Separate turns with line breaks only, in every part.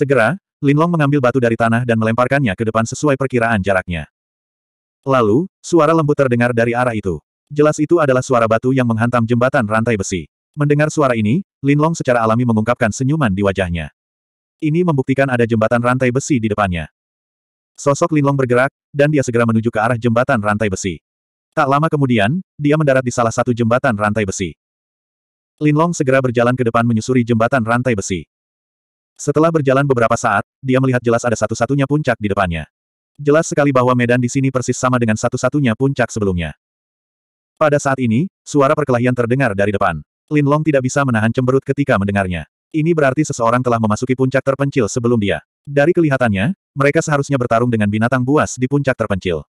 Segera, Linlong mengambil batu dari tanah dan melemparkannya ke depan sesuai perkiraan jaraknya. Lalu, suara lembut terdengar dari arah itu. Jelas itu adalah suara batu yang menghantam jembatan rantai besi. Mendengar suara ini, Linlong secara alami mengungkapkan senyuman di wajahnya. Ini membuktikan ada jembatan rantai besi di depannya. Sosok Linlong bergerak, dan dia segera menuju ke arah jembatan rantai besi. Tak lama kemudian, dia mendarat di salah satu jembatan rantai besi. Linlong segera berjalan ke depan menyusuri jembatan rantai besi. Setelah berjalan beberapa saat, dia melihat jelas ada satu-satunya puncak di depannya. Jelas sekali bahwa medan di sini persis sama dengan satu-satunya puncak sebelumnya. Pada saat ini, suara perkelahian terdengar dari depan. Lin Long tidak bisa menahan cemberut ketika mendengarnya. Ini berarti seseorang telah memasuki puncak terpencil sebelum dia. Dari kelihatannya, mereka seharusnya bertarung dengan binatang buas di puncak terpencil.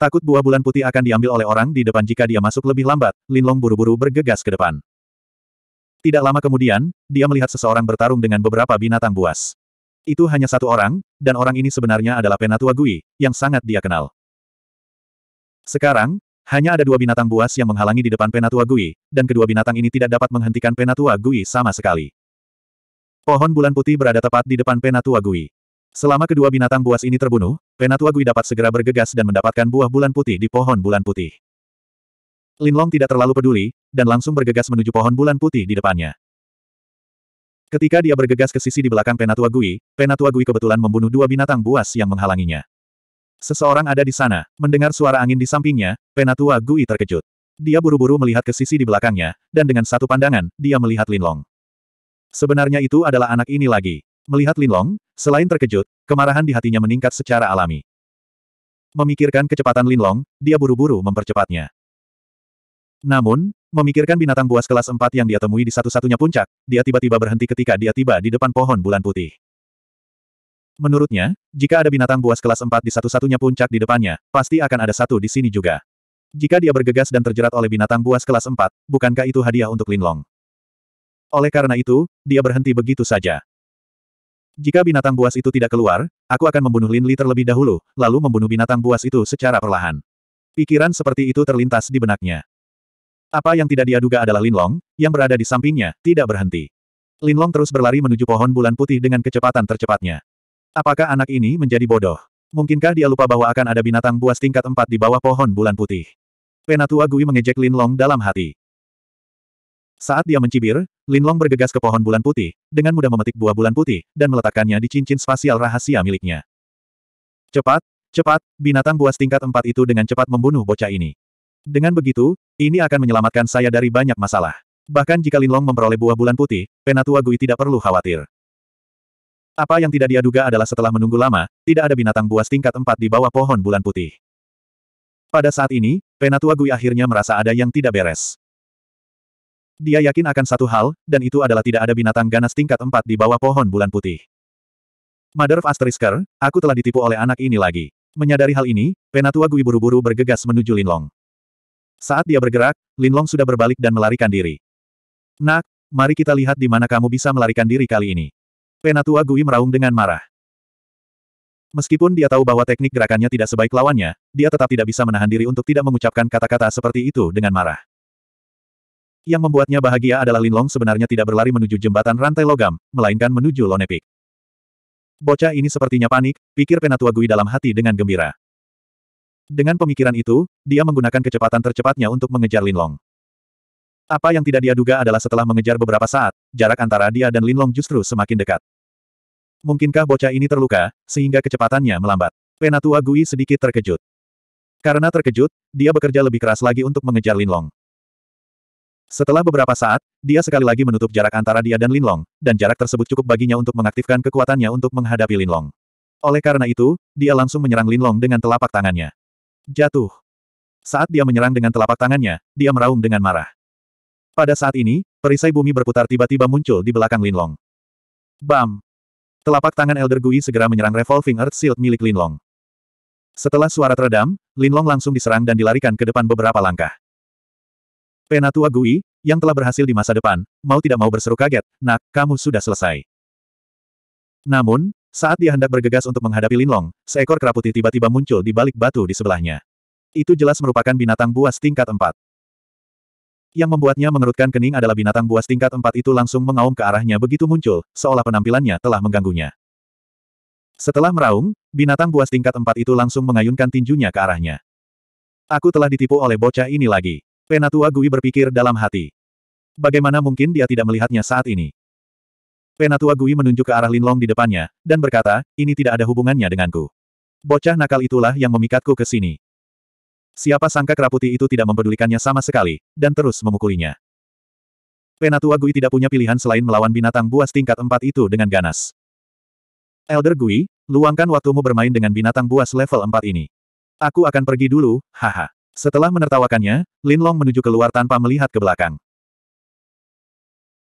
Takut buah bulan putih akan diambil oleh orang di depan jika dia masuk lebih lambat, Lin Long buru-buru bergegas ke depan. Tidak lama kemudian, dia melihat seseorang bertarung dengan beberapa binatang buas. Itu hanya satu orang, dan orang ini sebenarnya adalah Penatua Gui, yang sangat dia kenal. Sekarang, hanya ada dua binatang buas yang menghalangi di depan Penatua Gui, dan kedua binatang ini tidak dapat menghentikan Penatua Gui sama sekali. Pohon bulan putih berada tepat di depan Penatua Gui. Selama kedua binatang buas ini terbunuh, Penatua Gui dapat segera bergegas dan mendapatkan buah bulan putih di pohon bulan putih. Linlong tidak terlalu peduli, dan langsung bergegas menuju pohon bulan putih di depannya. Ketika dia bergegas ke sisi di belakang Penatua Gui, Penatua Gui kebetulan membunuh dua binatang buas yang menghalanginya. Seseorang ada di sana, mendengar suara angin di sampingnya, Penatua Gui terkejut. Dia buru-buru melihat ke sisi di belakangnya, dan dengan satu pandangan, dia melihat Linlong. Sebenarnya itu adalah anak ini lagi. Melihat Linlong, selain terkejut, kemarahan di hatinya meningkat secara alami. Memikirkan kecepatan Linlong, dia buru-buru mempercepatnya. Namun, memikirkan binatang buas kelas 4 yang dia temui di satu-satunya puncak, dia tiba-tiba berhenti ketika dia tiba di depan pohon bulan putih. Menurutnya, jika ada binatang buas kelas 4 di satu-satunya puncak di depannya, pasti akan ada satu di sini juga. Jika dia bergegas dan terjerat oleh binatang buas kelas 4, bukankah itu hadiah untuk Linlong? Oleh karena itu, dia berhenti begitu saja. Jika binatang buas itu tidak keluar, aku akan membunuh Linli terlebih dahulu, lalu membunuh binatang buas itu secara perlahan. Pikiran seperti itu terlintas di benaknya. Apa yang tidak dia duga adalah Linlong, yang berada di sampingnya, tidak berhenti. Linlong terus berlari menuju pohon bulan putih dengan kecepatan tercepatnya. Apakah anak ini menjadi bodoh? Mungkinkah dia lupa bahwa akan ada binatang buas tingkat empat di bawah pohon bulan putih? Penatua Gui mengejek Linlong dalam hati. Saat dia mencibir, Linlong bergegas ke pohon bulan putih, dengan mudah memetik buah bulan putih, dan meletakkannya di cincin spasial rahasia miliknya. Cepat, cepat, binatang buas tingkat empat itu dengan cepat membunuh bocah ini. Dengan begitu, ini akan menyelamatkan saya dari banyak masalah. Bahkan jika Linlong memperoleh buah bulan putih, Penatua Gui tidak perlu khawatir. Apa yang tidak dia duga adalah setelah menunggu lama, tidak ada binatang buas tingkat empat di bawah pohon bulan putih. Pada saat ini, Penatua Gui akhirnya merasa ada yang tidak beres. Dia yakin akan satu hal, dan itu adalah tidak ada binatang ganas tingkat empat di bawah pohon bulan putih. Mother of Asterisker, aku telah ditipu oleh anak ini lagi. Menyadari hal ini, Penatua Gui buru-buru bergegas menuju Linlong. Saat dia bergerak, Linlong sudah berbalik dan melarikan diri. Nak, mari kita lihat di mana kamu bisa melarikan diri kali ini. Penatua Gui meraung dengan marah. Meskipun dia tahu bahwa teknik gerakannya tidak sebaik lawannya, dia tetap tidak bisa menahan diri untuk tidak mengucapkan kata-kata seperti itu dengan marah. Yang membuatnya bahagia adalah Linlong sebenarnya tidak berlari menuju jembatan rantai logam, melainkan menuju Lonepik. Bocah ini sepertinya panik, pikir Penatua Gui dalam hati dengan gembira. Dengan pemikiran itu, dia menggunakan kecepatan tercepatnya untuk mengejar Linlong. Apa yang tidak dia duga adalah setelah mengejar beberapa saat, jarak antara dia dan Linlong justru semakin dekat. Mungkinkah bocah ini terluka, sehingga kecepatannya melambat? Penatua Gui sedikit terkejut. Karena terkejut, dia bekerja lebih keras lagi untuk mengejar Linlong. Setelah beberapa saat, dia sekali lagi menutup jarak antara dia dan Linlong, dan jarak tersebut cukup baginya untuk mengaktifkan kekuatannya untuk menghadapi Linlong. Oleh karena itu, dia langsung menyerang Linlong dengan telapak tangannya. Jatuh. Saat dia menyerang dengan telapak tangannya, dia meraung dengan marah. Pada saat ini, perisai bumi berputar tiba-tiba muncul di belakang Linlong. Bam! Telapak tangan Elder Gui segera menyerang revolving Earth Shield milik Linlong. Setelah suara teredam, Linlong langsung diserang dan dilarikan ke depan beberapa langkah. Penatua Gui, yang telah berhasil di masa depan, mau tidak mau berseru kaget, nak, kamu sudah selesai. Namun, saat dia hendak bergegas untuk menghadapi Linlong, seekor kera putih tiba-tiba muncul di balik batu di sebelahnya. Itu jelas merupakan binatang buas tingkat empat. Yang membuatnya mengerutkan kening adalah binatang buas tingkat empat itu langsung mengaum ke arahnya begitu muncul, seolah penampilannya telah mengganggunya. Setelah meraung, binatang buas tingkat empat itu langsung mengayunkan tinjunya ke arahnya. Aku telah ditipu oleh bocah ini lagi. Penatua Gui berpikir dalam hati. Bagaimana mungkin dia tidak melihatnya saat ini? Penatua Gui menunjuk ke arah Linlong di depannya, dan berkata, ini tidak ada hubungannya denganku. Bocah nakal itulah yang memikatku ke sini. Siapa sangka keraputi itu tidak mempedulikannya sama sekali, dan terus memukulinya. Penatua Gui tidak punya pilihan selain melawan binatang buas tingkat empat itu dengan ganas. Elder Gui, luangkan waktumu bermain dengan binatang buas level empat ini. Aku akan pergi dulu, haha. Setelah menertawakannya, Linlong menuju keluar tanpa melihat ke belakang.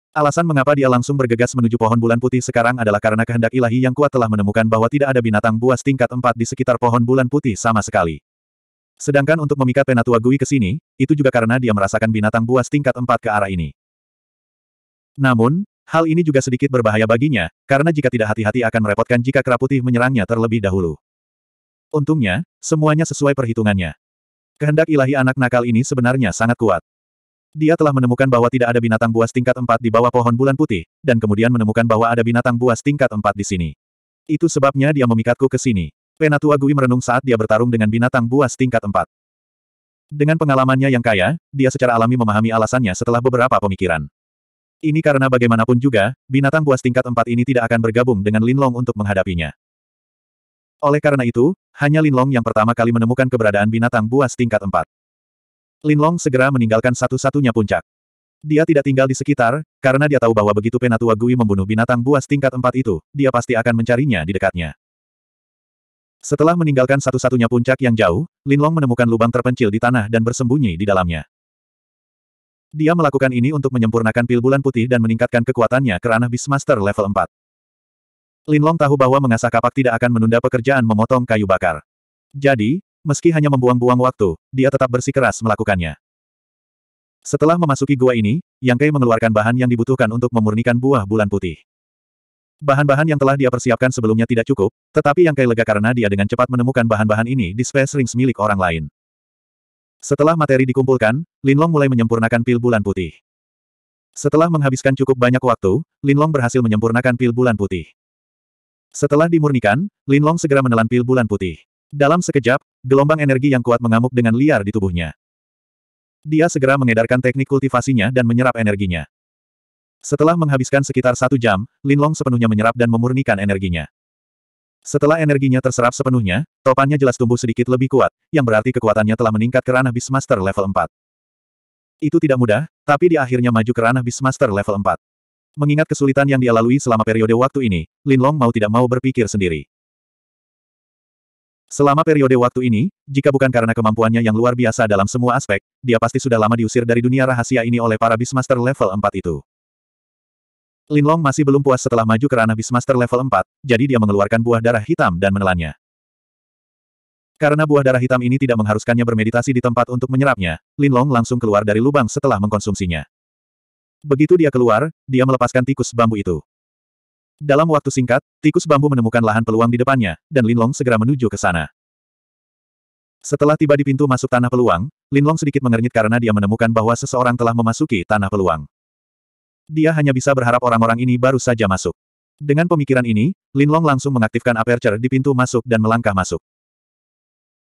Alasan mengapa dia langsung bergegas menuju pohon bulan putih sekarang adalah karena kehendak ilahi yang kuat telah menemukan bahwa tidak ada binatang buas tingkat empat di sekitar pohon bulan putih sama sekali. Sedangkan untuk memikat Penatua Gui ke sini, itu juga karena dia merasakan binatang buas tingkat empat ke arah ini. Namun, hal ini juga sedikit berbahaya baginya, karena jika tidak hati-hati akan merepotkan jika kera putih menyerangnya terlebih dahulu. Untungnya, semuanya sesuai perhitungannya. Kehendak ilahi anak nakal ini sebenarnya sangat kuat. Dia telah menemukan bahwa tidak ada binatang buas tingkat 4 di bawah pohon bulan putih, dan kemudian menemukan bahwa ada binatang buas tingkat 4 di sini. Itu sebabnya dia memikatku ke sini. Penatua Gui merenung saat dia bertarung dengan binatang buas tingkat 4. Dengan pengalamannya yang kaya, dia secara alami memahami alasannya setelah beberapa pemikiran. Ini karena bagaimanapun juga, binatang buas tingkat empat ini tidak akan bergabung dengan Linlong untuk menghadapinya. Oleh karena itu, hanya Linlong yang pertama kali menemukan keberadaan binatang buas tingkat empat. Linlong segera meninggalkan satu-satunya puncak. Dia tidak tinggal di sekitar, karena dia tahu bahwa begitu Penatua Gui membunuh binatang buas tingkat empat itu, dia pasti akan mencarinya di dekatnya. Setelah meninggalkan satu-satunya puncak yang jauh, Linlong menemukan lubang terpencil di tanah dan bersembunyi di dalamnya. Dia melakukan ini untuk menyempurnakan pil bulan putih dan meningkatkan kekuatannya ke ranah Beastmaster level 4. Linlong tahu bahwa mengasah kapak tidak akan menunda pekerjaan memotong kayu bakar. Jadi, Meski hanya membuang-buang waktu, dia tetap bersikeras melakukannya. Setelah memasuki gua ini, Yang Kei mengeluarkan bahan yang dibutuhkan untuk memurnikan buah bulan putih. Bahan-bahan yang telah dia persiapkan sebelumnya tidak cukup, tetapi Yang Kei lega karena dia dengan cepat menemukan bahan-bahan ini di space rings milik orang lain. Setelah materi dikumpulkan, Linlong mulai menyempurnakan pil bulan putih. Setelah menghabiskan cukup banyak waktu, Linlong berhasil menyempurnakan pil bulan putih. Setelah dimurnikan, Linlong segera menelan pil bulan putih. Dalam sekejap, gelombang energi yang kuat mengamuk dengan liar di tubuhnya. Dia segera mengedarkan teknik kultivasinya dan menyerap energinya. Setelah menghabiskan sekitar satu jam, Linlong sepenuhnya menyerap dan memurnikan energinya. Setelah energinya terserap sepenuhnya, topannya jelas tumbuh sedikit lebih kuat, yang berarti kekuatannya telah meningkat ke ranah Beastmaster level 4. Itu tidak mudah, tapi dia akhirnya maju ke ranah Beastmaster level 4. Mengingat kesulitan yang dia lalui selama periode waktu ini, Linlong mau tidak mau berpikir sendiri. Selama periode waktu ini, jika bukan karena kemampuannya yang luar biasa dalam semua aspek, dia pasti sudah lama diusir dari dunia rahasia ini oleh para Beastmaster level 4 itu. Linlong masih belum puas setelah maju ke ranah Beastmaster level 4, jadi dia mengeluarkan buah darah hitam dan menelannya. Karena buah darah hitam ini tidak mengharuskannya bermeditasi di tempat untuk menyerapnya, Linlong langsung keluar dari lubang setelah mengkonsumsinya. Begitu dia keluar, dia melepaskan tikus bambu itu. Dalam waktu singkat, tikus bambu menemukan lahan peluang di depannya, dan Linlong segera menuju ke sana. Setelah tiba di pintu masuk tanah peluang, Linlong sedikit mengernyit karena dia menemukan bahwa seseorang telah memasuki tanah peluang. Dia hanya bisa berharap orang-orang ini baru saja masuk. Dengan pemikiran ini, Linlong langsung mengaktifkan aperture di pintu masuk dan melangkah masuk.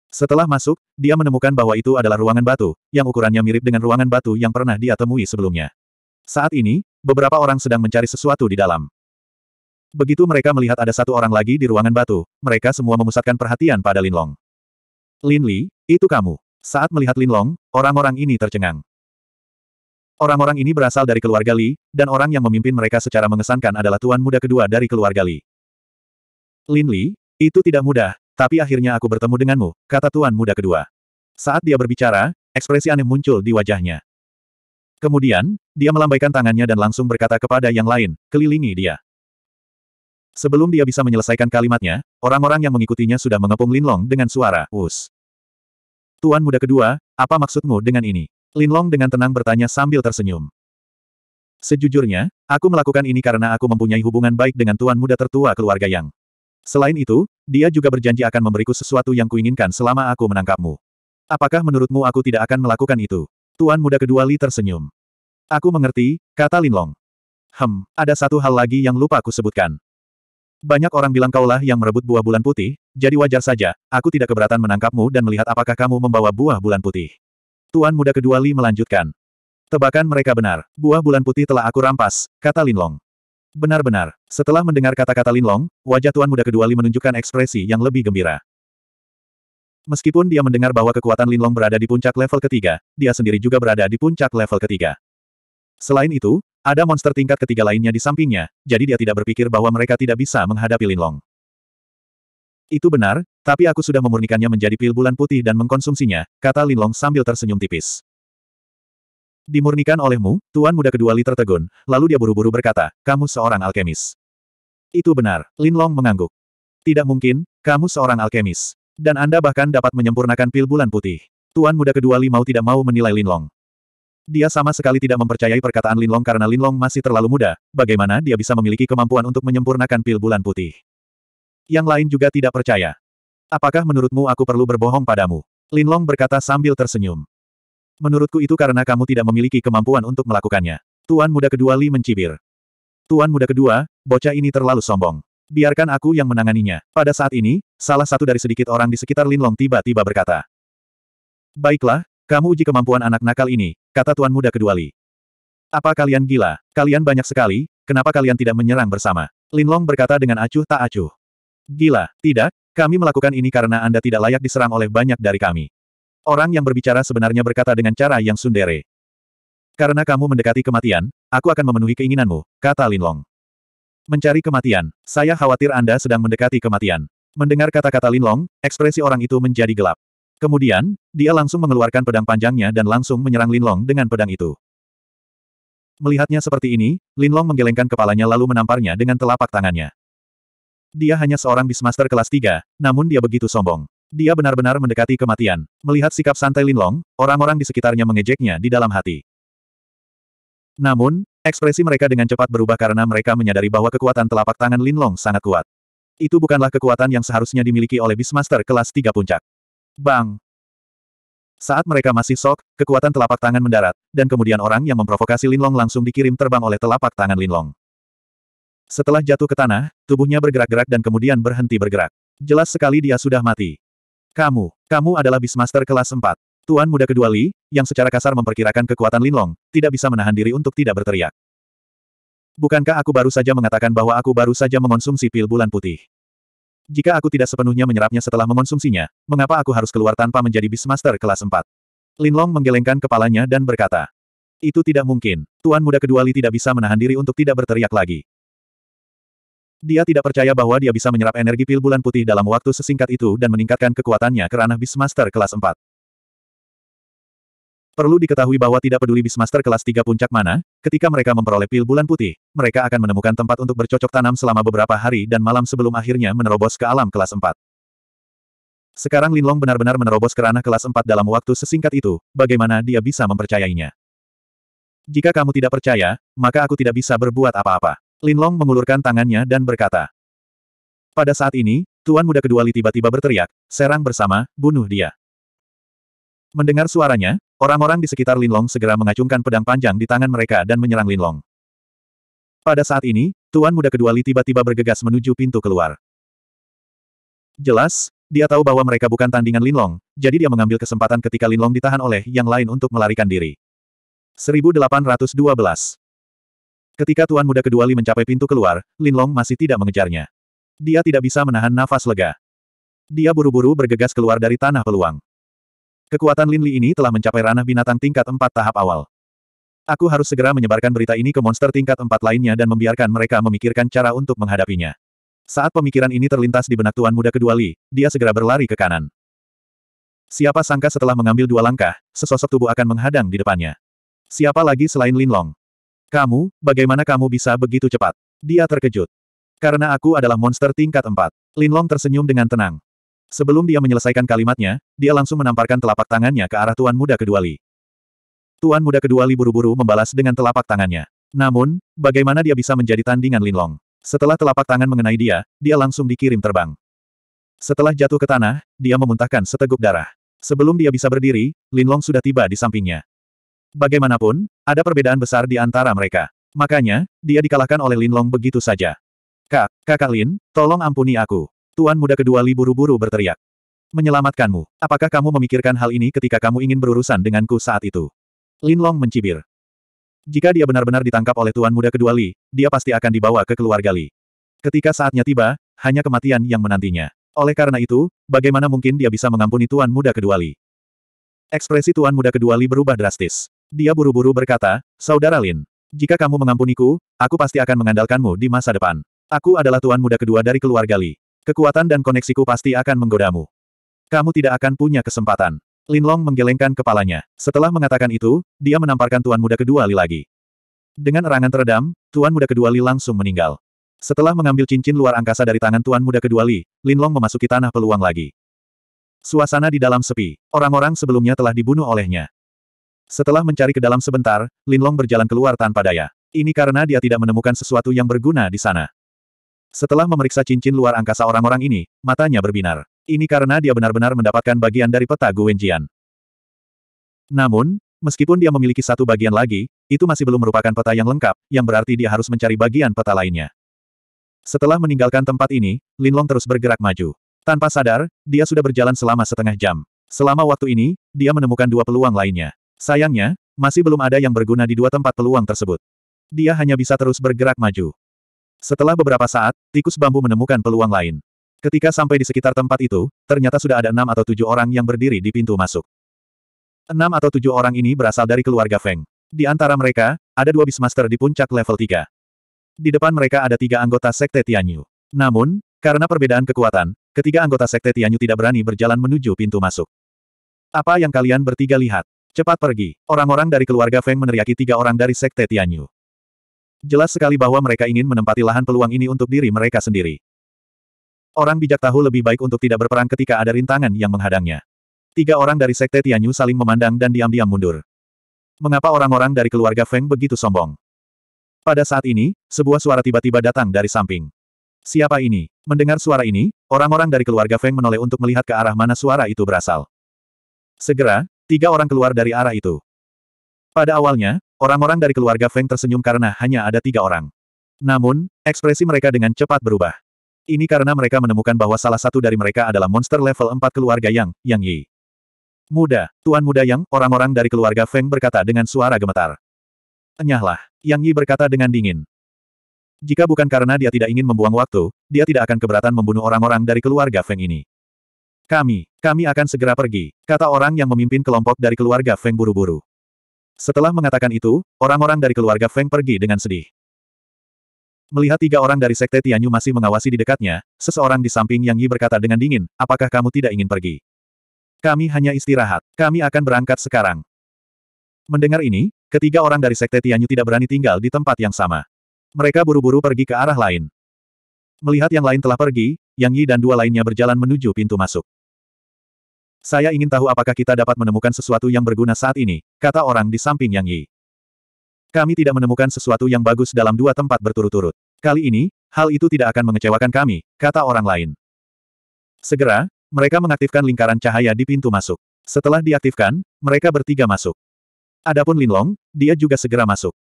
Setelah masuk, dia menemukan bahwa itu adalah ruangan batu, yang ukurannya mirip dengan ruangan batu yang pernah dia temui sebelumnya. Saat ini, beberapa orang sedang mencari sesuatu di dalam. Begitu mereka melihat ada satu orang lagi di ruangan batu, mereka semua memusatkan perhatian pada Lin Long. Lin Li, itu kamu. Saat melihat Lin Long, orang-orang ini tercengang. Orang-orang ini berasal dari keluarga Li, dan orang yang memimpin mereka secara mengesankan adalah tuan muda kedua dari keluarga Li. Lin Li, itu tidak mudah, tapi akhirnya aku bertemu denganmu, kata tuan muda kedua. Saat dia berbicara, ekspresi aneh muncul di wajahnya. Kemudian, dia melambaikan tangannya dan langsung berkata kepada yang lain, kelilingi dia. Sebelum dia bisa menyelesaikan kalimatnya, orang-orang yang mengikutinya sudah mengepung Linlong dengan suara, us. Tuan muda kedua, apa maksudmu dengan ini? Linlong dengan tenang bertanya sambil tersenyum. Sejujurnya, aku melakukan ini karena aku mempunyai hubungan baik dengan tuan muda tertua keluarga Yang. Selain itu, dia juga berjanji akan memberiku sesuatu yang kuinginkan selama aku menangkapmu. Apakah menurutmu aku tidak akan melakukan itu? Tuan muda kedua Li tersenyum. Aku mengerti, kata Linlong. Hem, ada satu hal lagi yang lupa aku sebutkan. Banyak orang bilang kaulah yang merebut buah bulan putih, jadi wajar saja, aku tidak keberatan menangkapmu dan melihat apakah kamu membawa buah bulan putih. Tuan muda kedua Li melanjutkan. Tebakan mereka benar, buah bulan putih telah aku rampas, kata Linlong. Benar-benar, setelah mendengar kata-kata Linlong, wajah tuan muda kedua Li menunjukkan ekspresi yang lebih gembira. Meskipun dia mendengar bahwa kekuatan Linlong berada di puncak level ketiga, dia sendiri juga berada di puncak level ketiga. Selain itu, ada monster tingkat ketiga lainnya di sampingnya, jadi dia tidak berpikir bahwa mereka tidak bisa menghadapi Linlong. Itu benar, tapi aku sudah memurnikannya menjadi pil bulan putih dan mengkonsumsinya, kata Linlong sambil tersenyum tipis. Dimurnikan olehmu, Tuan Muda Kedua Li Tegun. lalu dia buru-buru berkata, kamu seorang alkemis. Itu benar, Linlong mengangguk. Tidak mungkin, kamu seorang alkemis. Dan Anda bahkan dapat menyempurnakan pil bulan putih. Tuan Muda Kedua Li mau tidak mau menilai Linlong. Dia sama sekali tidak mempercayai perkataan Linlong karena Linlong masih terlalu muda, bagaimana dia bisa memiliki kemampuan untuk menyempurnakan pil bulan putih. Yang lain juga tidak percaya. Apakah menurutmu aku perlu berbohong padamu? Linlong berkata sambil tersenyum. Menurutku itu karena kamu tidak memiliki kemampuan untuk melakukannya. Tuan muda kedua Li mencibir. Tuan muda kedua, bocah ini terlalu sombong. Biarkan aku yang menanganinya. Pada saat ini, salah satu dari sedikit orang di sekitar Linlong tiba-tiba berkata. Baiklah, kamu uji kemampuan anak nakal ini, kata Tuan Muda Kedua Li. Apa kalian gila? Kalian banyak sekali, kenapa kalian tidak menyerang bersama? Linlong berkata dengan acuh tak acuh. Gila, tidak, kami melakukan ini karena Anda tidak layak diserang oleh banyak dari kami. Orang yang berbicara sebenarnya berkata dengan cara yang sundere. Karena kamu mendekati kematian, aku akan memenuhi keinginanmu, kata Linlong. Mencari kematian, saya khawatir Anda sedang mendekati kematian. Mendengar kata-kata Linlong, ekspresi orang itu menjadi gelap. Kemudian, dia langsung mengeluarkan pedang panjangnya dan langsung menyerang Linlong dengan pedang itu. Melihatnya seperti ini, Linlong menggelengkan kepalanya lalu menamparnya dengan telapak tangannya. Dia hanya seorang Beastmaster kelas 3, namun dia begitu sombong. Dia benar-benar mendekati kematian. Melihat sikap santai Linlong, orang-orang di sekitarnya mengejeknya di dalam hati. Namun, ekspresi mereka dengan cepat berubah karena mereka menyadari bahwa kekuatan telapak tangan Linlong sangat kuat. Itu bukanlah kekuatan yang seharusnya dimiliki oleh Beastmaster kelas 3 puncak. Bang! Saat mereka masih sok, kekuatan telapak tangan mendarat, dan kemudian orang yang memprovokasi Linlong langsung dikirim terbang oleh telapak tangan Linlong. Setelah jatuh ke tanah, tubuhnya bergerak-gerak dan kemudian berhenti bergerak. Jelas sekali dia sudah mati. Kamu, kamu adalah Beastmaster kelas 4. Tuan muda kedua Li, yang secara kasar memperkirakan kekuatan Linlong, tidak bisa menahan diri untuk tidak berteriak. Bukankah aku baru saja mengatakan bahwa aku baru saja mengonsumsi pil bulan putih? Jika aku tidak sepenuhnya menyerapnya setelah mengonsumsinya, mengapa aku harus keluar tanpa menjadi Beastmaster kelas 4? Linlong menggelengkan kepalanya dan berkata, itu tidak mungkin. Tuan muda kedua Li tidak bisa menahan diri untuk tidak berteriak lagi. Dia tidak percaya bahwa dia bisa menyerap energi pil bulan putih dalam waktu sesingkat itu dan meningkatkan kekuatannya ke ranah Beastmaster kelas 4. Perlu diketahui bahwa tidak peduli Beastmaster kelas 3 puncak mana, ketika mereka memperoleh pil bulan putih, mereka akan menemukan tempat untuk bercocok tanam selama beberapa hari dan malam sebelum akhirnya menerobos ke alam kelas 4. Sekarang Linlong benar-benar menerobos ke ranah kelas 4 dalam waktu sesingkat itu, bagaimana dia bisa mempercayainya? Jika kamu tidak percaya, maka aku tidak bisa berbuat apa-apa. Linlong mengulurkan tangannya dan berkata. Pada saat ini, Tuan Muda Kedua Li tiba-tiba berteriak, serang bersama, bunuh dia. Mendengar suaranya, Orang-orang di sekitar Linlong segera mengacungkan pedang panjang di tangan mereka dan menyerang Linlong. Pada saat ini, Tuan Muda kedua Li tiba-tiba bergegas menuju pintu keluar. Jelas, dia tahu bahwa mereka bukan tandingan Linlong, jadi dia mengambil kesempatan ketika Linlong ditahan oleh yang lain untuk melarikan diri. 1812 Ketika Tuan Muda kedua Li mencapai pintu keluar, Linlong masih tidak mengejarnya. Dia tidak bisa menahan nafas lega. Dia buru-buru bergegas keluar dari tanah peluang. Kekuatan Lin Li ini telah mencapai ranah binatang tingkat 4 tahap awal. Aku harus segera menyebarkan berita ini ke monster tingkat 4 lainnya dan membiarkan mereka memikirkan cara untuk menghadapinya. Saat pemikiran ini terlintas di benak tuan muda kedua Li, dia segera berlari ke kanan. Siapa sangka setelah mengambil dua langkah, sesosok tubuh akan menghadang di depannya. Siapa lagi selain Lin Long? Kamu, bagaimana kamu bisa begitu cepat? Dia terkejut. Karena aku adalah monster tingkat 4. Lin Long tersenyum dengan tenang. Sebelum dia menyelesaikan kalimatnya, dia langsung menamparkan telapak tangannya ke arah Tuan Muda Kedua Li. Tuan Muda Kedua Li buru-buru membalas dengan telapak tangannya. Namun, bagaimana dia bisa menjadi tandingan Linlong? Setelah telapak tangan mengenai dia, dia langsung dikirim terbang. Setelah jatuh ke tanah, dia memuntahkan seteguk darah. Sebelum dia bisa berdiri, Linlong sudah tiba di sampingnya. Bagaimanapun, ada perbedaan besar di antara mereka. Makanya, dia dikalahkan oleh Linlong begitu saja. Kak, kakak Lin, tolong ampuni aku. Tuan muda kedua Li buru-buru berteriak. Menyelamatkanmu. Apakah kamu memikirkan hal ini ketika kamu ingin berurusan denganku saat itu? Lin Long mencibir. Jika dia benar-benar ditangkap oleh Tuan muda kedua Li, dia pasti akan dibawa ke keluarga Li. Ketika saatnya tiba, hanya kematian yang menantinya. Oleh karena itu, bagaimana mungkin dia bisa mengampuni Tuan muda kedua Li? Ekspresi Tuan muda kedua Li berubah drastis. Dia buru-buru berkata, Saudara Lin, jika kamu mengampuniku, aku pasti akan mengandalkanmu di masa depan. Aku adalah tuan muda kedua dari keluarga Li. Kekuatan dan koneksiku pasti akan menggodamu. Kamu tidak akan punya kesempatan. Linlong menggelengkan kepalanya. Setelah mengatakan itu, dia menamparkan Tuan Muda Kedua Li lagi. Dengan erangan teredam, Tuan Muda Kedua Li langsung meninggal. Setelah mengambil cincin luar angkasa dari tangan Tuan Muda Kedua Li, Linlong memasuki tanah peluang lagi. Suasana di dalam sepi. Orang-orang sebelumnya telah dibunuh olehnya. Setelah mencari ke dalam sebentar, Linlong berjalan keluar tanpa daya. Ini karena dia tidak menemukan sesuatu yang berguna di sana. Setelah memeriksa cincin luar angkasa orang-orang ini, matanya berbinar. Ini karena dia benar-benar mendapatkan bagian dari peta Guwenjian. Namun, meskipun dia memiliki satu bagian lagi, itu masih belum merupakan peta yang lengkap, yang berarti dia harus mencari bagian peta lainnya. Setelah meninggalkan tempat ini, Linlong terus bergerak maju. Tanpa sadar, dia sudah berjalan selama setengah jam. Selama waktu ini, dia menemukan dua peluang lainnya. Sayangnya, masih belum ada yang berguna di dua tempat peluang tersebut. Dia hanya bisa terus bergerak maju. Setelah beberapa saat, tikus bambu menemukan peluang lain. Ketika sampai di sekitar tempat itu, ternyata sudah ada enam atau tujuh orang yang berdiri di pintu masuk. Enam atau tujuh orang ini berasal dari keluarga Feng. Di antara mereka, ada dua bismaster di puncak level 3. Di depan mereka ada tiga anggota Sekte Tianyu. Namun, karena perbedaan kekuatan, ketiga anggota Sekte Tianyu tidak berani berjalan menuju pintu masuk. Apa yang kalian bertiga lihat? Cepat pergi. Orang-orang dari keluarga Feng meneriaki tiga orang dari Sekte Tianyu. Jelas sekali bahwa mereka ingin menempati lahan peluang ini untuk diri mereka sendiri. Orang bijak tahu lebih baik untuk tidak berperang ketika ada rintangan yang menghadangnya. Tiga orang dari Sekte Tianyu saling memandang dan diam-diam mundur. Mengapa orang-orang dari keluarga Feng begitu sombong? Pada saat ini, sebuah suara tiba-tiba datang dari samping. Siapa ini? Mendengar suara ini, orang-orang dari keluarga Feng menoleh untuk melihat ke arah mana suara itu berasal. Segera, tiga orang keluar dari arah itu. Pada awalnya, orang-orang dari keluarga Feng tersenyum karena hanya ada tiga orang. Namun, ekspresi mereka dengan cepat berubah. Ini karena mereka menemukan bahwa salah satu dari mereka adalah monster level 4 keluarga Yang, Yang Yi. Muda, Tuan Muda Yang, orang-orang dari keluarga Feng berkata dengan suara gemetar. Enyahlah, Yang Yi berkata dengan dingin. Jika bukan karena dia tidak ingin membuang waktu, dia tidak akan keberatan membunuh orang-orang dari keluarga Feng ini. Kami, kami akan segera pergi, kata orang yang memimpin kelompok dari keluarga Feng buru-buru. Setelah mengatakan itu, orang-orang dari keluarga Feng pergi dengan sedih. Melihat tiga orang dari Sekte Tianyu masih mengawasi di dekatnya, seseorang di samping Yang Yi berkata dengan dingin, apakah kamu tidak ingin pergi? Kami hanya istirahat. Kami akan berangkat sekarang. Mendengar ini, ketiga orang dari Sekte Tianyu tidak berani tinggal di tempat yang sama. Mereka buru-buru pergi ke arah lain. Melihat yang lain telah pergi, Yang Yi dan dua lainnya berjalan menuju pintu masuk. Saya ingin tahu apakah kita dapat menemukan sesuatu yang berguna saat ini, kata orang di samping Yang Yi. Kami tidak menemukan sesuatu yang bagus dalam dua tempat berturut-turut. Kali ini, hal itu tidak akan mengecewakan kami, kata orang lain. Segera, mereka mengaktifkan lingkaran cahaya di pintu masuk. Setelah diaktifkan, mereka bertiga masuk. Adapun Linlong, dia juga segera masuk.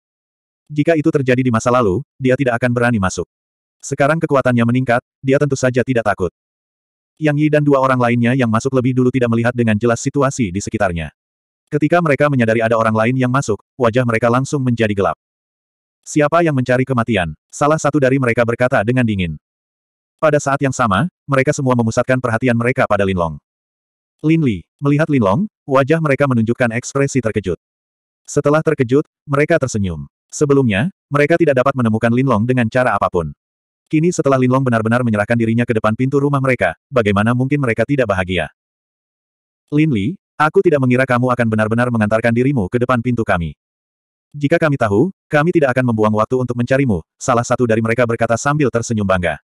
Jika itu terjadi di masa lalu, dia tidak akan berani masuk. Sekarang kekuatannya meningkat, dia tentu saja tidak takut. Yang Yi dan dua orang lainnya yang masuk lebih dulu tidak melihat dengan jelas situasi di sekitarnya. Ketika mereka menyadari ada orang lain yang masuk, wajah mereka langsung menjadi gelap. Siapa yang mencari kematian? Salah satu dari mereka berkata dengan dingin. Pada saat yang sama, mereka semua memusatkan perhatian mereka pada Lin Long. Lin Li, melihat Lin Long, wajah mereka menunjukkan ekspresi terkejut. Setelah terkejut, mereka tersenyum. Sebelumnya, mereka tidak dapat menemukan Lin Long dengan cara apapun. Kini setelah Linlong benar-benar menyerahkan dirinya ke depan pintu rumah mereka, bagaimana mungkin mereka tidak bahagia? Lin Li, aku tidak mengira kamu akan benar-benar mengantarkan dirimu ke depan pintu kami. Jika kami tahu, kami tidak akan membuang waktu untuk mencarimu, salah satu dari mereka berkata sambil tersenyum bangga.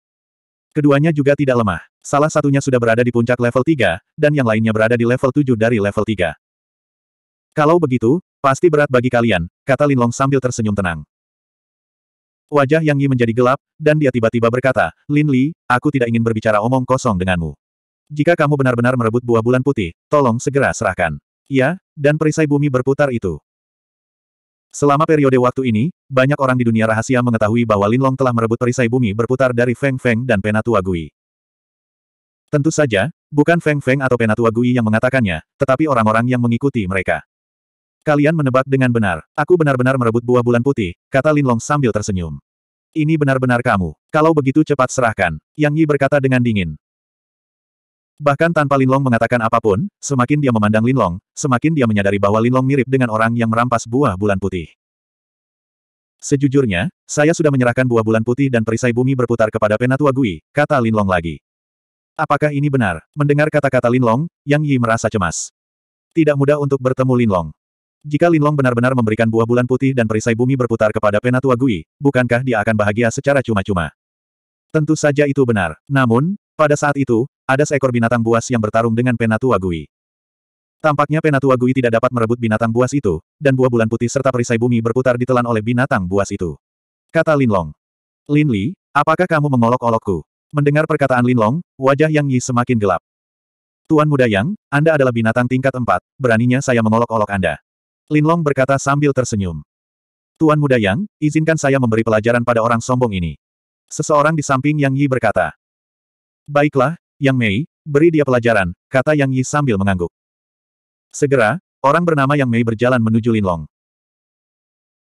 Keduanya juga tidak lemah. Salah satunya sudah berada di puncak level 3, dan yang lainnya berada di level 7 dari level 3. Kalau begitu, pasti berat bagi kalian, kata Linlong sambil tersenyum tenang. Wajah Yang Yi menjadi gelap, dan dia tiba-tiba berkata, Lin Li, aku tidak ingin berbicara omong kosong denganmu. Jika kamu benar-benar merebut buah bulan putih, tolong segera serahkan. Ya, dan perisai bumi berputar itu. Selama periode waktu ini, banyak orang di dunia rahasia mengetahui bahwa Lin Long telah merebut perisai bumi berputar dari Feng Feng dan Penatua Gui. Tentu saja, bukan Feng Feng atau Penatua Gui yang mengatakannya, tetapi orang-orang yang mengikuti mereka. Kalian menebak dengan benar. Aku benar-benar merebut buah bulan putih, kata Linlong sambil tersenyum. Ini benar-benar kamu. Kalau begitu cepat serahkan. Yang Yi berkata dengan dingin. Bahkan tanpa Linlong mengatakan apapun, semakin dia memandang Linlong, semakin dia menyadari bahwa Linlong mirip dengan orang yang merampas buah bulan putih. Sejujurnya, saya sudah menyerahkan buah bulan putih dan perisai bumi berputar kepada Penatua Gui, kata Linlong lagi. Apakah ini benar? Mendengar kata-kata Linlong, Yang Yi merasa cemas. Tidak mudah untuk bertemu Linlong. Jika Linlong benar-benar memberikan buah bulan putih dan perisai bumi berputar kepada Penatua Gui, bukankah dia akan bahagia secara cuma-cuma? Tentu saja itu benar. Namun, pada saat itu, ada seekor binatang buas yang bertarung dengan Penatua Gui. Tampaknya Penatua Gui tidak dapat merebut binatang buas itu, dan buah bulan putih serta perisai bumi berputar ditelan oleh binatang buas itu. Kata Linlong. Lin Li, apakah kamu mengolok-olokku? Mendengar perkataan Linlong, wajah Yang Yi semakin gelap. Tuan Muda Yang, Anda adalah binatang tingkat empat, beraninya saya mengolok-olok Anda. Linlong berkata sambil tersenyum. Tuan Muda Yang, izinkan saya memberi pelajaran pada orang sombong ini. Seseorang di samping Yang Yi berkata. Baiklah, Yang Mei, beri dia pelajaran, kata Yang Yi sambil mengangguk. Segera, orang bernama Yang Mei berjalan menuju Linlong.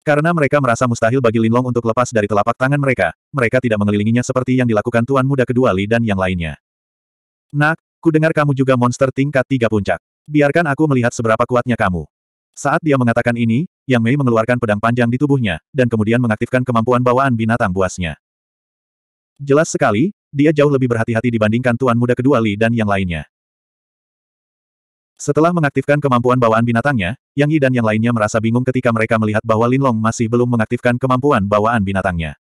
Karena mereka merasa mustahil bagi Linlong untuk lepas dari telapak tangan mereka, mereka tidak mengelilinginya seperti yang dilakukan Tuan Muda Kedua Li dan yang lainnya. Nak, ku dengar kamu juga monster tingkat tiga puncak. Biarkan aku melihat seberapa kuatnya kamu. Saat dia mengatakan ini, Yang Mei mengeluarkan pedang panjang di tubuhnya, dan kemudian mengaktifkan kemampuan bawaan binatang buasnya. Jelas sekali, dia jauh lebih berhati-hati dibandingkan tuan muda kedua Li dan yang lainnya. Setelah mengaktifkan kemampuan bawaan binatangnya, Yang Yi dan yang lainnya merasa bingung ketika mereka melihat bahwa Lin Long masih belum mengaktifkan kemampuan bawaan binatangnya.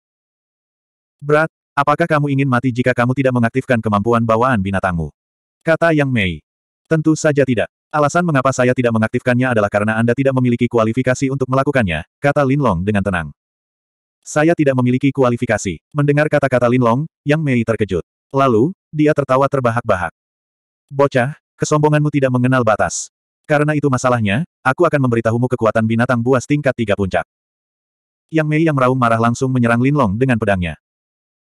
Berat, apakah kamu ingin mati jika kamu tidak mengaktifkan kemampuan bawaan binatangmu? Kata Yang Mei. Tentu saja tidak. Alasan mengapa saya tidak mengaktifkannya adalah karena Anda tidak memiliki kualifikasi untuk melakukannya, kata Linlong dengan tenang. Saya tidak memiliki kualifikasi. Mendengar kata-kata Linlong, Yang Mei terkejut. Lalu, dia tertawa terbahak-bahak. Bocah, kesombonganmu tidak mengenal batas. Karena itu masalahnya, aku akan memberitahumu kekuatan binatang buas tingkat tiga puncak. Yang Mei yang meraung marah langsung menyerang Linlong dengan pedangnya.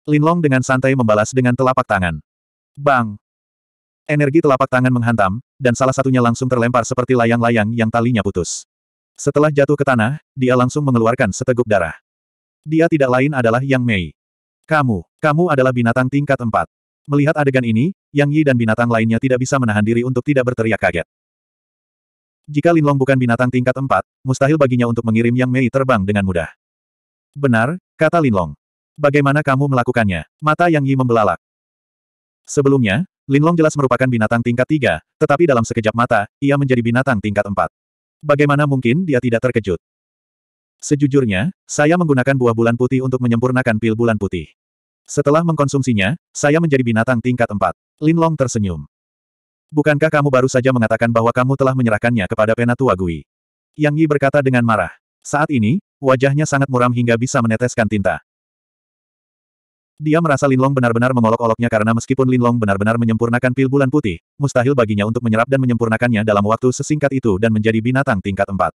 Linlong dengan santai membalas dengan telapak tangan. Bang! Energi telapak tangan menghantam, dan salah satunya langsung terlempar seperti layang-layang yang talinya putus. Setelah jatuh ke tanah, dia langsung mengeluarkan seteguk darah. Dia tidak lain adalah Yang Mei. Kamu, kamu adalah binatang tingkat empat. Melihat adegan ini, Yang Yi dan binatang lainnya tidak bisa menahan diri untuk tidak berteriak kaget. Jika Linlong bukan binatang tingkat empat, mustahil baginya untuk mengirim Yang Mei terbang dengan mudah. Benar, kata Linlong. Bagaimana kamu melakukannya? Mata Yang Yi membelalak. Sebelumnya, Linlong jelas merupakan binatang tingkat tiga, tetapi dalam sekejap mata, ia menjadi binatang tingkat empat. Bagaimana mungkin dia tidak terkejut? Sejujurnya, saya menggunakan buah bulan putih untuk menyempurnakan pil bulan putih. Setelah mengkonsumsinya, saya menjadi binatang tingkat empat. Linlong tersenyum. Bukankah kamu baru saja mengatakan bahwa kamu telah menyerahkannya kepada Penatua Gui? Yang Yi berkata dengan marah. Saat ini, wajahnya sangat muram hingga bisa meneteskan tinta. Dia merasa Linlong benar-benar mengolok-oloknya karena meskipun Linlong benar-benar menyempurnakan pil bulan putih, mustahil baginya untuk menyerap dan menyempurnakannya dalam waktu sesingkat itu dan menjadi binatang tingkat empat.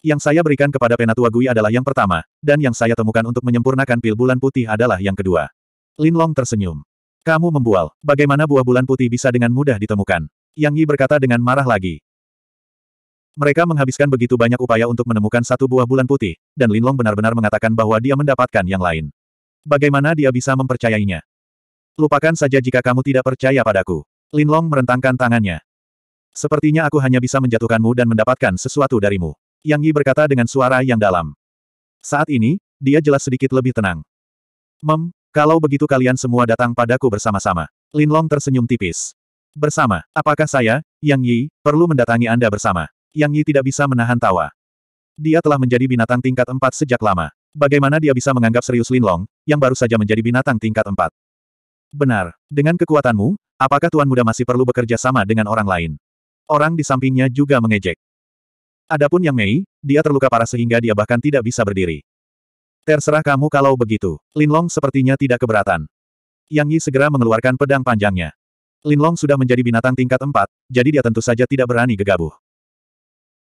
Yang saya berikan kepada Penatua Gui adalah yang pertama, dan yang saya temukan untuk menyempurnakan pil bulan putih adalah yang kedua. Linlong tersenyum. Kamu membual, bagaimana buah bulan putih bisa dengan mudah ditemukan? Yang Yi berkata dengan marah lagi. Mereka menghabiskan begitu banyak upaya untuk menemukan satu buah bulan putih, dan Linlong benar-benar mengatakan bahwa dia mendapatkan yang lain. Bagaimana dia bisa mempercayainya? Lupakan saja jika kamu tidak percaya padaku. Linlong merentangkan tangannya. Sepertinya aku hanya bisa menjatuhkanmu dan mendapatkan sesuatu darimu. Yang Yi berkata dengan suara yang dalam. Saat ini, dia jelas sedikit lebih tenang. Mem, kalau begitu kalian semua datang padaku bersama-sama. Linlong tersenyum tipis. Bersama, apakah saya, Yang Yi, perlu mendatangi Anda bersama? Yang Yi tidak bisa menahan tawa. Dia telah menjadi binatang tingkat empat sejak lama. Bagaimana dia bisa menganggap serius Linlong, yang baru saja menjadi binatang tingkat empat? Benar, dengan kekuatanmu, apakah Tuan Muda masih perlu bekerja sama dengan orang lain? Orang di sampingnya juga mengejek. Adapun yang Mei, dia terluka parah sehingga dia bahkan tidak bisa berdiri. Terserah kamu kalau begitu. Linlong sepertinya tidak keberatan. Yang Yi segera mengeluarkan pedang panjangnya. Linlong sudah menjadi binatang tingkat empat, jadi dia tentu saja tidak berani gegabah.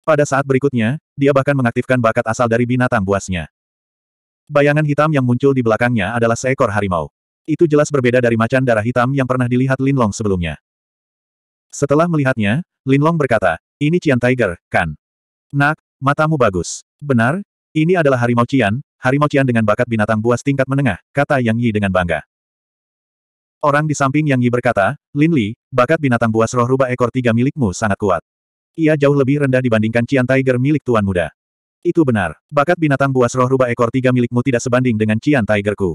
Pada saat berikutnya, dia bahkan mengaktifkan bakat asal dari binatang buasnya. Bayangan hitam yang muncul di belakangnya adalah seekor harimau. Itu jelas berbeda dari macan darah hitam yang pernah dilihat Lin Long sebelumnya. Setelah melihatnya, Lin Long berkata, ini Cian Tiger, kan? Nak, matamu bagus. Benar, ini adalah harimau Cian, harimau Cian dengan bakat binatang buas tingkat menengah, kata Yang Yi dengan bangga. Orang di samping Yang Yi berkata, Lin Li, bakat binatang buas roh rubah ekor tiga milikmu sangat kuat. Ia jauh lebih rendah dibandingkan Cian Tiger milik tuan muda. Itu benar. Bakat binatang buas roh rubah ekor tiga milikmu tidak sebanding dengan Cian Tigerku.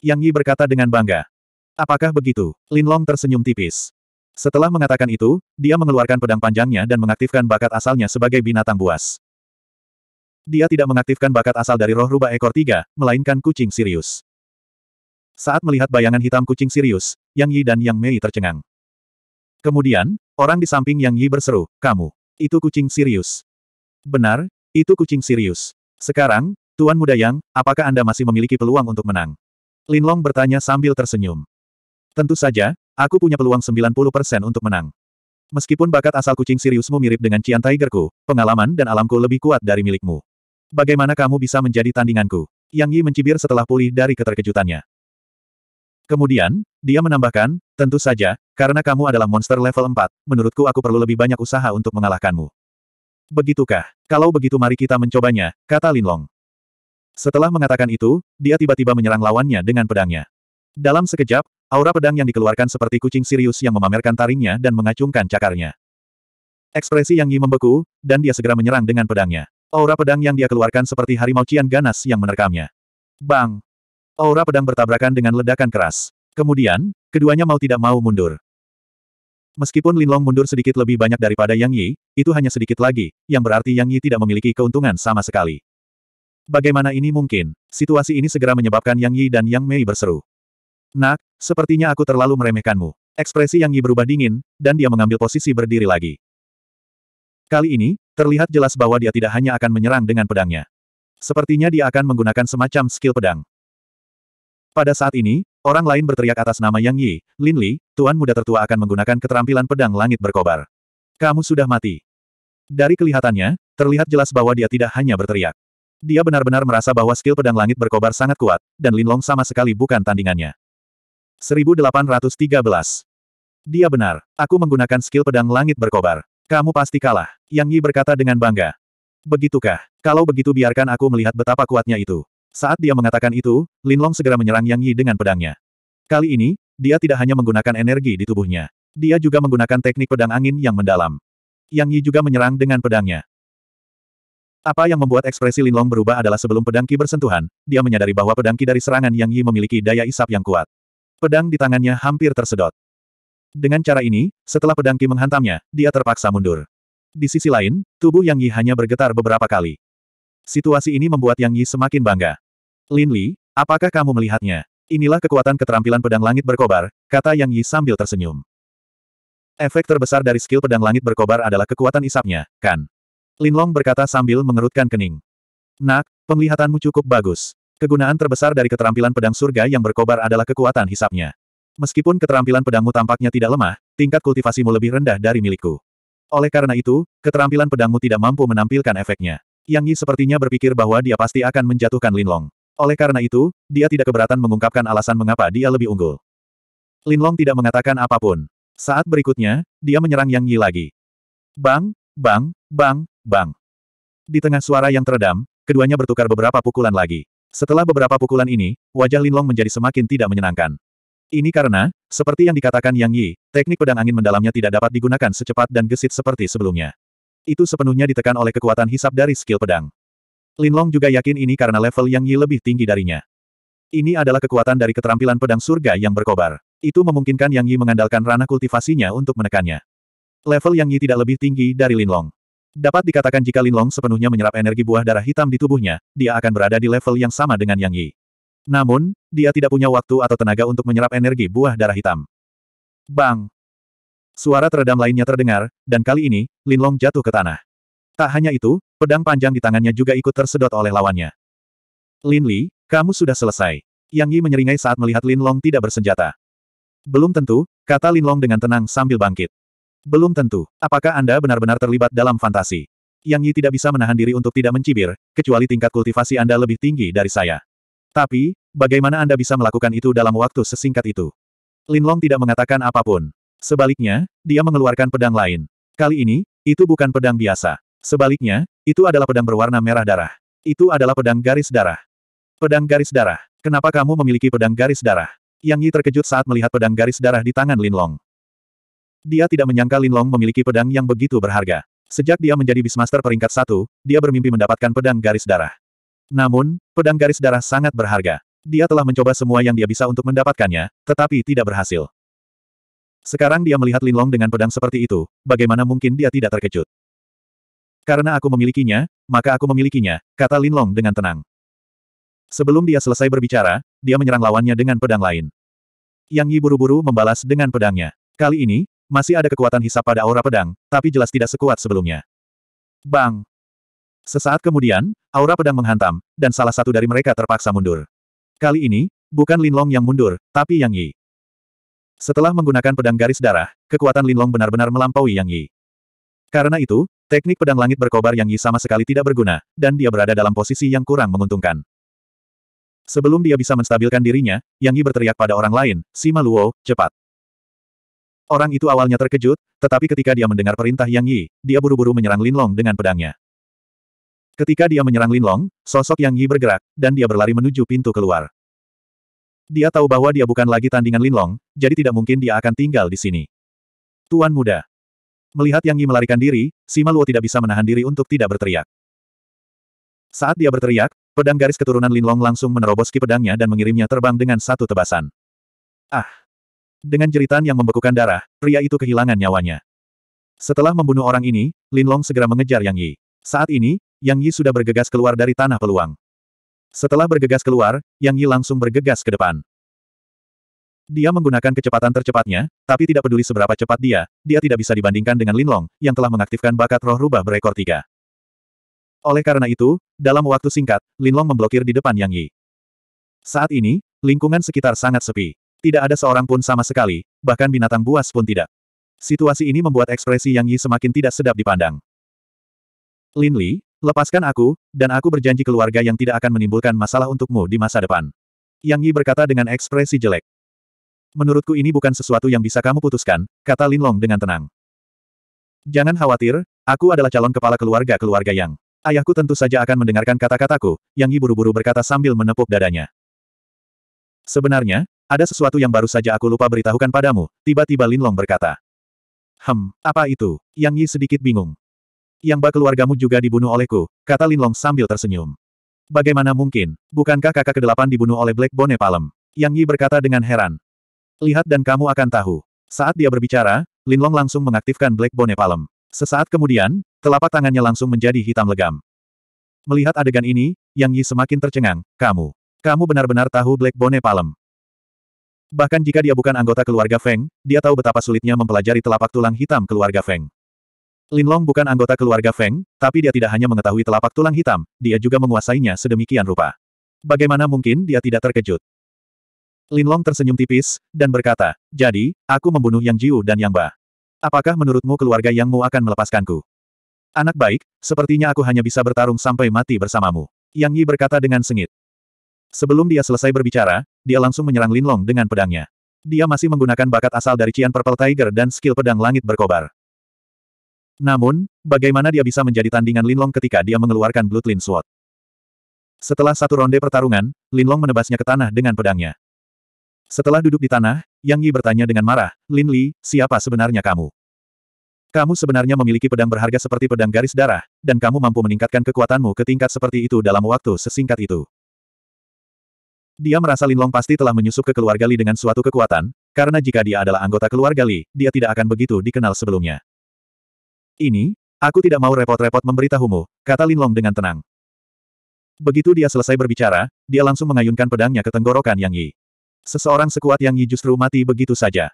Yang Yi berkata dengan bangga. Apakah begitu? Lin Long tersenyum tipis. Setelah mengatakan itu, dia mengeluarkan pedang panjangnya dan mengaktifkan bakat asalnya sebagai binatang buas. Dia tidak mengaktifkan bakat asal dari roh rubah ekor tiga, melainkan kucing Sirius. Saat melihat bayangan hitam kucing Sirius, Yang Yi dan Yang Mei tercengang. Kemudian, orang di samping Yang Yi berseru, kamu, itu kucing Sirius. Benar, itu kucing serius. Sekarang, Tuan Muda Yang, apakah Anda masih memiliki peluang untuk menang? Linlong bertanya sambil tersenyum. Tentu saja, aku punya peluang 90% untuk menang. Meskipun bakat asal kucing seriusmu mirip dengan Cian Tigerku, pengalaman dan alamku lebih kuat dari milikmu. Bagaimana kamu bisa menjadi tandinganku? Yang Yi mencibir setelah pulih dari keterkejutannya. Kemudian, dia menambahkan, tentu saja, karena kamu adalah monster level 4, menurutku aku perlu lebih banyak usaha untuk mengalahkanmu. Begitukah? Kalau begitu mari kita mencobanya, kata Linlong. Setelah mengatakan itu, dia tiba-tiba menyerang lawannya dengan pedangnya. Dalam sekejap, aura pedang yang dikeluarkan seperti kucing Sirius yang memamerkan taringnya dan mengacungkan cakarnya. Ekspresi Yang Yi membeku, dan dia segera menyerang dengan pedangnya. Aura pedang yang dia keluarkan seperti harimau cian ganas yang menerkamnya. Bang! Aura pedang bertabrakan dengan ledakan keras. Kemudian, keduanya mau tidak mau mundur. Meskipun Linlong mundur sedikit lebih banyak daripada Yang Yi, itu hanya sedikit lagi, yang berarti Yang Yi tidak memiliki keuntungan sama sekali. Bagaimana ini mungkin? Situasi ini segera menyebabkan Yang Yi dan Yang Mei berseru. Nak, sepertinya aku terlalu meremehkanmu. Ekspresi Yang Yi berubah dingin, dan dia mengambil posisi berdiri lagi. Kali ini, terlihat jelas bahwa dia tidak hanya akan menyerang dengan pedangnya. Sepertinya dia akan menggunakan semacam skill pedang. Pada saat ini, Orang lain berteriak atas nama Yang Yi, Lin Li, tuan muda tertua akan menggunakan keterampilan pedang langit berkobar. Kamu sudah mati. Dari kelihatannya, terlihat jelas bahwa dia tidak hanya berteriak. Dia benar-benar merasa bahwa skill pedang langit berkobar sangat kuat, dan Lin Long sama sekali bukan tandingannya. 1813. Dia benar, aku menggunakan skill pedang langit berkobar. Kamu pasti kalah, Yang Yi berkata dengan bangga. Begitukah? Kalau begitu biarkan aku melihat betapa kuatnya itu. Saat dia mengatakan itu, Linlong segera menyerang Yang Yi dengan pedangnya. Kali ini, dia tidak hanya menggunakan energi di tubuhnya. Dia juga menggunakan teknik pedang angin yang mendalam. Yang Yi juga menyerang dengan pedangnya. Apa yang membuat ekspresi Linlong berubah adalah sebelum pedang Qi bersentuhan, dia menyadari bahwa pedang Qi dari serangan Yang Yi memiliki daya isap yang kuat. Pedang di tangannya hampir tersedot. Dengan cara ini, setelah pedang Qi menghantamnya, dia terpaksa mundur. Di sisi lain, tubuh Yang Yi hanya bergetar beberapa kali. Situasi ini membuat Yang Yi semakin bangga. Lin Li, apakah kamu melihatnya? Inilah kekuatan keterampilan pedang langit berkobar, kata Yang Yi sambil tersenyum. Efek terbesar dari skill pedang langit berkobar adalah kekuatan isapnya, kan? Lin Long berkata sambil mengerutkan kening. Nak, penglihatanmu cukup bagus. Kegunaan terbesar dari keterampilan pedang surga yang berkobar adalah kekuatan hisapnya. Meskipun keterampilan pedangmu tampaknya tidak lemah, tingkat kultivasimu lebih rendah dari milikku. Oleh karena itu, keterampilan pedangmu tidak mampu menampilkan efeknya. Yang Yi sepertinya berpikir bahwa dia pasti akan menjatuhkan Linlong. Oleh karena itu, dia tidak keberatan mengungkapkan alasan mengapa dia lebih unggul. Linlong tidak mengatakan apapun. Saat berikutnya, dia menyerang Yang Yi lagi. Bang, bang, bang, bang. Di tengah suara yang teredam, keduanya bertukar beberapa pukulan lagi. Setelah beberapa pukulan ini, wajah Linlong menjadi semakin tidak menyenangkan. Ini karena, seperti yang dikatakan Yang Yi, teknik pedang angin mendalamnya tidak dapat digunakan secepat dan gesit seperti sebelumnya itu sepenuhnya ditekan oleh kekuatan hisap dari skill pedang. Linlong juga yakin ini karena level Yang Yi lebih tinggi darinya. Ini adalah kekuatan dari keterampilan pedang surga yang berkobar. Itu memungkinkan Yang Yi mengandalkan ranah kultivasinya untuk menekannya. Level Yang Yi tidak lebih tinggi dari Linlong. Dapat dikatakan jika Linlong sepenuhnya menyerap energi buah darah hitam di tubuhnya, dia akan berada di level yang sama dengan Yang Yi. Namun, dia tidak punya waktu atau tenaga untuk menyerap energi buah darah hitam. Bang! Suara teredam lainnya terdengar, dan kali ini, Lin Long jatuh ke tanah. Tak hanya itu, pedang panjang di tangannya juga ikut tersedot oleh lawannya. Lin Li, kamu sudah selesai. Yang Yi menyeringai saat melihat Lin Long tidak bersenjata. Belum tentu, kata Lin Long dengan tenang sambil bangkit. Belum tentu, apakah Anda benar-benar terlibat dalam fantasi? Yang Yi tidak bisa menahan diri untuk tidak mencibir, kecuali tingkat kultivasi Anda lebih tinggi dari saya. Tapi, bagaimana Anda bisa melakukan itu dalam waktu sesingkat itu? Lin Long tidak mengatakan apapun. Sebaliknya, dia mengeluarkan pedang lain. Kali ini, itu bukan pedang biasa. Sebaliknya, itu adalah pedang berwarna merah darah. Itu adalah pedang garis darah. Pedang garis darah. Kenapa kamu memiliki pedang garis darah? Yang Yi terkejut saat melihat pedang garis darah di tangan Lin Long. Dia tidak menyangka Lin Long memiliki pedang yang begitu berharga. Sejak dia menjadi Bismaster peringkat satu, dia bermimpi mendapatkan pedang garis darah. Namun, pedang garis darah sangat berharga. Dia telah mencoba semua yang dia bisa untuk mendapatkannya, tetapi tidak berhasil. Sekarang dia melihat Linlong dengan pedang seperti itu, bagaimana mungkin dia tidak terkejut? Karena aku memilikinya, maka aku memilikinya, kata Linlong dengan tenang. Sebelum dia selesai berbicara, dia menyerang lawannya dengan pedang lain. Yang Yi buru-buru membalas dengan pedangnya. Kali ini, masih ada kekuatan hisap pada aura pedang, tapi jelas tidak sekuat sebelumnya. Bang! Sesaat kemudian, aura pedang menghantam, dan salah satu dari mereka terpaksa mundur. Kali ini, bukan Linlong yang mundur, tapi Yang Yi. Setelah menggunakan pedang garis darah, kekuatan Linlong benar-benar melampaui Yang Yi. Karena itu, teknik pedang langit berkobar Yang Yi sama sekali tidak berguna, dan dia berada dalam posisi yang kurang menguntungkan. Sebelum dia bisa menstabilkan dirinya, Yang Yi berteriak pada orang lain, Sima Luo, cepat. Orang itu awalnya terkejut, tetapi ketika dia mendengar perintah Yang Yi, dia buru-buru menyerang Linlong dengan pedangnya. Ketika dia menyerang Linlong, sosok Yang Yi bergerak, dan dia berlari menuju pintu keluar. Dia tahu bahwa dia bukan lagi tandingan Linlong, jadi tidak mungkin dia akan tinggal di sini. Tuan muda. Melihat Yang Yi melarikan diri, Sima Luo tidak bisa menahan diri untuk tidak berteriak. Saat dia berteriak, pedang garis keturunan Linlong langsung menerobos ki pedangnya dan mengirimnya terbang dengan satu tebasan. Ah! Dengan jeritan yang membekukan darah, pria itu kehilangan nyawanya. Setelah membunuh orang ini, Linlong segera mengejar Yang Yi. Saat ini, Yang Yi sudah bergegas keluar dari tanah peluang. Setelah bergegas keluar, Yang Yi langsung bergegas ke depan. Dia menggunakan kecepatan tercepatnya, tapi tidak peduli seberapa cepat dia, dia tidak bisa dibandingkan dengan Linlong, yang telah mengaktifkan bakat roh rubah berekor tiga. Oleh karena itu, dalam waktu singkat, Linlong memblokir di depan Yang Yi. Saat ini, lingkungan sekitar sangat sepi. Tidak ada seorang pun sama sekali, bahkan binatang buas pun tidak. Situasi ini membuat ekspresi Yang Yi semakin tidak sedap dipandang. Lin Li, Lepaskan aku, dan aku berjanji keluarga yang tidak akan menimbulkan masalah untukmu di masa depan. Yang Yi berkata dengan ekspresi jelek. Menurutku ini bukan sesuatu yang bisa kamu putuskan, kata Lin Long dengan tenang. Jangan khawatir, aku adalah calon kepala keluarga-keluarga yang. Ayahku tentu saja akan mendengarkan kata-kataku, Yang Yi buru-buru berkata sambil menepuk dadanya. Sebenarnya, ada sesuatu yang baru saja aku lupa beritahukan padamu, tiba-tiba Lin Long berkata. Hem, apa itu? Yang Yi sedikit bingung. Yang bak keluargamu juga dibunuh olehku, kata Linlong sambil tersenyum. Bagaimana mungkin, bukankah kakak kedelapan dibunuh oleh Black Bone Palem? Yang Yi berkata dengan heran. Lihat dan kamu akan tahu. Saat dia berbicara, Linlong langsung mengaktifkan Black Bone Palem. Sesaat kemudian, telapak tangannya langsung menjadi hitam legam. Melihat adegan ini, Yang Yi semakin tercengang, kamu. Kamu benar-benar tahu Black Bone Palem. Bahkan jika dia bukan anggota keluarga Feng, dia tahu betapa sulitnya mempelajari telapak tulang hitam keluarga Feng. Linlong bukan anggota keluarga Feng, tapi dia tidak hanya mengetahui telapak tulang hitam, dia juga menguasainya sedemikian rupa. Bagaimana mungkin dia tidak terkejut? Linlong tersenyum tipis, dan berkata, Jadi, aku membunuh Yang Jiu dan Yang Ba. Apakah menurutmu keluarga Yang Mu akan melepaskanku? Anak baik, sepertinya aku hanya bisa bertarung sampai mati bersamamu. Yang Yi berkata dengan sengit. Sebelum dia selesai berbicara, dia langsung menyerang Linlong dengan pedangnya. Dia masih menggunakan bakat asal dari Cian Purple Tiger dan skill pedang langit berkobar. Namun, bagaimana dia bisa menjadi tandingan Linlong ketika dia mengeluarkan Blood Lin Sword? Setelah satu ronde pertarungan, Linlong menebasnya ke tanah dengan pedangnya. Setelah duduk di tanah, Yang Yi bertanya dengan marah, Lin Li, siapa sebenarnya kamu? Kamu sebenarnya memiliki pedang berharga seperti pedang garis darah, dan kamu mampu meningkatkan kekuatanmu ke tingkat seperti itu dalam waktu sesingkat itu. Dia merasa Linlong pasti telah menyusup ke keluarga Li dengan suatu kekuatan, karena jika dia adalah anggota keluarga Li, dia tidak akan begitu dikenal sebelumnya. Ini, aku tidak mau repot-repot memberitahumu, kata Linlong dengan tenang. Begitu dia selesai berbicara, dia langsung mengayunkan pedangnya ke tenggorokan Yang Yi. Seseorang sekuat Yang Yi justru mati begitu saja.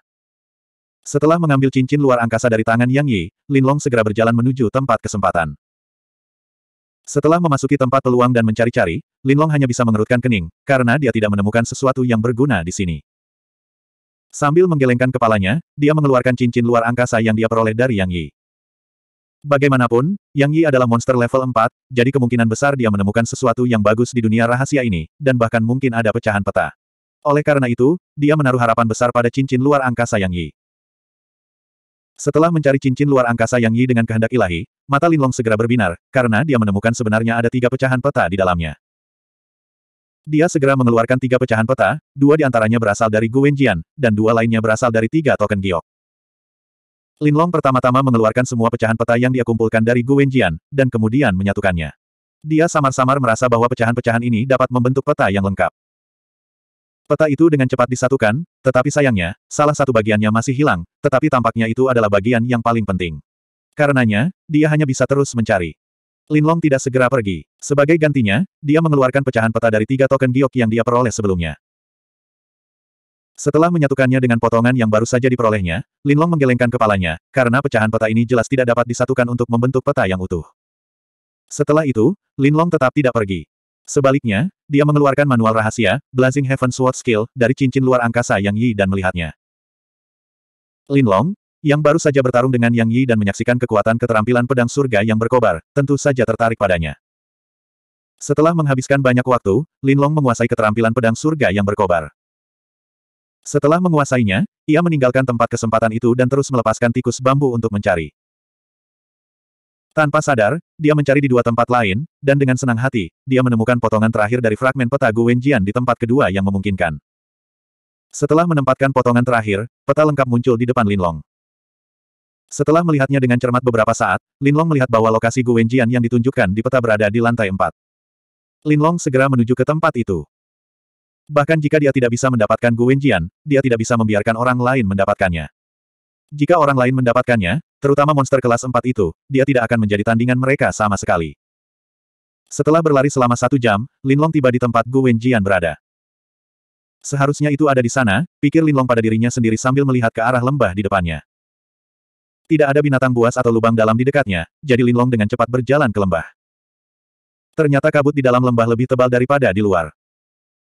Setelah mengambil cincin luar angkasa dari tangan Yang Yi, Linlong segera berjalan menuju tempat kesempatan. Setelah memasuki tempat peluang dan mencari-cari, Linlong hanya bisa mengerutkan kening, karena dia tidak menemukan sesuatu yang berguna di sini. Sambil menggelengkan kepalanya, dia mengeluarkan cincin luar angkasa yang dia peroleh dari Yang Yi. Bagaimanapun, Yang Yi adalah monster level 4, jadi kemungkinan besar dia menemukan sesuatu yang bagus di dunia rahasia ini, dan bahkan mungkin ada pecahan peta. Oleh karena itu, dia menaruh harapan besar pada cincin luar angkasa Yang Yi. Setelah mencari cincin luar angkasa Yang Yi dengan kehendak ilahi, mata Linlong segera berbinar, karena dia menemukan sebenarnya ada tiga pecahan peta di dalamnya. Dia segera mengeluarkan tiga pecahan peta, dua di antaranya berasal dari Gu Wenjian, dan dua lainnya berasal dari tiga token giok. Linlong pertama-tama mengeluarkan semua pecahan peta yang dia kumpulkan dari Gu Wenjian, dan kemudian menyatukannya. Dia samar-samar merasa bahwa pecahan-pecahan ini dapat membentuk peta yang lengkap. Peta itu dengan cepat disatukan, tetapi sayangnya, salah satu bagiannya masih hilang, tetapi tampaknya itu adalah bagian yang paling penting. Karenanya, dia hanya bisa terus mencari. Linlong tidak segera pergi. Sebagai gantinya, dia mengeluarkan pecahan peta dari tiga token giok yang dia peroleh sebelumnya. Setelah menyatukannya dengan potongan yang baru saja diperolehnya, Linlong menggelengkan kepalanya, karena pecahan peta ini jelas tidak dapat disatukan untuk membentuk peta yang utuh. Setelah itu, Linlong tetap tidak pergi. Sebaliknya, dia mengeluarkan manual rahasia, Blazing Heaven Sword Skill, dari cincin luar angkasa Yang Yi dan melihatnya. Linlong, yang baru saja bertarung dengan Yang Yi dan menyaksikan kekuatan keterampilan pedang surga yang berkobar, tentu saja tertarik padanya. Setelah menghabiskan banyak waktu, Linlong menguasai keterampilan pedang surga yang berkobar. Setelah menguasainya, ia meninggalkan tempat kesempatan itu dan terus melepaskan tikus bambu untuk mencari. Tanpa sadar, dia mencari di dua tempat lain, dan dengan senang hati, dia menemukan potongan terakhir dari fragmen peta Wenjian di tempat kedua yang memungkinkan. Setelah menempatkan potongan terakhir, peta lengkap muncul di depan Linlong. Setelah melihatnya dengan cermat beberapa saat, Linlong melihat bahwa lokasi Guwenjian yang ditunjukkan di peta berada di lantai 4. Linlong segera menuju ke tempat itu. Bahkan jika dia tidak bisa mendapatkan Gu Wenjian, dia tidak bisa membiarkan orang lain mendapatkannya. Jika orang lain mendapatkannya, terutama monster kelas 4 itu, dia tidak akan menjadi tandingan mereka sama sekali. Setelah berlari selama satu jam, Lin Long tiba di tempat Gu Wenjian berada. Seharusnya itu ada di sana, pikir Lin Long pada dirinya sendiri sambil melihat ke arah lembah di depannya. Tidak ada binatang buas atau lubang dalam di dekatnya, jadi Lin Long dengan cepat berjalan ke lembah. Ternyata kabut di dalam lembah lebih tebal daripada di luar.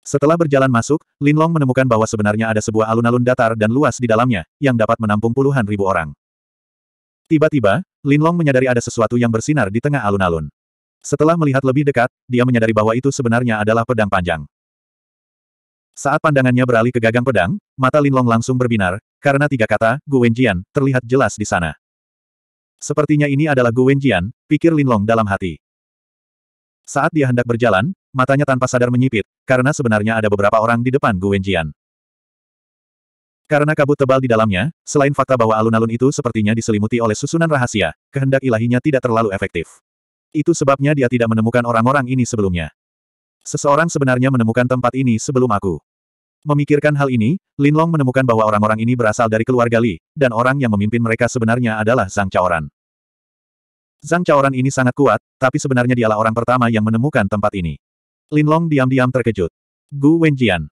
Setelah berjalan masuk, Linlong menemukan bahwa sebenarnya ada sebuah alun-alun datar dan luas di dalamnya, yang dapat menampung puluhan ribu orang. Tiba-tiba, Linlong menyadari ada sesuatu yang bersinar di tengah alun-alun. Setelah melihat lebih dekat, dia menyadari bahwa itu sebenarnya adalah pedang panjang. Saat pandangannya beralih ke gagang pedang, mata Linlong langsung berbinar, karena tiga kata, Gu Wenjian, terlihat jelas di sana. Sepertinya ini adalah Gu Wenjian, pikir Linlong dalam hati. Saat dia hendak berjalan, matanya tanpa sadar menyipit, karena sebenarnya ada beberapa orang di depan Gu Wenjian. Karena kabut tebal di dalamnya, selain fakta bahwa alun-alun itu sepertinya diselimuti oleh susunan rahasia, kehendak ilahinya tidak terlalu efektif. Itu sebabnya dia tidak menemukan orang-orang ini sebelumnya. Seseorang sebenarnya menemukan tempat ini sebelum aku. Memikirkan hal ini, Lin Long menemukan bahwa orang-orang ini berasal dari keluarga Li, dan orang yang memimpin mereka sebenarnya adalah Zhang Chaoran. Zhang Chaoran ini sangat kuat, tapi sebenarnya dialah orang pertama yang menemukan tempat ini. Linlong diam-diam terkejut. Gu Wenjian.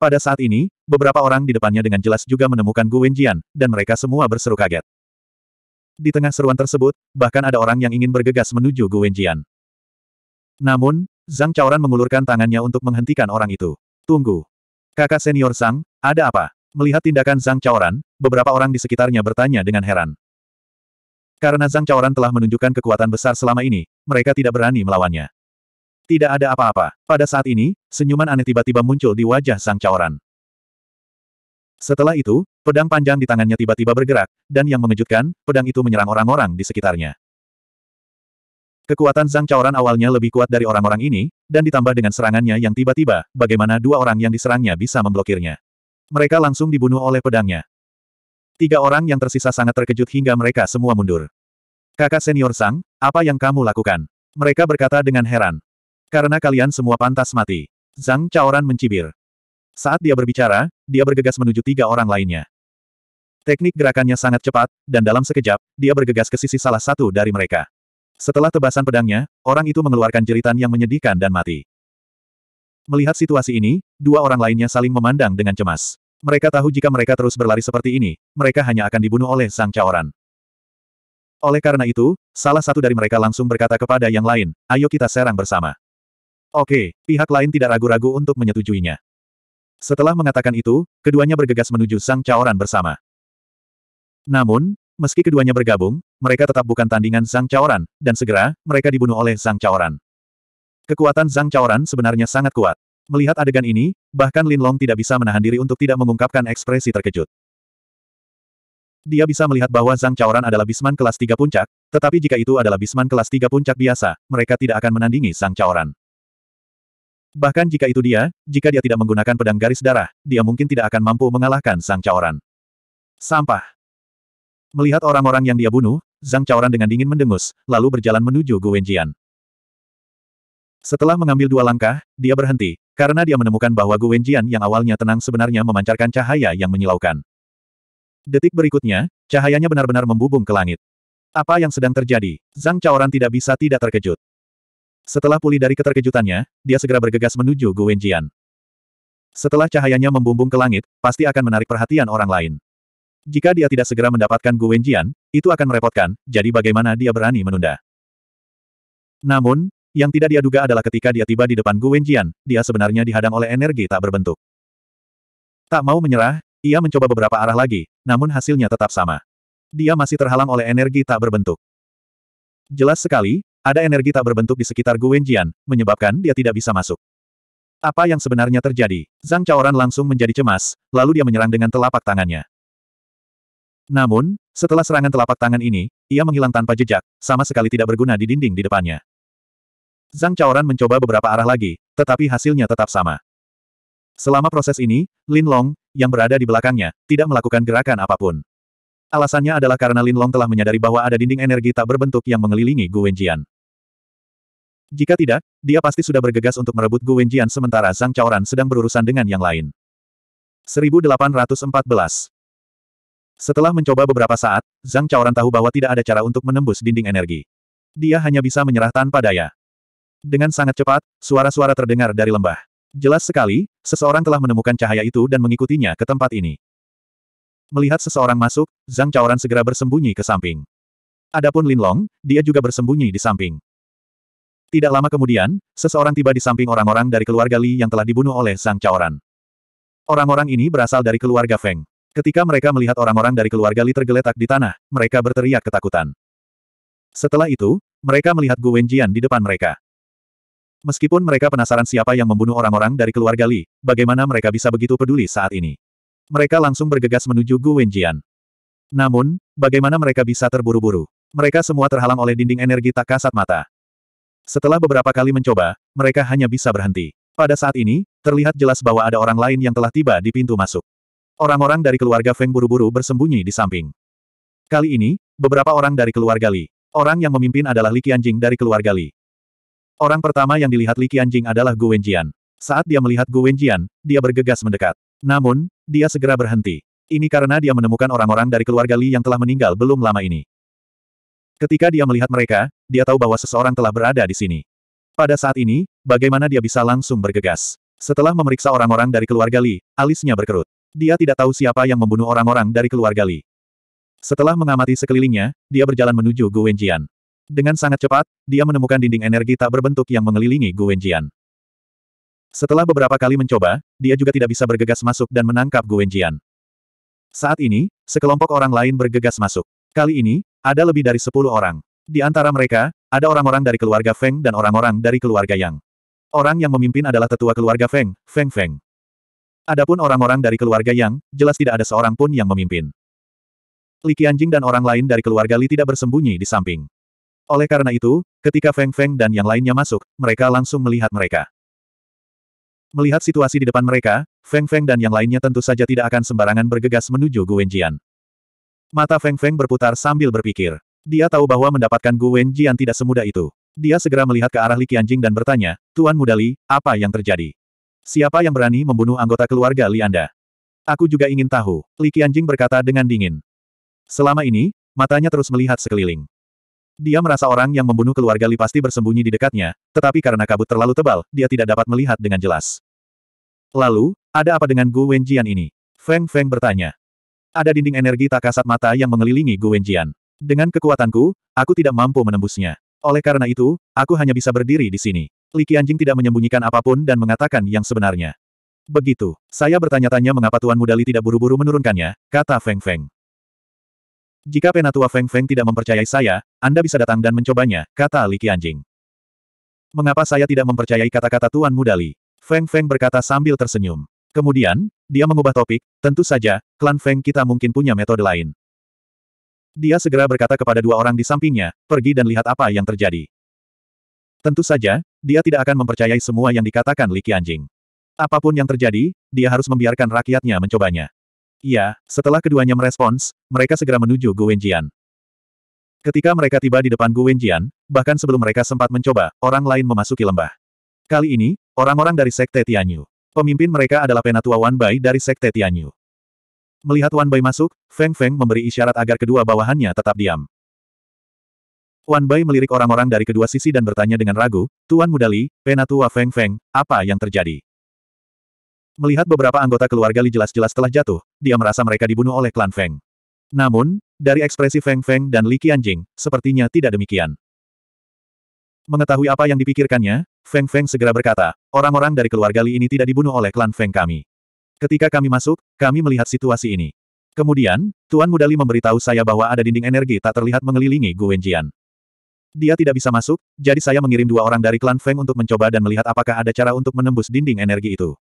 Pada saat ini, beberapa orang di depannya dengan jelas juga menemukan Gu Wenjian, dan mereka semua berseru kaget. Di tengah seruan tersebut, bahkan ada orang yang ingin bergegas menuju Gu Wenjian. Namun, Zhang Chaoran mengulurkan tangannya untuk menghentikan orang itu. Tunggu. Kakak senior Zhang, ada apa? Melihat tindakan Zhang Chaoran, beberapa orang di sekitarnya bertanya dengan heran. Karena Zhang Chaoran telah menunjukkan kekuatan besar selama ini, mereka tidak berani melawannya. Tidak ada apa-apa. Pada saat ini, senyuman aneh tiba-tiba muncul di wajah Sang Caoran. Setelah itu, pedang panjang di tangannya tiba-tiba bergerak, dan yang mengejutkan, pedang itu menyerang orang-orang di sekitarnya. Kekuatan Sang Caoran awalnya lebih kuat dari orang-orang ini, dan ditambah dengan serangannya yang tiba-tiba, bagaimana dua orang yang diserangnya bisa memblokirnya. Mereka langsung dibunuh oleh pedangnya. Tiga orang yang tersisa sangat terkejut hingga mereka semua mundur. Kakak senior Sang, apa yang kamu lakukan? Mereka berkata dengan heran. Karena kalian semua pantas mati. Zhang Chaoran mencibir. Saat dia berbicara, dia bergegas menuju tiga orang lainnya. Teknik gerakannya sangat cepat, dan dalam sekejap, dia bergegas ke sisi salah satu dari mereka. Setelah tebasan pedangnya, orang itu mengeluarkan jeritan yang menyedihkan dan mati. Melihat situasi ini, dua orang lainnya saling memandang dengan cemas. Mereka tahu jika mereka terus berlari seperti ini, mereka hanya akan dibunuh oleh Sang Chaoran. Oleh karena itu, salah satu dari mereka langsung berkata kepada yang lain, ayo kita serang bersama. Oke, pihak lain tidak ragu-ragu untuk menyetujuinya. Setelah mengatakan itu, keduanya bergegas menuju Sang Caoran bersama. Namun, meski keduanya bergabung, mereka tetap bukan tandingan Sang Caoran, dan segera, mereka dibunuh oleh Sang Caoran. Kekuatan Sang Caoran sebenarnya sangat kuat. Melihat adegan ini, bahkan Lin Long tidak bisa menahan diri untuk tidak mengungkapkan ekspresi terkejut. Dia bisa melihat bahwa Zhang Caoran adalah Bisman kelas tiga puncak, tetapi jika itu adalah Bisman kelas tiga puncak biasa, mereka tidak akan menandingi Zhang Caoran. Bahkan jika itu dia, jika dia tidak menggunakan pedang garis darah, dia mungkin tidak akan mampu mengalahkan Sang Caoran. Sampah. Melihat orang-orang yang dia bunuh, Zhang Caoran dengan dingin mendengus, lalu berjalan menuju Gu Wenjian. Setelah mengambil dua langkah, dia berhenti, karena dia menemukan bahwa Gu Wenjian yang awalnya tenang sebenarnya memancarkan cahaya yang menyilaukan. Detik berikutnya, cahayanya benar-benar membubung ke langit. Apa yang sedang terjadi? Zhang Caoran tidak bisa tidak terkejut. Setelah pulih dari keterkejutannya, dia segera bergegas menuju Gu Setelah cahayanya membumbung ke langit, pasti akan menarik perhatian orang lain. Jika dia tidak segera mendapatkan Gu itu akan merepotkan, jadi bagaimana dia berani menunda. Namun, yang tidak dia duga adalah ketika dia tiba di depan Gu dia sebenarnya dihadang oleh energi tak berbentuk. Tak mau menyerah, ia mencoba beberapa arah lagi, namun hasilnya tetap sama. Dia masih terhalang oleh energi tak berbentuk. Jelas sekali, ada energi tak berbentuk di sekitar Gu Wenjian, menyebabkan dia tidak bisa masuk. Apa yang sebenarnya terjadi? Zhang Chaoran langsung menjadi cemas, lalu dia menyerang dengan telapak tangannya. Namun, setelah serangan telapak tangan ini, ia menghilang tanpa jejak, sama sekali tidak berguna di dinding di depannya. Zhang Chaoran mencoba beberapa arah lagi, tetapi hasilnya tetap sama. Selama proses ini, Lin Long, yang berada di belakangnya, tidak melakukan gerakan apapun. Alasannya adalah karena Lin Long telah menyadari bahwa ada dinding energi tak berbentuk yang mengelilingi Gu Wenjian. Jika tidak, dia pasti sudah bergegas untuk merebut Gu Wenjian sementara Zhang Chaoran sedang berurusan dengan yang lain. 1814 Setelah mencoba beberapa saat, Zhang Chaoran tahu bahwa tidak ada cara untuk menembus dinding energi. Dia hanya bisa menyerah tanpa daya. Dengan sangat cepat, suara-suara terdengar dari lembah. Jelas sekali, seseorang telah menemukan cahaya itu dan mengikutinya ke tempat ini. Melihat seseorang masuk, Zhang Chaoran segera bersembunyi ke samping. Adapun Lin Long, dia juga bersembunyi di samping. Tidak lama kemudian, seseorang tiba di samping orang-orang dari keluarga Li yang telah dibunuh oleh sang caoran. Orang-orang ini berasal dari keluarga Feng. Ketika mereka melihat orang-orang dari keluarga Li tergeletak di tanah, mereka berteriak ketakutan. Setelah itu, mereka melihat Gu Wenjian di depan mereka. Meskipun mereka penasaran siapa yang membunuh orang-orang dari keluarga Li, bagaimana mereka bisa begitu peduli saat ini. Mereka langsung bergegas menuju Gu Wenjian. Namun, bagaimana mereka bisa terburu-buru? Mereka semua terhalang oleh dinding energi tak kasat mata. Setelah beberapa kali mencoba, mereka hanya bisa berhenti. Pada saat ini, terlihat jelas bahwa ada orang lain yang telah tiba di pintu masuk. Orang-orang dari keluarga Feng buru-buru bersembunyi di samping. Kali ini, beberapa orang dari keluarga Li. Orang yang memimpin adalah Li Qianjing dari keluarga Li. Orang pertama yang dilihat Li Qianjing adalah Gu Wenjian. Saat dia melihat Gu Wenjian, dia bergegas mendekat. Namun, dia segera berhenti. Ini karena dia menemukan orang-orang dari keluarga Li yang telah meninggal belum lama ini. Ketika dia melihat mereka, dia tahu bahwa seseorang telah berada di sini. Pada saat ini, bagaimana dia bisa langsung bergegas? Setelah memeriksa orang-orang dari keluarga Li, alisnya berkerut. Dia tidak tahu siapa yang membunuh orang-orang dari keluarga Li. Setelah mengamati sekelilingnya, dia berjalan menuju Gu Wenjian. Dengan sangat cepat, dia menemukan dinding energi tak berbentuk yang mengelilingi Gu Wenjian. Setelah beberapa kali mencoba, dia juga tidak bisa bergegas masuk dan menangkap Gu Wenjian. Saat ini, sekelompok orang lain bergegas masuk. Kali ini, ada lebih dari sepuluh orang. Di antara mereka, ada orang-orang dari keluarga Feng dan orang-orang dari keluarga Yang. Orang yang memimpin adalah tetua keluarga Feng, Feng Feng. Adapun orang-orang dari keluarga Yang, jelas tidak ada seorang pun yang memimpin. Li Qianjing dan orang lain dari keluarga Li tidak bersembunyi di samping. Oleh karena itu, ketika Feng Feng dan yang lainnya masuk, mereka langsung melihat mereka. Melihat situasi di depan mereka, Feng Feng dan yang lainnya tentu saja tidak akan sembarangan bergegas menuju Guen Mata Feng Feng berputar sambil berpikir. Dia tahu bahwa mendapatkan Gu Wen Jian tidak semudah itu. Dia segera melihat ke arah Li Qianjing dan bertanya, Tuan Muda Li, apa yang terjadi? Siapa yang berani membunuh anggota keluarga Li Anda? Aku juga ingin tahu, Li Qianjing berkata dengan dingin. Selama ini, matanya terus melihat sekeliling. Dia merasa orang yang membunuh keluarga Li pasti bersembunyi di dekatnya, tetapi karena kabut terlalu tebal, dia tidak dapat melihat dengan jelas. Lalu, ada apa dengan Gu Wenjian ini? Feng Feng bertanya. Ada dinding energi tak kasat mata yang mengelilingi Gu Wenjian. Dengan kekuatanku, aku tidak mampu menembusnya. Oleh karena itu, aku hanya bisa berdiri di sini. Li Qi'anjing tidak menyembunyikan apapun dan mengatakan yang sebenarnya. Begitu. Saya bertanya-tanya mengapa Tuan Muda Li tidak buru-buru menurunkannya, kata Feng Feng. Jika penatua Feng Feng tidak mempercayai saya, Anda bisa datang dan mencobanya, kata Li Qi'anjing. Mengapa saya tidak mempercayai kata-kata Tuan Muda Li? Feng Feng berkata sambil tersenyum. Kemudian, dia mengubah topik, tentu saja, klan Feng kita mungkin punya metode lain. Dia segera berkata kepada dua orang di sampingnya, pergi dan lihat apa yang terjadi. Tentu saja, dia tidak akan mempercayai semua yang dikatakan Li Anjing. Apapun yang terjadi, dia harus membiarkan rakyatnya mencobanya. Iya, setelah keduanya merespons, mereka segera menuju Gu Wenjian. Ketika mereka tiba di depan Gu Wenjian, bahkan sebelum mereka sempat mencoba, orang lain memasuki lembah. Kali ini, orang-orang dari Sekte Tianyu. Pemimpin mereka adalah penatua Wan Bai dari Sekte Tianyu. Melihat Wan Bai masuk, Feng Feng memberi isyarat agar kedua bawahannya tetap diam. Wan Bai melirik orang-orang dari kedua sisi dan bertanya dengan ragu, Tuan Muda penatua Feng Feng, apa yang terjadi? Melihat beberapa anggota keluarga Li jelas-jelas telah jatuh, dia merasa mereka dibunuh oleh klan Feng. Namun, dari ekspresi Feng Feng dan Li Qianjing, sepertinya tidak demikian. Mengetahui apa yang dipikirkannya, Feng Feng segera berkata, orang-orang dari keluarga Li ini tidak dibunuh oleh klan Feng kami. Ketika kami masuk, kami melihat situasi ini. Kemudian, Tuan Muda Li memberitahu saya bahwa ada dinding energi tak terlihat mengelilingi Gu Wenjian. Dia tidak bisa masuk, jadi saya mengirim dua orang dari klan Feng untuk mencoba dan melihat apakah ada cara untuk menembus dinding energi itu.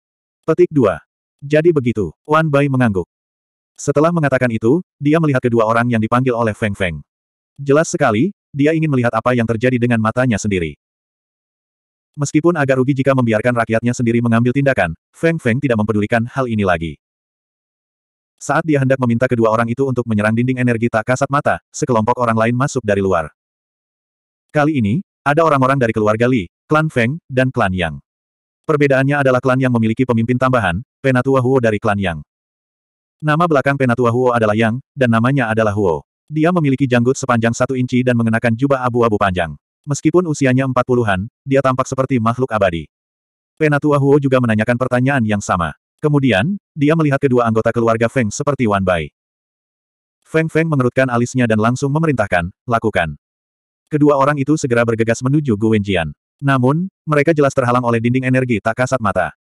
Petik 2. Jadi begitu, Wan Bai mengangguk. Setelah mengatakan itu, dia melihat kedua orang yang dipanggil oleh Feng Feng. Jelas sekali, dia ingin melihat apa yang terjadi dengan matanya sendiri. Meskipun agak rugi jika membiarkan rakyatnya sendiri mengambil tindakan, Feng Feng tidak mempedulikan hal ini lagi. Saat dia hendak meminta kedua orang itu untuk menyerang dinding energi tak kasat mata, sekelompok orang lain masuk dari luar. Kali ini, ada orang-orang dari keluarga Li, klan Feng, dan klan Yang. Perbedaannya adalah klan yang memiliki pemimpin tambahan, Penatua Huo dari klan Yang. Nama belakang Penatua Huo adalah Yang, dan namanya adalah Huo. Dia memiliki janggut sepanjang satu inci dan mengenakan jubah abu-abu panjang. Meskipun usianya empat puluhan, dia tampak seperti makhluk abadi. Penatua Huo juga menanyakan pertanyaan yang sama. Kemudian, dia melihat kedua anggota keluarga Feng seperti Wan Bai. Feng Feng mengerutkan alisnya dan langsung memerintahkan, lakukan. Kedua orang itu segera bergegas menuju Gu Wenjian. Namun, mereka jelas terhalang oleh dinding energi tak kasat mata.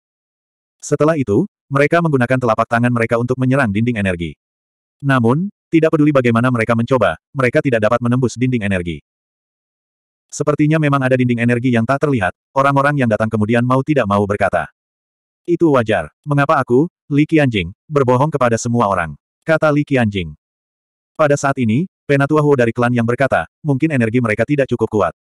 Setelah itu, mereka menggunakan telapak tangan mereka untuk menyerang dinding energi. Namun, tidak peduli bagaimana mereka mencoba, mereka tidak dapat menembus dinding energi. Sepertinya memang ada dinding energi yang tak terlihat, orang-orang yang datang kemudian mau tidak mau berkata. Itu wajar. Mengapa aku, Li Qianjing, berbohong kepada semua orang? Kata Li Qianjing. Pada saat ini, Penatua Huo dari klan yang berkata, mungkin energi mereka tidak cukup kuat.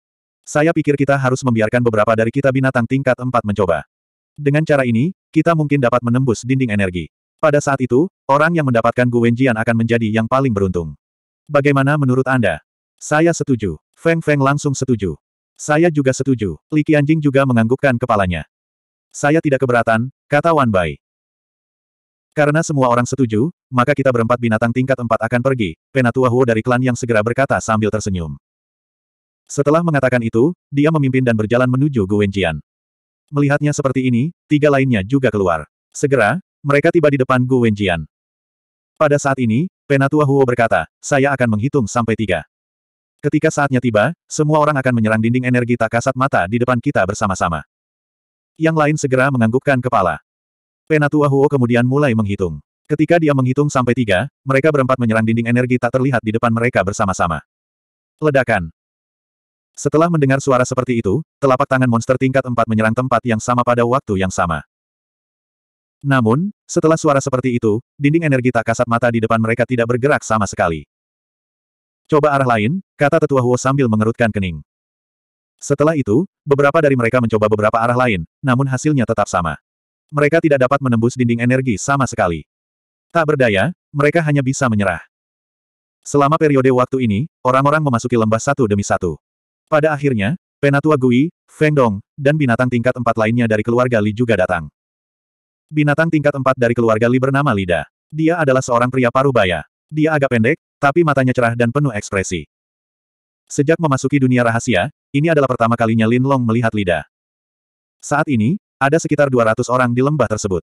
Saya pikir kita harus membiarkan beberapa dari kita binatang tingkat 4 mencoba. Dengan cara ini, kita mungkin dapat menembus dinding energi. Pada saat itu, orang yang mendapatkan Gu Wenjian akan menjadi yang paling beruntung. Bagaimana menurut Anda? Saya setuju. Feng Feng langsung setuju. Saya juga setuju. Li Qianjing juga menganggukkan kepalanya. Saya tidak keberatan, kata Wan Bai. Karena semua orang setuju, maka kita berempat binatang tingkat empat akan pergi, Penatua Huo dari klan yang segera berkata sambil tersenyum. Setelah mengatakan itu, dia memimpin dan berjalan menuju Gu Wenjian. Melihatnya seperti ini, tiga lainnya juga keluar. Segera, mereka tiba di depan Gu Wenjian. Pada saat ini, Penatua Huo berkata, saya akan menghitung sampai tiga. Ketika saatnya tiba, semua orang akan menyerang dinding energi tak kasat mata di depan kita bersama-sama. Yang lain segera menganggukkan kepala. Penatua Huo kemudian mulai menghitung. Ketika dia menghitung sampai tiga, mereka berempat menyerang dinding energi tak terlihat di depan mereka bersama-sama. Ledakan. Setelah mendengar suara seperti itu, telapak tangan monster tingkat empat menyerang tempat yang sama pada waktu yang sama. Namun, setelah suara seperti itu, dinding energi tak kasat mata di depan mereka tidak bergerak sama sekali. Coba arah lain, kata tetua Huo sambil mengerutkan kening. Setelah itu, beberapa dari mereka mencoba beberapa arah lain, namun hasilnya tetap sama. Mereka tidak dapat menembus dinding energi sama sekali. Tak berdaya, mereka hanya bisa menyerah. Selama periode waktu ini, orang-orang memasuki lembah satu demi satu. Pada akhirnya, Penatua Gui, Feng Dong, dan binatang tingkat empat lainnya dari keluarga Li juga datang. Binatang tingkat empat dari keluarga Li bernama Lida. Dia adalah seorang pria paruh baya. Dia agak pendek, tapi matanya cerah dan penuh ekspresi. Sejak memasuki dunia rahasia, ini adalah pertama kalinya Lin Long melihat Lida. Saat ini, ada sekitar 200 orang di lembah tersebut.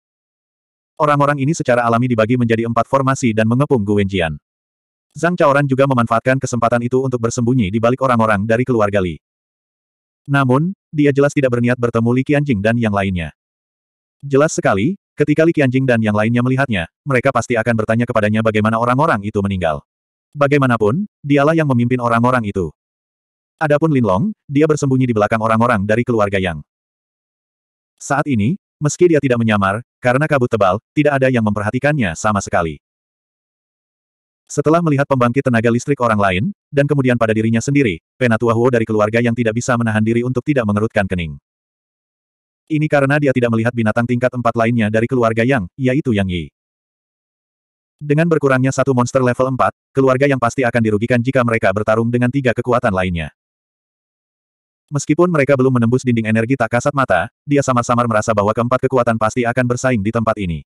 Orang-orang ini secara alami dibagi menjadi empat formasi dan mengepung Gu Wenjian. Zhang Chaoran juga memanfaatkan kesempatan itu untuk bersembunyi di balik orang-orang dari keluarga Li. Namun, dia jelas tidak berniat bertemu Li Qianjing dan yang lainnya. Jelas sekali, ketika Li Qianjing dan yang lainnya melihatnya, mereka pasti akan bertanya kepadanya bagaimana orang-orang itu meninggal. Bagaimanapun, dialah yang memimpin orang-orang itu. Adapun Lin Long, dia bersembunyi di belakang orang-orang dari keluarga Yang. Saat ini, meski dia tidak menyamar, karena kabut tebal, tidak ada yang memperhatikannya sama sekali. Setelah melihat pembangkit tenaga listrik orang lain, dan kemudian pada dirinya sendiri, Penatua Huo dari keluarga yang tidak bisa menahan diri untuk tidak mengerutkan kening. Ini karena dia tidak melihat binatang tingkat empat lainnya dari keluarga Yang, yaitu Yang Yi. Dengan berkurangnya satu monster level 4, keluarga yang pasti akan dirugikan jika mereka bertarung dengan tiga kekuatan lainnya. Meskipun mereka belum menembus dinding energi tak kasat mata, dia samar-samar merasa bahwa keempat kekuatan pasti akan bersaing di tempat ini.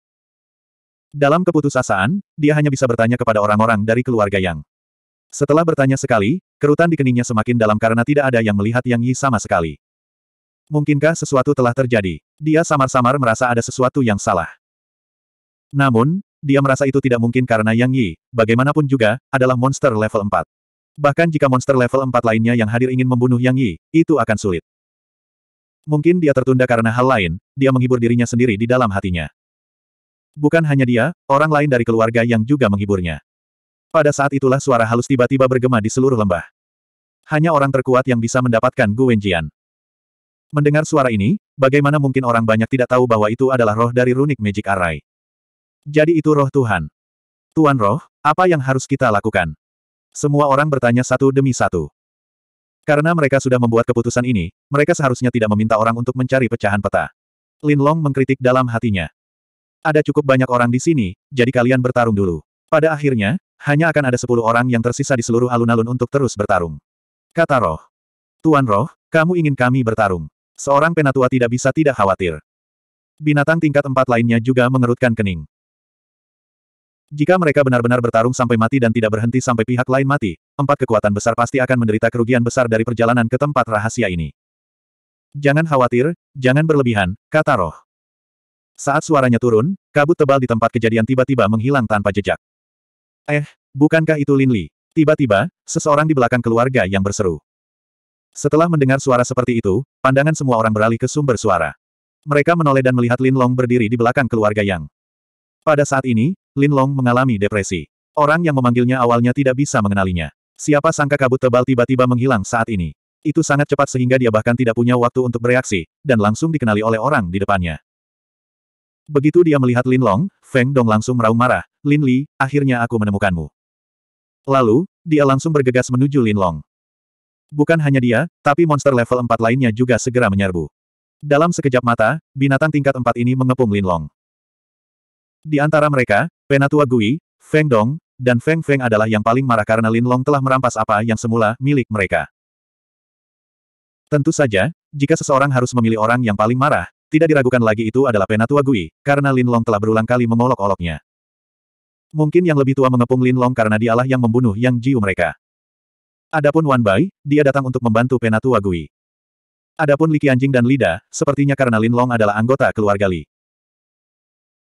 Dalam keputusasaan, dia hanya bisa bertanya kepada orang-orang dari keluarga Yang. Setelah bertanya sekali, kerutan di keningnya semakin dalam karena tidak ada yang melihat Yang Yi sama sekali. Mungkinkah sesuatu telah terjadi? Dia samar-samar merasa ada sesuatu yang salah. Namun, dia merasa itu tidak mungkin karena Yang Yi, bagaimanapun juga, adalah monster level 4. Bahkan jika monster level 4 lainnya yang hadir ingin membunuh Yang Yi, itu akan sulit. Mungkin dia tertunda karena hal lain, dia menghibur dirinya sendiri di dalam hatinya. Bukan hanya dia, orang lain dari keluarga yang juga menghiburnya. Pada saat itulah suara halus tiba-tiba bergema di seluruh lembah. Hanya orang terkuat yang bisa mendapatkan Gu Mendengar suara ini, bagaimana mungkin orang banyak tidak tahu bahwa itu adalah roh dari runik Magic Array. Jadi itu roh Tuhan. Tuan roh, apa yang harus kita lakukan? Semua orang bertanya satu demi satu. Karena mereka sudah membuat keputusan ini, mereka seharusnya tidak meminta orang untuk mencari pecahan peta. Lin Long mengkritik dalam hatinya. Ada cukup banyak orang di sini, jadi kalian bertarung dulu. Pada akhirnya, hanya akan ada sepuluh orang yang tersisa di seluruh alun-alun untuk terus bertarung. Kata roh. Tuan roh, kamu ingin kami bertarung. Seorang penatua tidak bisa tidak khawatir. Binatang tingkat empat lainnya juga mengerutkan kening. Jika mereka benar-benar bertarung sampai mati dan tidak berhenti sampai pihak lain mati, empat kekuatan besar pasti akan menderita kerugian besar dari perjalanan ke tempat rahasia ini. Jangan khawatir, jangan berlebihan, kata roh. Saat suaranya turun, kabut tebal di tempat kejadian tiba-tiba menghilang tanpa jejak. Eh, bukankah itu Lin Li? Tiba-tiba, seseorang di belakang keluarga yang berseru. Setelah mendengar suara seperti itu, pandangan semua orang beralih ke sumber suara. Mereka menoleh dan melihat Lin Long berdiri di belakang keluarga Yang. Pada saat ini, Lin Long mengalami depresi. Orang yang memanggilnya awalnya tidak bisa mengenalinya. Siapa sangka kabut tebal tiba-tiba menghilang saat ini. Itu sangat cepat sehingga dia bahkan tidak punya waktu untuk bereaksi, dan langsung dikenali oleh orang di depannya. Begitu dia melihat Lin Long, Feng Dong langsung meraung marah, Lin Li, akhirnya aku menemukanmu. Lalu, dia langsung bergegas menuju Lin Long. Bukan hanya dia, tapi monster level 4 lainnya juga segera menyerbu. Dalam sekejap mata, binatang tingkat 4 ini mengepung Lin Long. Di antara mereka, Penatua Gui, Feng Dong, dan Feng Feng adalah yang paling marah karena Lin Long telah merampas apa yang semula milik mereka. Tentu saja, jika seseorang harus memilih orang yang paling marah, tidak diragukan lagi itu adalah Penatua Gui, karena Lin Long telah berulang kali mengolok-oloknya. Mungkin yang lebih tua mengepung Lin Long karena dialah yang membunuh Yang Jiu mereka. Adapun Wan Bai, dia datang untuk membantu Penatua Gui. Adapun Li Qianjing dan Lida, sepertinya karena Lin Long adalah anggota keluarga Li.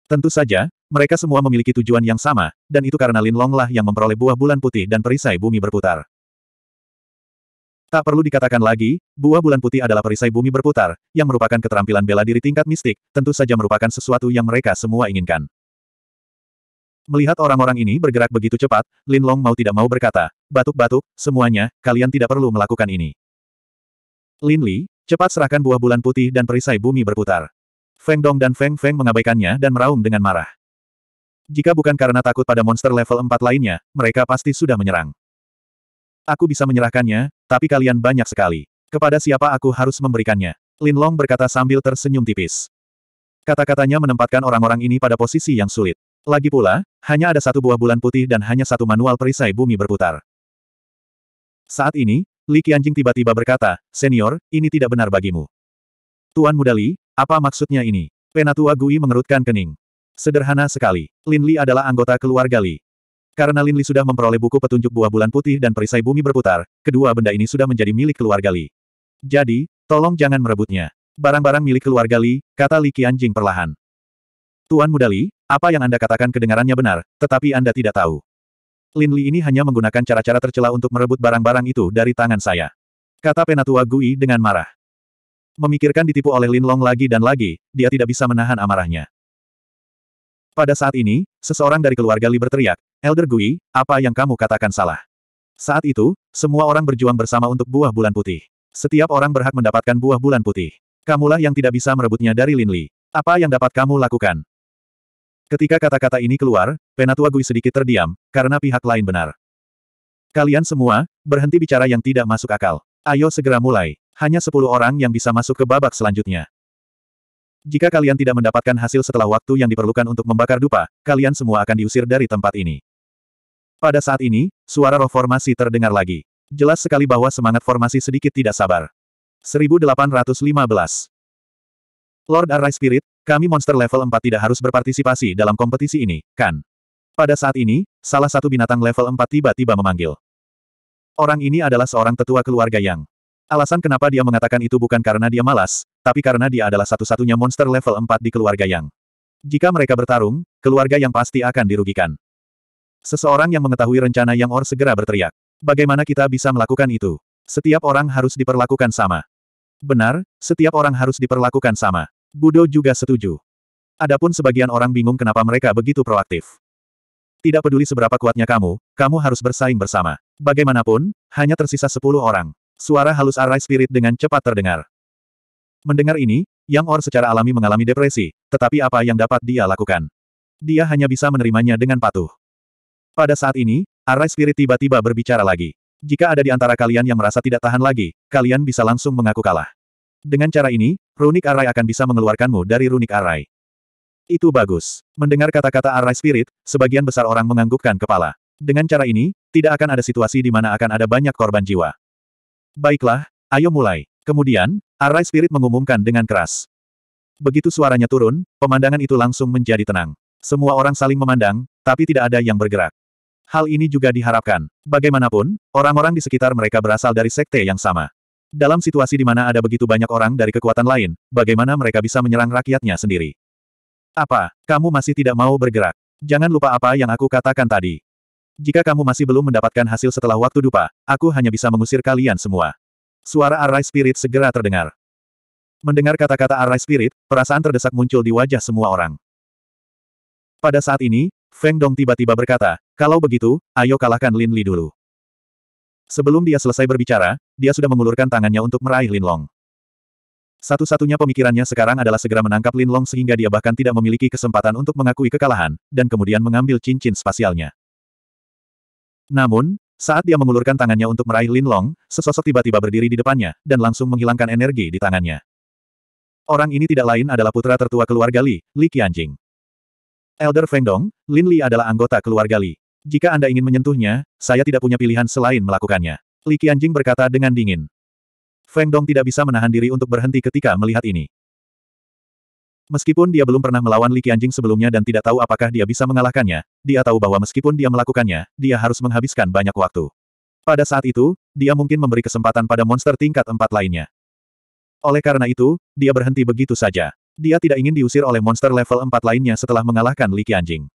Tentu saja, mereka semua memiliki tujuan yang sama, dan itu karena Lin Longlah yang memperoleh buah bulan putih dan perisai bumi berputar. Tak perlu dikatakan lagi, buah bulan putih adalah perisai bumi berputar, yang merupakan keterampilan bela diri tingkat mistik, tentu saja merupakan sesuatu yang mereka semua inginkan. Melihat orang-orang ini bergerak begitu cepat, Lin Long mau tidak mau berkata, batuk-batuk, semuanya, kalian tidak perlu melakukan ini. Lin Li, cepat serahkan buah bulan putih dan perisai bumi berputar. Feng Dong dan Feng Feng mengabaikannya dan meraung dengan marah. Jika bukan karena takut pada monster level 4 lainnya, mereka pasti sudah menyerang. Aku bisa menyerahkannya, tapi kalian banyak sekali. Kepada siapa aku harus memberikannya? Lin Long berkata sambil tersenyum tipis. Kata-katanya menempatkan orang-orang ini pada posisi yang sulit. Lagi pula, hanya ada satu buah bulan putih dan hanya satu manual perisai bumi berputar. Saat ini, Li Qianjing tiba-tiba berkata, Senior, ini tidak benar bagimu. Tuan Muda Li, apa maksudnya ini? Penatua Gui mengerutkan kening. Sederhana sekali. Lin Li adalah anggota keluarga Li. Karena Lin Li sudah memperoleh buku petunjuk buah bulan putih dan perisai bumi berputar, kedua benda ini sudah menjadi milik keluarga Li. Jadi, tolong jangan merebutnya. Barang-barang milik keluarga Li, kata Li Qianjing perlahan. Tuan Muda Li, apa yang Anda katakan kedengarannya benar, tetapi Anda tidak tahu. Lin Li ini hanya menggunakan cara-cara tercela untuk merebut barang-barang itu dari tangan saya. Kata Penatua Gui dengan marah. Memikirkan ditipu oleh Lin Long lagi dan lagi, dia tidak bisa menahan amarahnya. Pada saat ini, seseorang dari keluarga Li berteriak, Elder Gui, apa yang kamu katakan salah? Saat itu, semua orang berjuang bersama untuk buah bulan putih. Setiap orang berhak mendapatkan buah bulan putih. Kamulah yang tidak bisa merebutnya dari Lin Li. Apa yang dapat kamu lakukan? Ketika kata-kata ini keluar, Penatua Gui sedikit terdiam, karena pihak lain benar. Kalian semua, berhenti bicara yang tidak masuk akal. Ayo segera mulai hanya sepuluh orang yang bisa masuk ke babak selanjutnya. Jika kalian tidak mendapatkan hasil setelah waktu yang diperlukan untuk membakar dupa, kalian semua akan diusir dari tempat ini. Pada saat ini, suara roh formasi terdengar lagi. Jelas sekali bahwa semangat formasi sedikit tidak sabar. 1815 Lord Arai Spirit, kami monster level 4 tidak harus berpartisipasi dalam kompetisi ini, kan? Pada saat ini, salah satu binatang level 4 tiba-tiba memanggil. Orang ini adalah seorang tetua keluarga Yang. Alasan kenapa dia mengatakan itu bukan karena dia malas, tapi karena dia adalah satu-satunya monster level 4 di keluarga Yang. Jika mereka bertarung, keluarga Yang pasti akan dirugikan. Seseorang yang mengetahui rencana Yang Or segera berteriak. Bagaimana kita bisa melakukan itu? Setiap orang harus diperlakukan sama. Benar, setiap orang harus diperlakukan sama. Budo juga setuju. Adapun sebagian orang bingung kenapa mereka begitu proaktif. Tidak peduli seberapa kuatnya kamu, kamu harus bersaing bersama. Bagaimanapun, hanya tersisa sepuluh orang. Suara halus Arai Spirit dengan cepat terdengar. Mendengar ini, Yang Or secara alami mengalami depresi, tetapi apa yang dapat dia lakukan? Dia hanya bisa menerimanya dengan patuh. Pada saat ini, Arai Spirit tiba-tiba berbicara lagi. Jika ada di antara kalian yang merasa tidak tahan lagi, kalian bisa langsung mengaku kalah. Dengan cara ini, runik Arai akan bisa mengeluarkanmu dari runik Arai. Itu bagus. Mendengar kata-kata Arai Spirit, sebagian besar orang menganggukkan kepala. Dengan cara ini, tidak akan ada situasi di mana akan ada banyak korban jiwa. Baiklah, ayo mulai. Kemudian, Arai Spirit mengumumkan dengan keras. Begitu suaranya turun, pemandangan itu langsung menjadi tenang. Semua orang saling memandang, tapi tidak ada yang bergerak. Hal ini juga diharapkan. Bagaimanapun, orang-orang di sekitar mereka berasal dari sekte yang sama. Dalam situasi di mana ada begitu banyak orang dari kekuatan lain, bagaimana mereka bisa menyerang rakyatnya sendiri? Apa, kamu masih tidak mau bergerak? Jangan lupa apa yang aku katakan tadi. Jika kamu masih belum mendapatkan hasil setelah waktu dupa, aku hanya bisa mengusir kalian semua. Suara Arai Spirit segera terdengar. Mendengar kata-kata Arai Spirit, perasaan terdesak muncul di wajah semua orang. Pada saat ini, Feng Dong tiba-tiba berkata, kalau begitu, ayo kalahkan Lin Li dulu. Sebelum dia selesai berbicara, dia sudah mengulurkan tangannya untuk meraih Lin Long. Satu-satunya pemikirannya sekarang adalah segera menangkap Lin Long sehingga dia bahkan tidak memiliki kesempatan untuk mengakui kekalahan, dan kemudian mengambil cincin spasialnya. Namun, saat dia mengulurkan tangannya untuk meraih Lin Long, sesosok tiba-tiba berdiri di depannya, dan langsung menghilangkan energi di tangannya. Orang ini tidak lain adalah putra tertua keluarga Li, Li Qianjing. Elder Feng Dong, Lin Li adalah anggota keluarga Li. Jika Anda ingin menyentuhnya, saya tidak punya pilihan selain melakukannya. Li Qianjing berkata dengan dingin. Feng Dong tidak bisa menahan diri untuk berhenti ketika melihat ini. Meskipun dia belum pernah melawan Li Qianjing sebelumnya dan tidak tahu apakah dia bisa mengalahkannya, dia tahu bahwa meskipun dia melakukannya, dia harus menghabiskan banyak waktu. Pada saat itu, dia mungkin memberi kesempatan pada monster tingkat empat lainnya. Oleh karena itu, dia berhenti begitu saja. Dia tidak ingin diusir oleh monster level empat lainnya setelah mengalahkan Li Qianjing.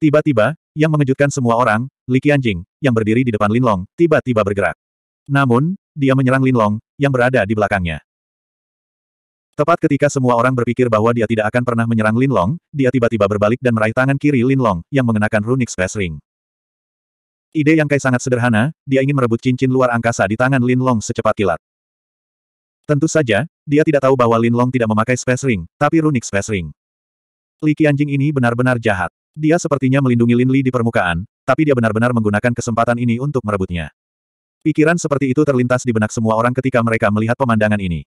Tiba-tiba, yang mengejutkan semua orang, Li Qianjing, yang berdiri di depan Linlong, tiba-tiba bergerak. Namun, dia menyerang Linlong, yang berada di belakangnya. Tepat ketika semua orang berpikir bahwa dia tidak akan pernah menyerang Lin Long, dia tiba-tiba berbalik dan meraih tangan kiri Lin Long, yang mengenakan Runix space ring. Ide yang Kai sangat sederhana, dia ingin merebut cincin luar angkasa di tangan Lin Long secepat kilat. Tentu saja, dia tidak tahu bahwa Lin Long tidak memakai space ring, tapi Runix space ring. Liki anjing ini benar-benar jahat. Dia sepertinya melindungi Lin Li di permukaan, tapi dia benar-benar menggunakan kesempatan ini untuk merebutnya. Pikiran seperti itu terlintas di benak semua orang ketika mereka melihat pemandangan ini.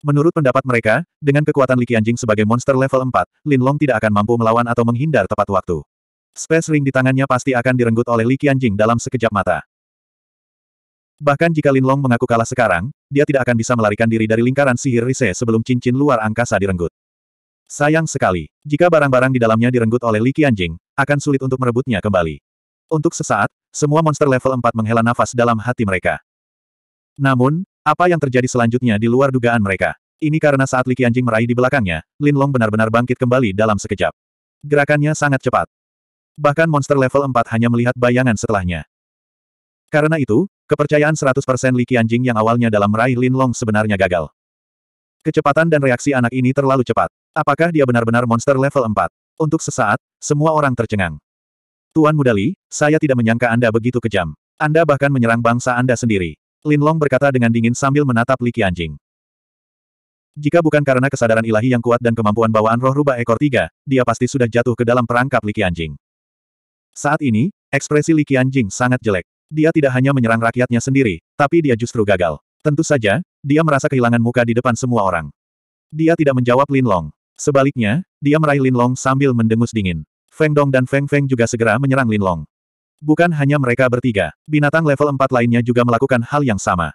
Menurut pendapat mereka, dengan kekuatan Liki Anjing sebagai monster level 4, Lin Long tidak akan mampu melawan atau menghindar tepat waktu. Space Ring di tangannya pasti akan direnggut oleh Liki Anjing dalam sekejap mata. Bahkan jika Lin Long mengaku kalah sekarang, dia tidak akan bisa melarikan diri dari lingkaran sihir Rise sebelum cincin luar angkasa direnggut. Sayang sekali, jika barang-barang di dalamnya direnggut oleh Liki Anjing, akan sulit untuk merebutnya kembali. Untuk sesaat, semua monster level 4 menghela nafas dalam hati mereka. Namun, apa yang terjadi selanjutnya di luar dugaan mereka. Ini karena saat Li Qianjing meraih di belakangnya, Lin Long benar-benar bangkit kembali dalam sekejap. Gerakannya sangat cepat. Bahkan monster level 4 hanya melihat bayangan setelahnya. Karena itu, kepercayaan 100% Li Qianjing yang awalnya dalam meraih Lin Long sebenarnya gagal. Kecepatan dan reaksi anak ini terlalu cepat. Apakah dia benar-benar monster level 4? Untuk sesaat, semua orang tercengang. Tuan Mudali, saya tidak menyangka Anda begitu kejam. Anda bahkan menyerang bangsa Anda sendiri. Lin Long berkata dengan dingin sambil menatap Li Qi'anjing. Jika bukan karena kesadaran ilahi yang kuat dan kemampuan bawaan roh rubah ekor tiga, dia pasti sudah jatuh ke dalam perangkap Li Qi'anjing. Saat ini, ekspresi Li Qi'anjing sangat jelek. Dia tidak hanya menyerang rakyatnya sendiri, tapi dia justru gagal. Tentu saja, dia merasa kehilangan muka di depan semua orang. Dia tidak menjawab Lin Long. Sebaliknya, dia meraih Lin Long sambil mendengus dingin. Feng Dong dan Feng Feng juga segera menyerang Lin Long. Bukan hanya mereka bertiga, binatang level 4 lainnya juga melakukan hal yang sama.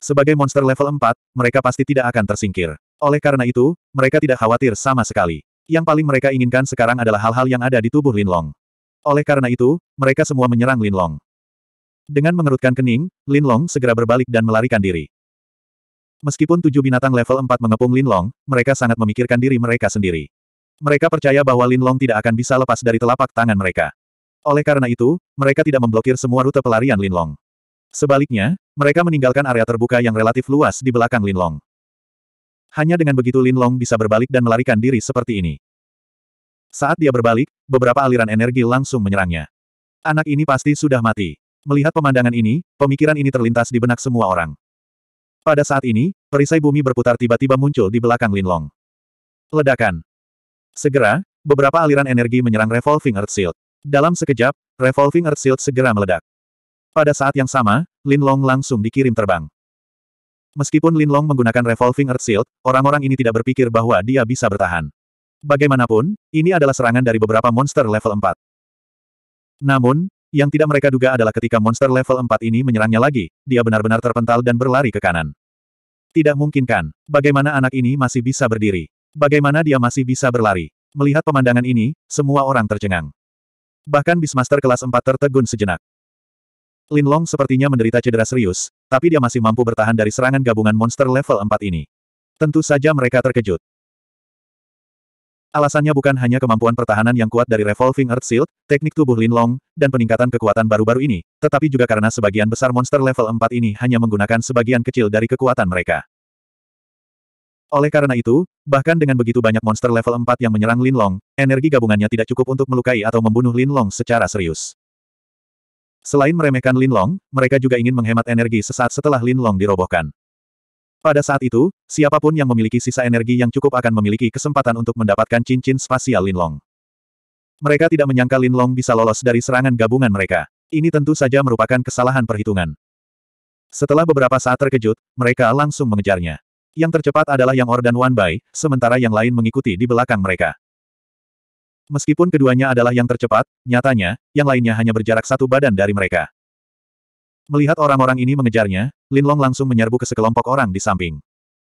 Sebagai monster level 4, mereka pasti tidak akan tersingkir. Oleh karena itu, mereka tidak khawatir sama sekali. Yang paling mereka inginkan sekarang adalah hal-hal yang ada di tubuh Linlong. Oleh karena itu, mereka semua menyerang Linlong. Dengan mengerutkan kening, Linlong segera berbalik dan melarikan diri. Meskipun tujuh binatang level 4 mengepung Linlong, mereka sangat memikirkan diri mereka sendiri. Mereka percaya bahwa Linlong tidak akan bisa lepas dari telapak tangan mereka. Oleh karena itu, mereka tidak memblokir semua rute pelarian Linlong. Sebaliknya, mereka meninggalkan area terbuka yang relatif luas di belakang Linlong. Hanya dengan begitu Linlong bisa berbalik dan melarikan diri seperti ini. Saat dia berbalik, beberapa aliran energi langsung menyerangnya. Anak ini pasti sudah mati. Melihat pemandangan ini, pemikiran ini terlintas di benak semua orang. Pada saat ini, perisai bumi berputar tiba-tiba muncul di belakang Linlong. Ledakan. Segera, beberapa aliran energi menyerang Revolving Earth Shield. Dalam sekejap, Revolving Earth Shield segera meledak. Pada saat yang sama, Lin Long langsung dikirim terbang. Meskipun Lin Long menggunakan Revolving Earth Shield, orang-orang ini tidak berpikir bahwa dia bisa bertahan. Bagaimanapun, ini adalah serangan dari beberapa monster level 4. Namun, yang tidak mereka duga adalah ketika monster level 4 ini menyerangnya lagi, dia benar-benar terpental dan berlari ke kanan. Tidak mungkin kan, bagaimana anak ini masih bisa berdiri? Bagaimana dia masih bisa berlari? Melihat pemandangan ini, semua orang tercengang. Bahkan Bismaster kelas 4 tertegun sejenak. Lin Long sepertinya menderita cedera serius, tapi dia masih mampu bertahan dari serangan gabungan monster level 4 ini. Tentu saja mereka terkejut. Alasannya bukan hanya kemampuan pertahanan yang kuat dari Revolving Earth Shield, teknik tubuh Lin Long, dan peningkatan kekuatan baru-baru ini, tetapi juga karena sebagian besar monster level 4 ini hanya menggunakan sebagian kecil dari kekuatan mereka. Oleh karena itu, bahkan dengan begitu banyak monster level 4 yang menyerang Lin Long, energi gabungannya tidak cukup untuk melukai atau membunuh Lin Long secara serius. Selain meremehkan Lin Long, mereka juga ingin menghemat energi sesaat setelah Lin Long dirobohkan. Pada saat itu, siapapun yang memiliki sisa energi yang cukup akan memiliki kesempatan untuk mendapatkan cincin spasial Lin Long. Mereka tidak menyangka Lin Long bisa lolos dari serangan gabungan mereka. Ini tentu saja merupakan kesalahan perhitungan. Setelah beberapa saat terkejut, mereka langsung mengejarnya. Yang tercepat adalah yang Or dan Wan Bai, sementara yang lain mengikuti di belakang mereka. Meskipun keduanya adalah yang tercepat, nyatanya, yang lainnya hanya berjarak satu badan dari mereka. Melihat orang-orang ini mengejarnya, Lin Long langsung menyerbu ke sekelompok orang di samping.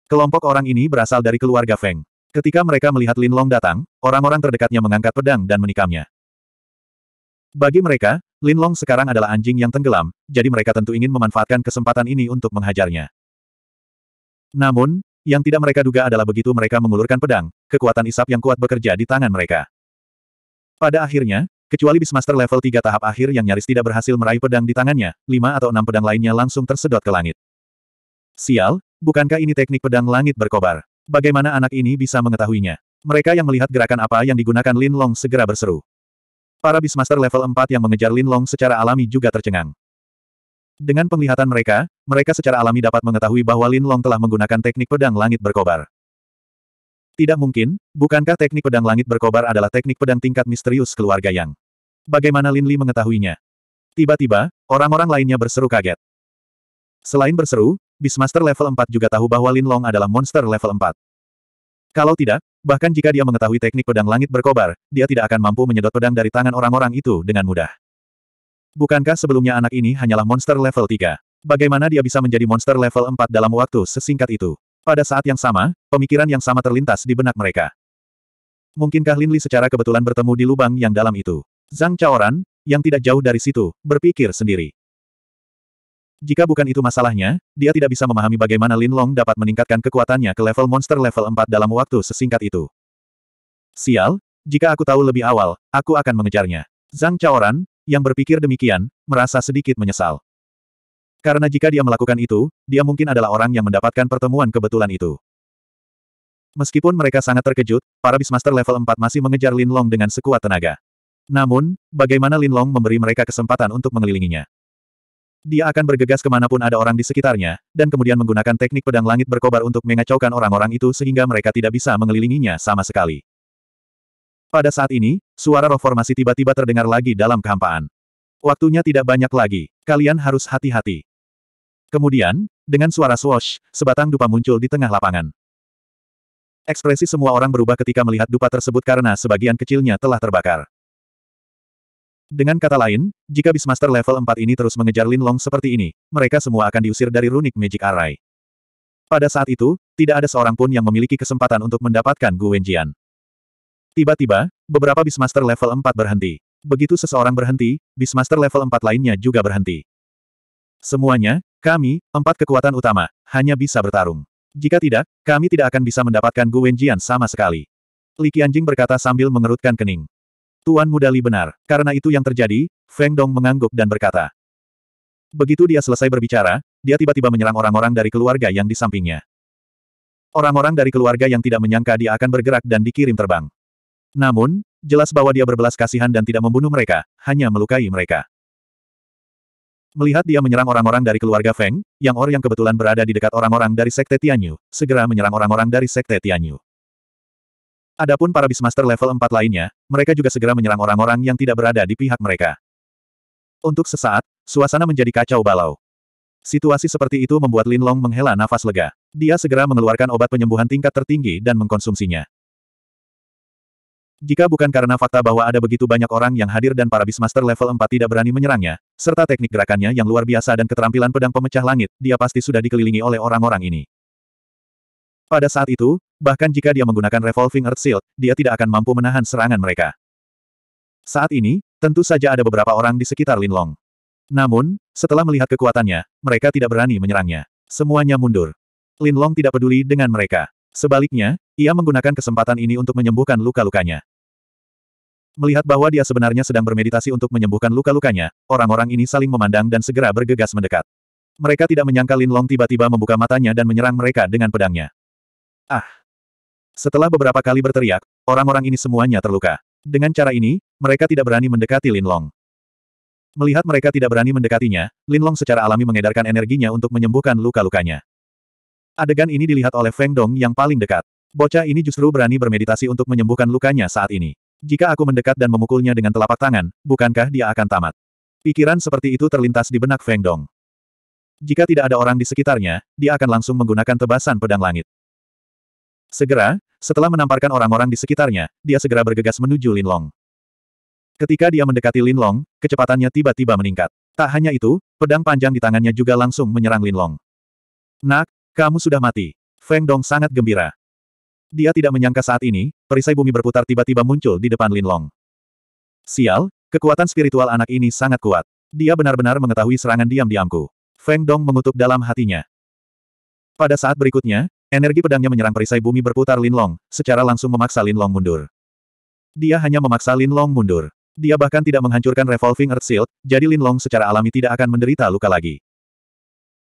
Kelompok orang ini berasal dari keluarga Feng. Ketika mereka melihat Lin Long datang, orang-orang terdekatnya mengangkat pedang dan menikamnya. Bagi mereka, Lin Long sekarang adalah anjing yang tenggelam, jadi mereka tentu ingin memanfaatkan kesempatan ini untuk menghajarnya. Namun, yang tidak mereka duga adalah begitu mereka mengulurkan pedang, kekuatan isap yang kuat bekerja di tangan mereka. Pada akhirnya, kecuali Bismaster level 3 tahap akhir yang nyaris tidak berhasil meraih pedang di tangannya, lima atau enam pedang lainnya langsung tersedot ke langit. Sial, bukankah ini teknik pedang langit berkobar? Bagaimana anak ini bisa mengetahuinya? Mereka yang melihat gerakan apa yang digunakan Lin Long segera berseru. Para Bismaster level 4 yang mengejar Lin Long secara alami juga tercengang. Dengan penglihatan mereka, mereka secara alami dapat mengetahui bahwa Lin Long telah menggunakan teknik pedang langit berkobar. Tidak mungkin, bukankah teknik pedang langit berkobar adalah teknik pedang tingkat misterius keluarga Yang? Bagaimana Lin Li mengetahuinya? Tiba-tiba, orang-orang lainnya berseru kaget. Selain berseru, Beastmaster level 4 juga tahu bahwa Lin Long adalah monster level 4. Kalau tidak, bahkan jika dia mengetahui teknik pedang langit berkobar, dia tidak akan mampu menyedot pedang dari tangan orang-orang itu dengan mudah. Bukankah sebelumnya anak ini hanyalah monster level 3? Bagaimana dia bisa menjadi monster level 4 dalam waktu sesingkat itu? Pada saat yang sama, pemikiran yang sama terlintas di benak mereka. Mungkinkah Lin Li secara kebetulan bertemu di lubang yang dalam itu? Zhang Chaoran, yang tidak jauh dari situ, berpikir sendiri. Jika bukan itu masalahnya, dia tidak bisa memahami bagaimana Lin Long dapat meningkatkan kekuatannya ke level monster level 4 dalam waktu sesingkat itu. Sial, jika aku tahu lebih awal, aku akan mengejarnya. Zhang Chaoran, yang berpikir demikian, merasa sedikit menyesal. Karena jika dia melakukan itu, dia mungkin adalah orang yang mendapatkan pertemuan kebetulan itu. Meskipun mereka sangat terkejut, para Beastmaster level 4 masih mengejar Lin Long dengan sekuat tenaga. Namun, bagaimana Lin Long memberi mereka kesempatan untuk mengelilinginya? Dia akan bergegas kemanapun ada orang di sekitarnya, dan kemudian menggunakan teknik pedang langit berkobar untuk mengacaukan orang-orang itu sehingga mereka tidak bisa mengelilinginya sama sekali. Pada saat ini, suara reformasi tiba-tiba terdengar lagi dalam kehampaan. Waktunya tidak banyak lagi, kalian harus hati-hati. Kemudian, dengan suara swash, sebatang dupa muncul di tengah lapangan. Ekspresi semua orang berubah ketika melihat dupa tersebut karena sebagian kecilnya telah terbakar. Dengan kata lain, jika Bismaster level 4 ini terus mengejar Lin Long seperti ini, mereka semua akan diusir dari runik Magic Array. Pada saat itu, tidak ada seorang pun yang memiliki kesempatan untuk mendapatkan Gu Wenjian. Tiba-tiba, beberapa Beastmaster level 4 berhenti. Begitu seseorang berhenti, Beastmaster level 4 lainnya juga berhenti. Semuanya, kami, empat kekuatan utama, hanya bisa bertarung. Jika tidak, kami tidak akan bisa mendapatkan Gu sama sekali. Li Qianjing berkata sambil mengerutkan kening. Tuan muda Li benar, karena itu yang terjadi, Feng Dong mengangguk dan berkata. Begitu dia selesai berbicara, dia tiba-tiba menyerang orang-orang dari keluarga yang di sampingnya. Orang-orang dari keluarga yang tidak menyangka dia akan bergerak dan dikirim terbang. Namun, jelas bahwa dia berbelas kasihan dan tidak membunuh mereka, hanya melukai mereka. Melihat dia menyerang orang-orang dari keluarga Feng, Yang Or yang kebetulan berada di dekat orang-orang dari Sekte Tianyu, segera menyerang orang-orang dari Sekte Tianyu. Adapun para Bismaster level 4 lainnya, mereka juga segera menyerang orang-orang yang tidak berada di pihak mereka. Untuk sesaat, suasana menjadi kacau balau. Situasi seperti itu membuat Lin Long menghela nafas lega. Dia segera mengeluarkan obat penyembuhan tingkat tertinggi dan mengkonsumsinya. Jika bukan karena fakta bahwa ada begitu banyak orang yang hadir dan para Beastmaster level 4 tidak berani menyerangnya, serta teknik gerakannya yang luar biasa dan keterampilan pedang pemecah langit, dia pasti sudah dikelilingi oleh orang-orang ini. Pada saat itu, bahkan jika dia menggunakan Revolving Earth Shield, dia tidak akan mampu menahan serangan mereka. Saat ini, tentu saja ada beberapa orang di sekitar Linlong. Namun, setelah melihat kekuatannya, mereka tidak berani menyerangnya. Semuanya mundur. Linlong tidak peduli dengan mereka. Sebaliknya, ia menggunakan kesempatan ini untuk menyembuhkan luka-lukanya. Melihat bahwa dia sebenarnya sedang bermeditasi untuk menyembuhkan luka-lukanya, orang-orang ini saling memandang dan segera bergegas mendekat. Mereka tidak menyangka Lin Long tiba-tiba membuka matanya dan menyerang mereka dengan pedangnya. Ah! Setelah beberapa kali berteriak, orang-orang ini semuanya terluka. Dengan cara ini, mereka tidak berani mendekati Lin Long. Melihat mereka tidak berani mendekatinya, Lin Long secara alami mengedarkan energinya untuk menyembuhkan luka-lukanya. Adegan ini dilihat oleh Feng Dong yang paling dekat. Bocah ini justru berani bermeditasi untuk menyembuhkan lukanya saat ini. Jika aku mendekat dan memukulnya dengan telapak tangan, bukankah dia akan tamat? Pikiran seperti itu terlintas di benak Feng Dong. Jika tidak ada orang di sekitarnya, dia akan langsung menggunakan tebasan pedang langit. Segera, setelah menamparkan orang-orang di sekitarnya, dia segera bergegas menuju Lin Long. Ketika dia mendekati Lin Long, kecepatannya tiba-tiba meningkat. Tak hanya itu, pedang panjang di tangannya juga langsung menyerang Linlong. Nak, kamu sudah mati. Feng Dong sangat gembira. Dia tidak menyangka saat ini, perisai bumi berputar tiba-tiba muncul di depan Lin Long. Sial, kekuatan spiritual anak ini sangat kuat. Dia benar-benar mengetahui serangan diam-diamku. Feng Dong mengutuk dalam hatinya. Pada saat berikutnya, energi pedangnya menyerang perisai bumi berputar Lin Long secara langsung memaksa Lin Long mundur. Dia hanya memaksa Lin Long mundur. Dia bahkan tidak menghancurkan Revolving Earth Shield, jadi Lin Long secara alami tidak akan menderita luka lagi.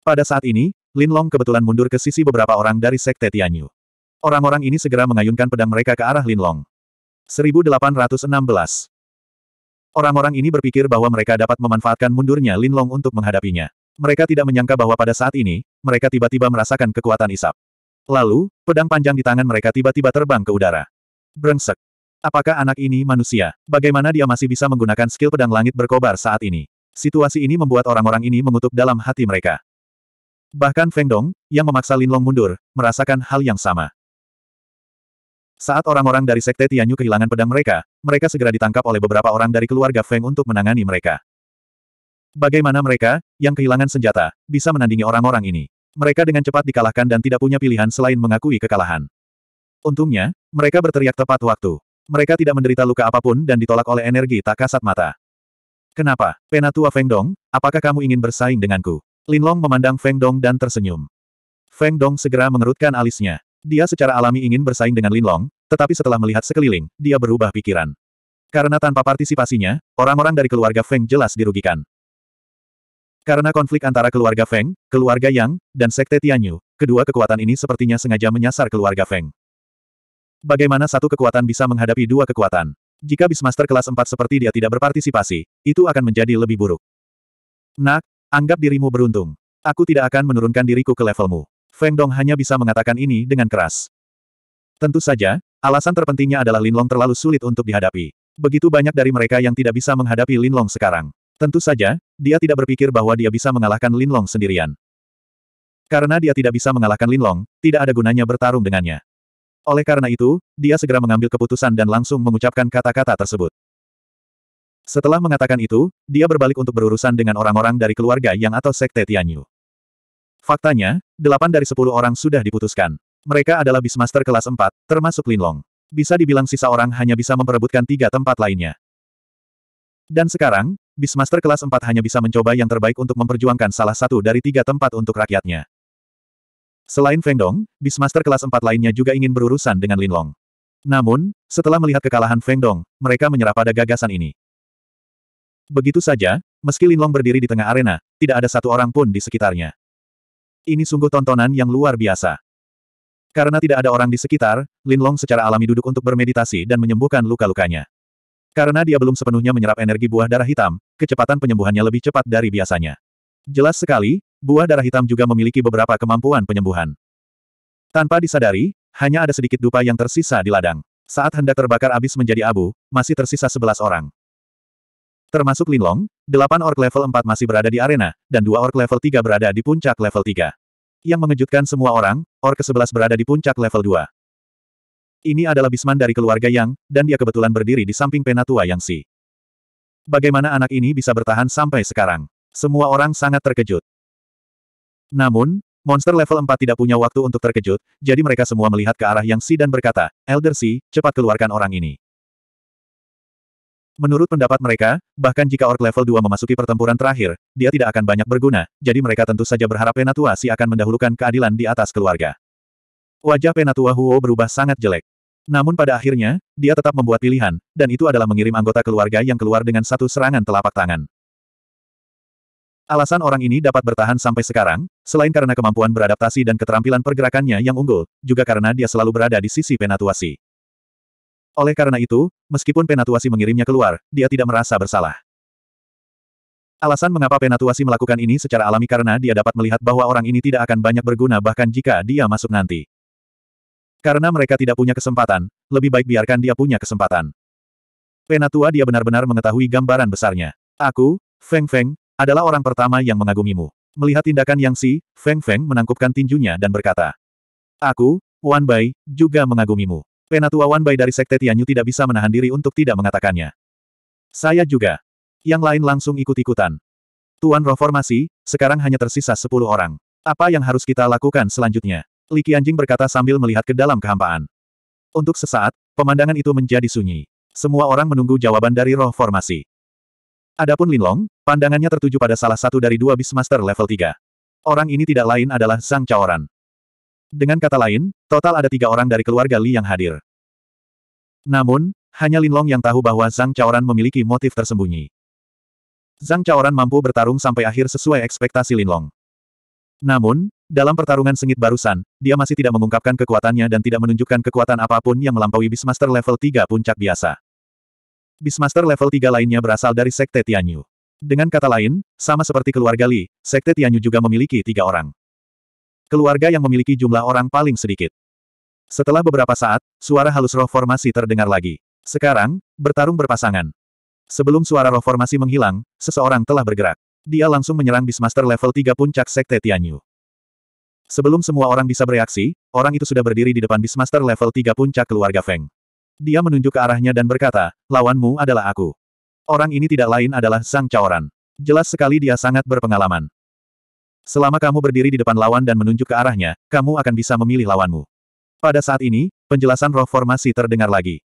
Pada saat ini, Lin Long kebetulan mundur ke sisi beberapa orang dari Sekte Tianyu. Orang-orang ini segera mengayunkan pedang mereka ke arah Lin Long. 1816 Orang-orang ini berpikir bahwa mereka dapat memanfaatkan mundurnya Lin Long untuk menghadapinya. Mereka tidak menyangka bahwa pada saat ini, mereka tiba-tiba merasakan kekuatan isap. Lalu, pedang panjang di tangan mereka tiba-tiba terbang ke udara. Brengsek. Apakah anak ini manusia? Bagaimana dia masih bisa menggunakan skill pedang langit berkobar saat ini? Situasi ini membuat orang-orang ini mengutuk dalam hati mereka. Bahkan Feng Dong, yang memaksa Lin Long mundur, merasakan hal yang sama. Saat orang-orang dari Sekte Tianyu kehilangan pedang mereka, mereka segera ditangkap oleh beberapa orang dari keluarga Feng untuk menangani mereka. Bagaimana mereka, yang kehilangan senjata, bisa menandingi orang-orang ini? Mereka dengan cepat dikalahkan dan tidak punya pilihan selain mengakui kekalahan. Untungnya, mereka berteriak tepat waktu. Mereka tidak menderita luka apapun dan ditolak oleh energi tak kasat mata. Kenapa, Penatua Feng Dong, apakah kamu ingin bersaing denganku? Linlong memandang Feng Dong dan tersenyum. Feng Dong segera mengerutkan alisnya. Dia secara alami ingin bersaing dengan Linlong, tetapi setelah melihat sekeliling, dia berubah pikiran. Karena tanpa partisipasinya, orang-orang dari keluarga Feng jelas dirugikan. Karena konflik antara keluarga Feng, keluarga Yang, dan sekte Tianyu, kedua kekuatan ini sepertinya sengaja menyasar keluarga Feng. Bagaimana satu kekuatan bisa menghadapi dua kekuatan? Jika Bismaster kelas 4 seperti dia tidak berpartisipasi, itu akan menjadi lebih buruk. Nak, Anggap dirimu beruntung. Aku tidak akan menurunkan diriku ke levelmu. Feng Dong hanya bisa mengatakan ini dengan keras. Tentu saja, alasan terpentingnya adalah Linlong terlalu sulit untuk dihadapi. Begitu banyak dari mereka yang tidak bisa menghadapi Linlong sekarang. Tentu saja, dia tidak berpikir bahwa dia bisa mengalahkan Linlong sendirian. Karena dia tidak bisa mengalahkan Linlong, tidak ada gunanya bertarung dengannya. Oleh karena itu, dia segera mengambil keputusan dan langsung mengucapkan kata-kata tersebut. Setelah mengatakan itu, dia berbalik untuk berurusan dengan orang-orang dari keluarga yang atau sekte Tianyu. Faktanya, delapan dari sepuluh orang sudah diputuskan. Mereka adalah Bismaster kelas empat, termasuk Linlong. Bisa dibilang sisa orang hanya bisa memperebutkan tiga tempat lainnya. Dan sekarang, Bismaster kelas empat hanya bisa mencoba yang terbaik untuk memperjuangkan salah satu dari tiga tempat untuk rakyatnya. Selain Feng Dong, Bismaster kelas empat lainnya juga ingin berurusan dengan Linlong. Namun, setelah melihat kekalahan Feng Dong, mereka menyerah pada gagasan ini. Begitu saja, meski Linlong berdiri di tengah arena, tidak ada satu orang pun di sekitarnya. Ini sungguh tontonan yang luar biasa. Karena tidak ada orang di sekitar, Linlong secara alami duduk untuk bermeditasi dan menyembuhkan luka-lukanya. Karena dia belum sepenuhnya menyerap energi buah darah hitam, kecepatan penyembuhannya lebih cepat dari biasanya. Jelas sekali, buah darah hitam juga memiliki beberapa kemampuan penyembuhan. Tanpa disadari, hanya ada sedikit dupa yang tersisa di ladang. Saat hendak terbakar abis menjadi abu, masih tersisa sebelas orang. Termasuk Linlong, delapan ork level 4 masih berada di arena, dan dua ork level 3 berada di puncak level 3. Yang mengejutkan semua orang, ork ke-11 berada di puncak level 2. Ini adalah Bisman dari keluarga Yang, dan dia kebetulan berdiri di samping penatua Yang Si. Bagaimana anak ini bisa bertahan sampai sekarang? Semua orang sangat terkejut. Namun, monster level 4 tidak punya waktu untuk terkejut, jadi mereka semua melihat ke arah Yang Si dan berkata, Elder Si, cepat keluarkan orang ini. Menurut pendapat mereka, bahkan jika Ork level 2 memasuki pertempuran terakhir, dia tidak akan banyak berguna, jadi mereka tentu saja berharap Penatua Si akan mendahulukan keadilan di atas keluarga. Wajah Penatua Huo berubah sangat jelek. Namun pada akhirnya, dia tetap membuat pilihan, dan itu adalah mengirim anggota keluarga yang keluar dengan satu serangan telapak tangan. Alasan orang ini dapat bertahan sampai sekarang, selain karena kemampuan beradaptasi dan keterampilan pergerakannya yang unggul, juga karena dia selalu berada di sisi Penatuasi. Si. Oleh karena itu, meskipun Penatuasi mengirimnya keluar, dia tidak merasa bersalah. Alasan mengapa Penatuasi melakukan ini secara alami karena dia dapat melihat bahwa orang ini tidak akan banyak berguna bahkan jika dia masuk nanti. Karena mereka tidak punya kesempatan, lebih baik biarkan dia punya kesempatan. Penatua dia benar-benar mengetahui gambaran besarnya. Aku, Feng Feng, adalah orang pertama yang mengagumimu. Melihat tindakan Yang Si, Feng Feng menangkupkan tinjunya dan berkata, Aku, Wan Bai, juga mengagumimu. Penatua Wan dari Sekte Tianyu tidak bisa menahan diri untuk tidak mengatakannya. Saya juga. Yang lain langsung ikut-ikutan. Tuan Reformasi, sekarang hanya tersisa sepuluh orang. Apa yang harus kita lakukan selanjutnya? Li Qianjing berkata sambil melihat ke dalam kehampaan. Untuk sesaat, pemandangan itu menjadi sunyi. Semua orang menunggu jawaban dari roh formasi. Adapun Linlong, pandangannya tertuju pada salah satu dari dua Beastmaster level 3. Orang ini tidak lain adalah Zhang Chaoran. Dengan kata lain, total ada tiga orang dari keluarga Li yang hadir. Namun, hanya Lin Long yang tahu bahwa Zhang Chaoran memiliki motif tersembunyi. Zhang Chaoran mampu bertarung sampai akhir sesuai ekspektasi Lin Long. Namun, dalam pertarungan sengit barusan, dia masih tidak mengungkapkan kekuatannya dan tidak menunjukkan kekuatan apapun yang melampaui Bismaster level 3 puncak biasa. Bismaster level 3 lainnya berasal dari Sekte Tianyu. Dengan kata lain, sama seperti keluarga Li, Sekte Tianyu juga memiliki tiga orang. Keluarga yang memiliki jumlah orang paling sedikit. Setelah beberapa saat, suara halus roh formasi terdengar lagi. Sekarang, bertarung berpasangan. Sebelum suara roh formasi menghilang, seseorang telah bergerak. Dia langsung menyerang bismaster level 3 puncak Sekte Tianyu. Sebelum semua orang bisa bereaksi, orang itu sudah berdiri di depan bismaster level 3 puncak keluarga Feng. Dia menunjuk ke arahnya dan berkata, lawanmu adalah aku. Orang ini tidak lain adalah Sang Caoran. Jelas sekali dia sangat berpengalaman. Selama kamu berdiri di depan lawan dan menunjuk ke arahnya, kamu akan bisa memilih lawanmu. Pada saat ini, penjelasan roh formasi terdengar lagi.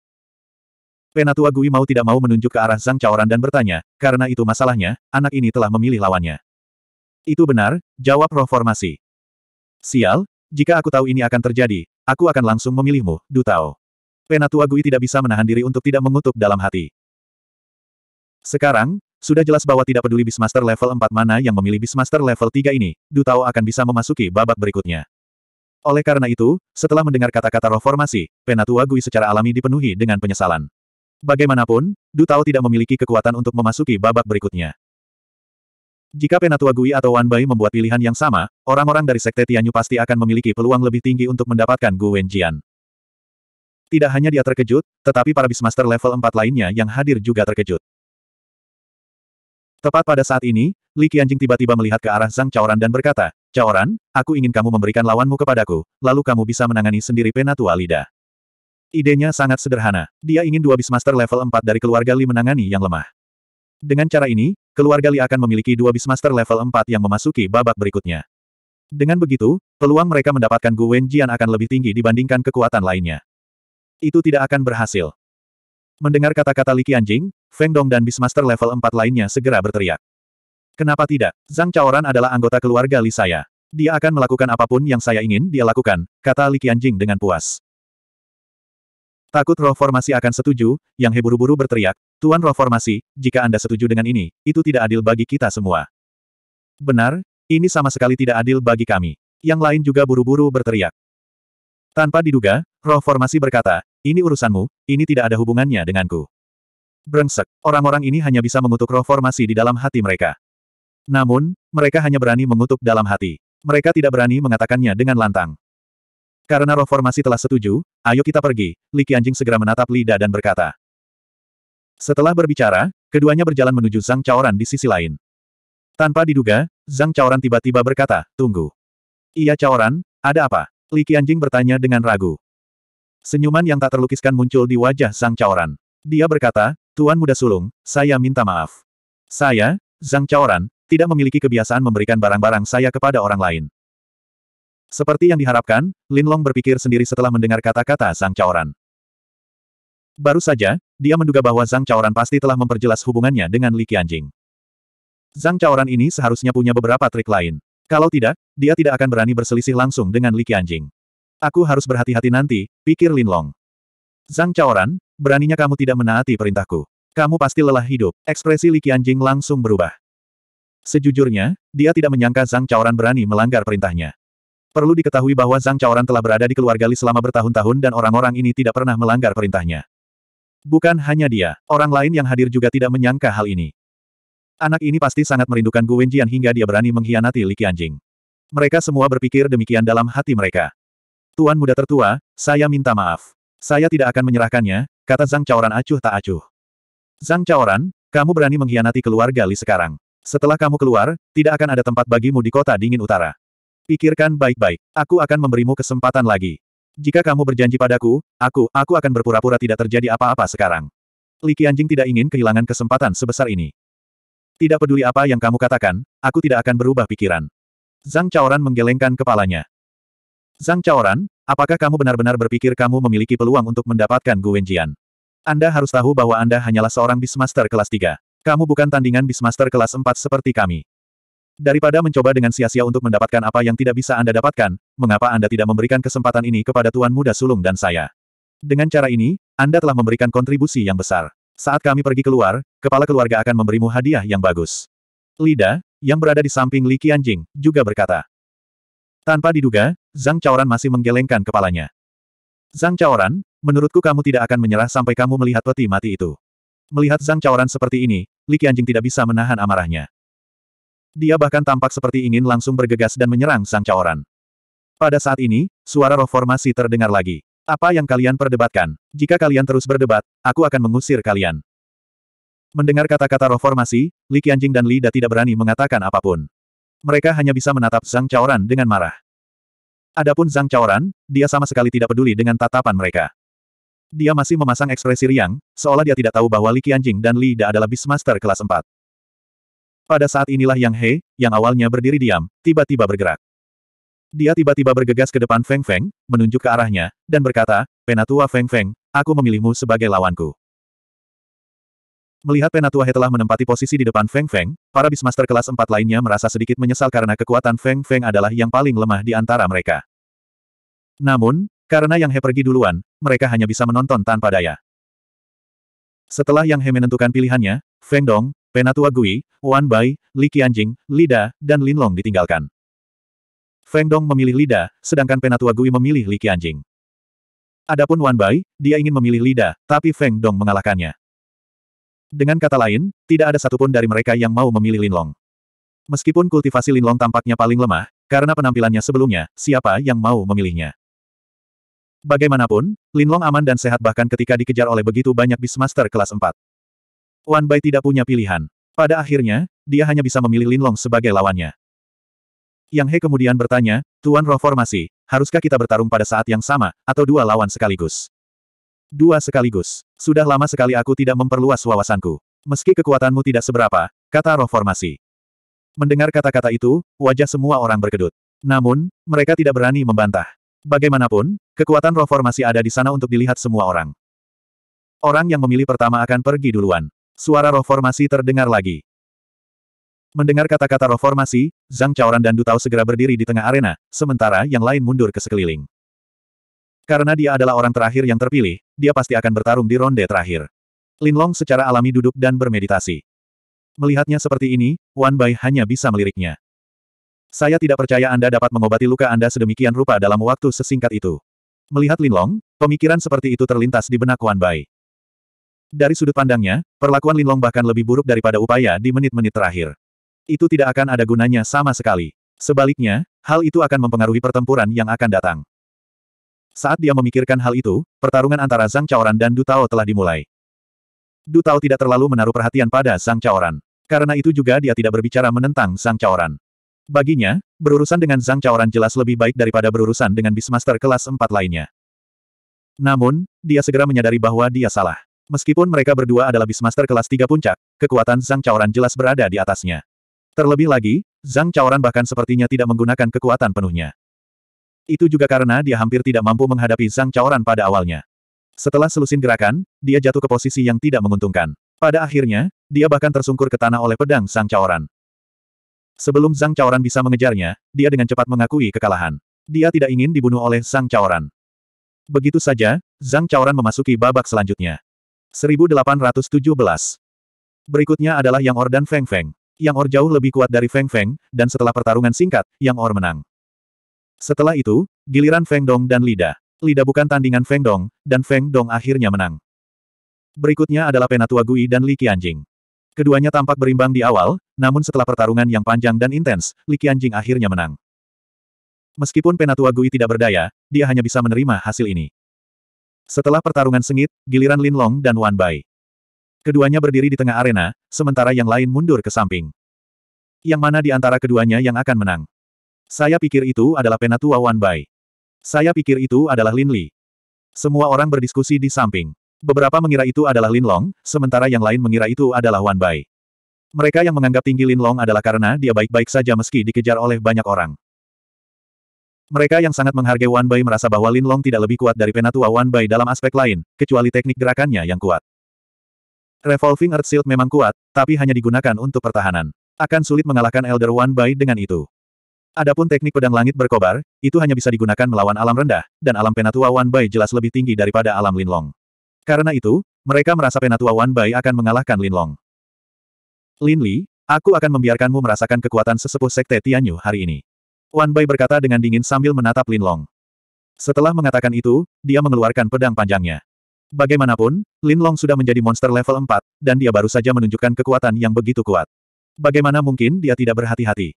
Penatua Gui mau tidak mau menunjuk ke arah Zhang Chaoran dan bertanya, karena itu masalahnya, anak ini telah memilih lawannya. Itu benar, jawab roh formasi. Sial, jika aku tahu ini akan terjadi, aku akan langsung memilihmu, Du Tao. Penatua Gui tidak bisa menahan diri untuk tidak mengutuk dalam hati. Sekarang, sudah jelas bahwa tidak peduli Beastmaster level 4 mana yang memilih Beastmaster level 3 ini, Dutao akan bisa memasuki babak berikutnya. Oleh karena itu, setelah mendengar kata-kata reformasi, Penatua Gui secara alami dipenuhi dengan penyesalan. Bagaimanapun, Dutao tidak memiliki kekuatan untuk memasuki babak berikutnya. Jika Penatua Gui atau Wan Bai membuat pilihan yang sama, orang-orang dari Sekte Tianyu pasti akan memiliki peluang lebih tinggi untuk mendapatkan Gu Wenjian. Tidak hanya dia terkejut, tetapi para Beastmaster level 4 lainnya yang hadir juga terkejut. Tepat pada saat ini, Li Qianjing tiba-tiba melihat ke arah Zhang Chaoran dan berkata, Chaoran, aku ingin kamu memberikan lawanmu kepadaku, lalu kamu bisa menangani sendiri penatua Lida. Idenya sangat sederhana. Dia ingin dua bismaster level 4 dari keluarga Li menangani yang lemah. Dengan cara ini, keluarga Li akan memiliki dua bismaster level 4 yang memasuki babak berikutnya. Dengan begitu, peluang mereka mendapatkan Gu Wenjian akan lebih tinggi dibandingkan kekuatan lainnya. Itu tidak akan berhasil. Mendengar kata-kata Li Qianjing, Feng Dong dan Bismaster level 4 lainnya segera berteriak. Kenapa tidak? Zhang Chaoran adalah anggota keluarga Li saya. Dia akan melakukan apapun yang saya ingin dia lakukan, kata Li Qianjing dengan puas. Takut roh formasi akan setuju, yang heburu-buru berteriak, Tuan roh formasi, jika Anda setuju dengan ini, itu tidak adil bagi kita semua. Benar, ini sama sekali tidak adil bagi kami. Yang lain juga buru-buru berteriak. Tanpa diduga, roh formasi berkata, ini urusanmu, ini tidak ada hubungannya denganku. Brengsek, orang-orang ini hanya bisa mengutuk roh formasi di dalam hati mereka. Namun, mereka hanya berani mengutuk dalam hati. Mereka tidak berani mengatakannya dengan lantang. Karena roh formasi telah setuju, ayo kita pergi, Li Qianjing segera menatap Lida dan berkata. Setelah berbicara, keduanya berjalan menuju Zhang Chaoran di sisi lain. Tanpa diduga, Zhang Chaoran tiba-tiba berkata, tunggu. Iya Chaoran, ada apa? Li Qianjing bertanya dengan ragu. Senyuman yang tak terlukiskan muncul di wajah Zhang Chaoran. Dia berkata, Tuan Muda Sulung, saya minta maaf. Saya, Zhang Chaoran, tidak memiliki kebiasaan memberikan barang-barang saya kepada orang lain. Seperti yang diharapkan, Lin Long berpikir sendiri setelah mendengar kata-kata Zhang Chaoran. Baru saja, dia menduga bahwa Zhang Chaoran pasti telah memperjelas hubungannya dengan Li Qianjing. Zhang Chaoran ini seharusnya punya beberapa trik lain. Kalau tidak, dia tidak akan berani berselisih langsung dengan Li Qianjing. Aku harus berhati-hati nanti, pikir Lin Long. Zhang Chaoran, beraninya kamu tidak menaati perintahku. Kamu pasti lelah hidup. Ekspresi Li Qianjing langsung berubah. Sejujurnya, dia tidak menyangka Zhang Chaoran berani melanggar perintahnya. Perlu diketahui bahwa Zhang Chaoran telah berada di keluarga Li selama bertahun-tahun dan orang-orang ini tidak pernah melanggar perintahnya. Bukan hanya dia, orang lain yang hadir juga tidak menyangka hal ini. Anak ini pasti sangat merindukan Gu Wenjian hingga dia berani mengkhianati Li Qianjing. Mereka semua berpikir demikian dalam hati mereka. Tuan muda tertua, saya minta maaf. Saya tidak akan menyerahkannya, kata Zhang Chaoran acuh tak acuh. Zhang Chaoran, kamu berani mengkhianati keluarga Li sekarang. Setelah kamu keluar, tidak akan ada tempat bagimu di kota dingin utara. Pikirkan baik-baik, aku akan memberimu kesempatan lagi. Jika kamu berjanji padaku, aku, aku akan berpura-pura tidak terjadi apa-apa sekarang. Li Qianjing tidak ingin kehilangan kesempatan sebesar ini. Tidak peduli apa yang kamu katakan, aku tidak akan berubah pikiran. Zhang Chaoran menggelengkan kepalanya. Zhang Chaoran, apakah kamu benar-benar berpikir kamu memiliki peluang untuk mendapatkan Gu Wenjian? Anda harus tahu bahwa Anda hanyalah seorang Beastmaster kelas 3. Kamu bukan tandingan Beastmaster kelas 4 seperti kami. Daripada mencoba dengan sia-sia untuk mendapatkan apa yang tidak bisa Anda dapatkan, mengapa Anda tidak memberikan kesempatan ini kepada Tuan Muda Sulung dan saya? Dengan cara ini, Anda telah memberikan kontribusi yang besar. Saat kami pergi keluar, kepala keluarga akan memberimu hadiah yang bagus. Lida, yang berada di samping Li Qianjing, juga berkata, tanpa diduga, Zhang Chaoran masih menggelengkan kepalanya. Zhang Chaoran, menurutku kamu tidak akan menyerah sampai kamu melihat peti mati itu. Melihat Zhang Chaoran seperti ini, Li Qianjing tidak bisa menahan amarahnya. Dia bahkan tampak seperti ingin langsung bergegas dan menyerang Zhang Chaoran. Pada saat ini, suara roh formasi terdengar lagi. Apa yang kalian perdebatkan? Jika kalian terus berdebat, aku akan mengusir kalian. Mendengar kata-kata roh formasi, Li Qianjing dan Li Da tidak berani mengatakan apapun. Mereka hanya bisa menatap Zhang Chaoran dengan marah. Adapun Zhang Chaoran, dia sama sekali tidak peduli dengan tatapan mereka. Dia masih memasang ekspresi riang, seolah dia tidak tahu bahwa Li Qianjing dan Li Da adalah Beastmaster kelas 4. Pada saat inilah Yang He, yang awalnya berdiri diam, tiba-tiba bergerak. Dia tiba-tiba bergegas ke depan Feng Feng, menunjuk ke arahnya, dan berkata, Penatua Feng Feng, aku memilihmu sebagai lawanku. Melihat Penatua He telah menempati posisi di depan Feng Feng, para Bismaster kelas 4 lainnya merasa sedikit menyesal karena kekuatan Feng Feng adalah yang paling lemah di antara mereka. Namun, karena Yang He pergi duluan, mereka hanya bisa menonton tanpa daya. Setelah Yang He menentukan pilihannya, Feng Dong, Penatua Gui, Wan Bai, Li Qianjing, Lida, dan Lin Long ditinggalkan. Feng Dong memilih Lida, sedangkan Penatua Gui memilih Li Qianjing. Adapun Wan Bai, dia ingin memilih Lida, tapi Feng Dong mengalahkannya. Dengan kata lain, tidak ada satupun dari mereka yang mau memilih Linlong. Meskipun kultivasi Linlong tampaknya paling lemah, karena penampilannya sebelumnya, siapa yang mau memilihnya? Bagaimanapun, Linlong aman dan sehat bahkan ketika dikejar oleh begitu banyak Beastmaster kelas 4. Wan Bai tidak punya pilihan. Pada akhirnya, dia hanya bisa memilih Linlong sebagai lawannya. Yang He kemudian bertanya, Tuan Roh Formasi, haruskah kita bertarung pada saat yang sama, atau dua lawan sekaligus? Dua sekaligus. Sudah lama sekali aku tidak memperluas wawasanku. Meski kekuatanmu tidak seberapa, kata roh formasi. Mendengar kata-kata itu, wajah semua orang berkedut. Namun, mereka tidak berani membantah. Bagaimanapun, kekuatan roh formasi ada di sana untuk dilihat semua orang. Orang yang memilih pertama akan pergi duluan. Suara roh formasi terdengar lagi. Mendengar kata-kata roh formasi, Zhang Chaoran dan Du segera berdiri di tengah arena, sementara yang lain mundur ke sekeliling. Karena dia adalah orang terakhir yang terpilih, dia pasti akan bertarung di ronde terakhir. Linlong secara alami duduk dan bermeditasi. Melihatnya seperti ini, Wan Bai hanya bisa meliriknya. Saya tidak percaya Anda dapat mengobati luka Anda sedemikian rupa dalam waktu sesingkat itu. Melihat Linlong, pemikiran seperti itu terlintas di benak Wan Bai. Dari sudut pandangnya, perlakuan Linlong bahkan lebih buruk daripada upaya di menit-menit terakhir. Itu tidak akan ada gunanya sama sekali. Sebaliknya, hal itu akan mempengaruhi pertempuran yang akan datang. Saat dia memikirkan hal itu, pertarungan antara Zhang Chaoran dan Du Tao telah dimulai. Du Tao tidak terlalu menaruh perhatian pada Zhang Chaoran. Karena itu juga dia tidak berbicara menentang Zhang Chaoran. Baginya, berurusan dengan Zhang Chaoran jelas lebih baik daripada berurusan dengan Bismaster kelas 4 lainnya. Namun, dia segera menyadari bahwa dia salah. Meskipun mereka berdua adalah Bismaster kelas 3 puncak, kekuatan Zhang Chaoran jelas berada di atasnya. Terlebih lagi, Zhang Chaoran bahkan sepertinya tidak menggunakan kekuatan penuhnya. Itu juga karena dia hampir tidak mampu menghadapi Zhang Caoran pada awalnya. Setelah selusin gerakan, dia jatuh ke posisi yang tidak menguntungkan. Pada akhirnya, dia bahkan tersungkur ke tanah oleh pedang Zhang Caoran. Sebelum Zhang Caoran bisa mengejarnya, dia dengan cepat mengakui kekalahan. Dia tidak ingin dibunuh oleh Zhang Caoran. Begitu saja, Zhang Caoran memasuki babak selanjutnya. 1817 Berikutnya adalah Yang Or dan Feng Feng. Yang Or jauh lebih kuat dari Feng Feng, dan setelah pertarungan singkat, Yang Or menang. Setelah itu, giliran Feng Dong dan Lida. Lida bukan tandingan Feng Dong, dan Feng Dong akhirnya menang. Berikutnya adalah Penatua Gui dan Li Qianjing. Keduanya tampak berimbang di awal, namun setelah pertarungan yang panjang dan intens, Li Qianjing akhirnya menang. Meskipun Penatua Gui tidak berdaya, dia hanya bisa menerima hasil ini. Setelah pertarungan sengit, giliran Lin Long dan Wan Bai. Keduanya berdiri di tengah arena, sementara yang lain mundur ke samping. Yang mana di antara keduanya yang akan menang? Saya pikir itu adalah penatua Wan Bai. Saya pikir itu adalah Lin Li. Semua orang berdiskusi di samping. Beberapa mengira itu adalah Lin Long, sementara yang lain mengira itu adalah Wan Bai. Mereka yang menganggap tinggi Lin Long adalah karena dia baik-baik saja meski dikejar oleh banyak orang. Mereka yang sangat menghargai Wan Bai merasa bahwa Lin Long tidak lebih kuat dari penatua Wan Bai dalam aspek lain, kecuali teknik gerakannya yang kuat. Revolving Earth Shield memang kuat, tapi hanya digunakan untuk pertahanan. Akan sulit mengalahkan Elder Wan Bai dengan itu. Adapun teknik pedang langit berkobar, itu hanya bisa digunakan melawan alam rendah, dan alam penatua Wan Bai jelas lebih tinggi daripada alam Linlong. Karena itu, mereka merasa penatua Wan Bai akan mengalahkan Linlong. Lin Li, aku akan membiarkanmu merasakan kekuatan sesepuh Sekte Tianyu hari ini. Wan Bai berkata dengan dingin sambil menatap Linlong. Setelah mengatakan itu, dia mengeluarkan pedang panjangnya. Bagaimanapun, Linlong sudah menjadi monster level 4, dan dia baru saja menunjukkan kekuatan yang begitu kuat. Bagaimana mungkin dia tidak berhati-hati?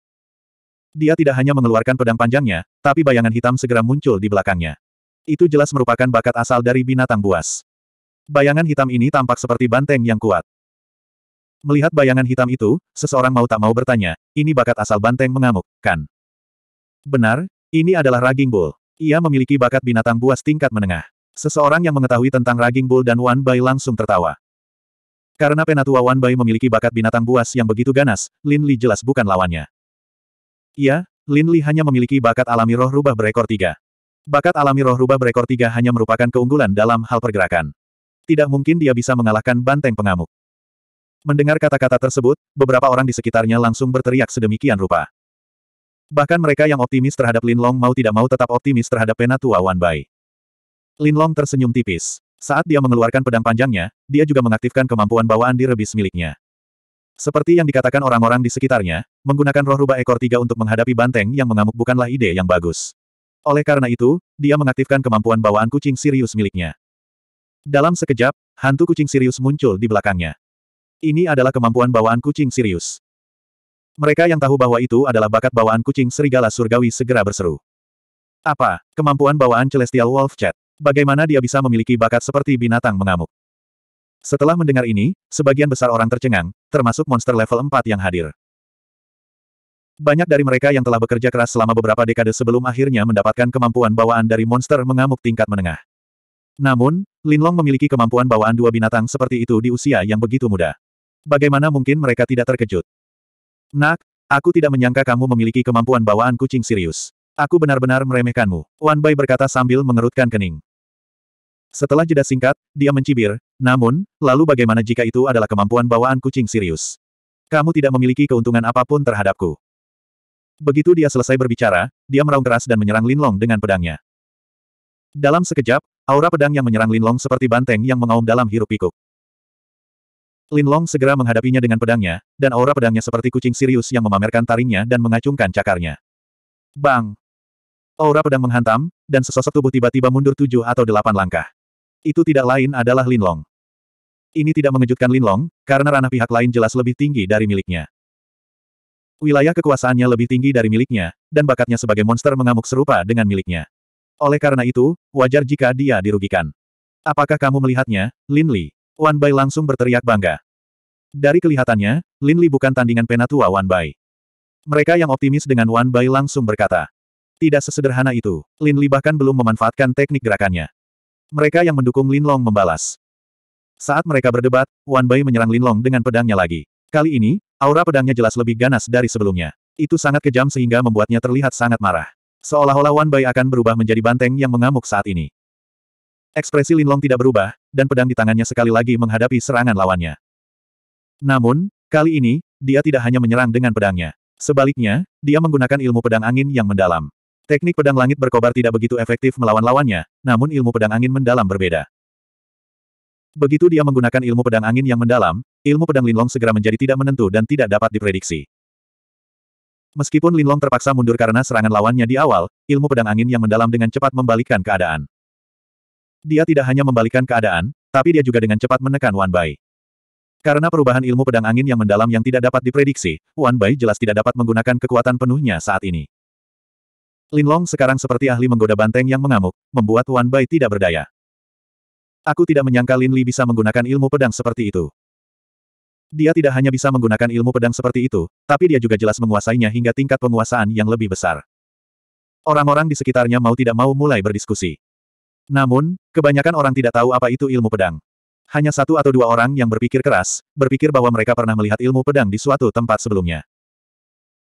Dia tidak hanya mengeluarkan pedang panjangnya, tapi bayangan hitam segera muncul di belakangnya. Itu jelas merupakan bakat asal dari binatang buas. Bayangan hitam ini tampak seperti banteng yang kuat. Melihat bayangan hitam itu, seseorang mau tak mau bertanya, ini bakat asal banteng mengamuk, kan? Benar, ini adalah Raging Bull. Ia memiliki bakat binatang buas tingkat menengah. Seseorang yang mengetahui tentang Raging Bull dan Wan Bai langsung tertawa. Karena penatua Wan Bai memiliki bakat binatang buas yang begitu ganas, Lin Li jelas bukan lawannya. Iya, Lin Li hanya memiliki bakat alami roh rubah berekor tiga. Bakat alami roh rubah berekor tiga hanya merupakan keunggulan dalam hal pergerakan. Tidak mungkin dia bisa mengalahkan banteng pengamuk. Mendengar kata-kata tersebut, beberapa orang di sekitarnya langsung berteriak sedemikian rupa. Bahkan mereka yang optimis terhadap Lin Long mau tidak mau tetap optimis terhadap Penatua Wan Bai. Lin Long tersenyum tipis. Saat dia mengeluarkan pedang panjangnya, dia juga mengaktifkan kemampuan bawaan di rebis miliknya. Seperti yang dikatakan orang-orang di sekitarnya, menggunakan roh rubah ekor tiga untuk menghadapi banteng yang mengamuk bukanlah ide yang bagus. Oleh karena itu, dia mengaktifkan kemampuan bawaan kucing Sirius miliknya. Dalam sekejap, hantu kucing Sirius muncul di belakangnya. Ini adalah kemampuan bawaan kucing Sirius. Mereka yang tahu bahwa itu adalah bakat bawaan kucing serigala surgawi segera berseru. Apa, kemampuan bawaan Celestial Wolf Chat? Bagaimana dia bisa memiliki bakat seperti binatang mengamuk? Setelah mendengar ini, sebagian besar orang tercengang, termasuk monster level 4 yang hadir. Banyak dari mereka yang telah bekerja keras selama beberapa dekade sebelum akhirnya mendapatkan kemampuan bawaan dari monster mengamuk tingkat menengah. Namun, Linlong memiliki kemampuan bawaan dua binatang seperti itu di usia yang begitu muda. Bagaimana mungkin mereka tidak terkejut? Nak, aku tidak menyangka kamu memiliki kemampuan bawaan kucing serius. Aku benar-benar meremehkanmu, Wan Bai berkata sambil mengerutkan kening. Setelah jeda singkat, dia mencibir, namun, lalu bagaimana jika itu adalah kemampuan bawaan kucing Sirius? Kamu tidak memiliki keuntungan apapun terhadapku. Begitu dia selesai berbicara, dia meraung keras dan menyerang Linlong dengan pedangnya. Dalam sekejap, aura pedang yang menyerang Linlong seperti banteng yang mengaum dalam hirup pikuk. Linlong segera menghadapinya dengan pedangnya, dan aura pedangnya seperti kucing Sirius yang memamerkan taringnya dan mengacungkan cakarnya. Bang! Aura pedang menghantam, dan sesosok tubuh tiba-tiba mundur tujuh atau delapan langkah. Itu tidak lain adalah Linlong. Ini tidak mengejutkan Linlong, karena ranah pihak lain jelas lebih tinggi dari miliknya. Wilayah kekuasaannya lebih tinggi dari miliknya, dan bakatnya sebagai monster mengamuk serupa dengan miliknya. Oleh karena itu, wajar jika dia dirugikan. Apakah kamu melihatnya, Lin Li? Wan Bai langsung berteriak bangga. Dari kelihatannya, Lin Li bukan tandingan penatua Wan Bai. Mereka yang optimis dengan Wan Bai langsung berkata. Tidak sesederhana itu, Lin Li bahkan belum memanfaatkan teknik gerakannya. Mereka yang mendukung Linlong membalas. Saat mereka berdebat, Wan Bai menyerang Linlong dengan pedangnya lagi. Kali ini, aura pedangnya jelas lebih ganas dari sebelumnya. Itu sangat kejam sehingga membuatnya terlihat sangat marah. Seolah-olah Wan Bai akan berubah menjadi banteng yang mengamuk saat ini. Ekspresi Linlong tidak berubah, dan pedang di tangannya sekali lagi menghadapi serangan lawannya. Namun, kali ini, dia tidak hanya menyerang dengan pedangnya. Sebaliknya, dia menggunakan ilmu pedang angin yang mendalam. Teknik pedang langit berkobar tidak begitu efektif melawan lawannya, namun ilmu pedang angin mendalam berbeda. Begitu dia menggunakan ilmu pedang angin yang mendalam, ilmu pedang Linlong segera menjadi tidak menentu dan tidak dapat diprediksi. Meskipun Linlong terpaksa mundur karena serangan lawannya di awal, ilmu pedang angin yang mendalam dengan cepat membalikkan keadaan. Dia tidak hanya membalikkan keadaan, tapi dia juga dengan cepat menekan Wan Bai. Karena perubahan ilmu pedang angin yang mendalam yang tidak dapat diprediksi, Wan Bai jelas tidak dapat menggunakan kekuatan penuhnya saat ini. Linlong sekarang seperti ahli menggoda banteng yang mengamuk, membuat Wan Bai tidak berdaya. Aku tidak menyangka Lin Li bisa menggunakan ilmu pedang seperti itu. Dia tidak hanya bisa menggunakan ilmu pedang seperti itu, tapi dia juga jelas menguasainya hingga tingkat penguasaan yang lebih besar. Orang-orang di sekitarnya mau tidak mau mulai berdiskusi. Namun, kebanyakan orang tidak tahu apa itu ilmu pedang. Hanya satu atau dua orang yang berpikir keras, berpikir bahwa mereka pernah melihat ilmu pedang di suatu tempat sebelumnya.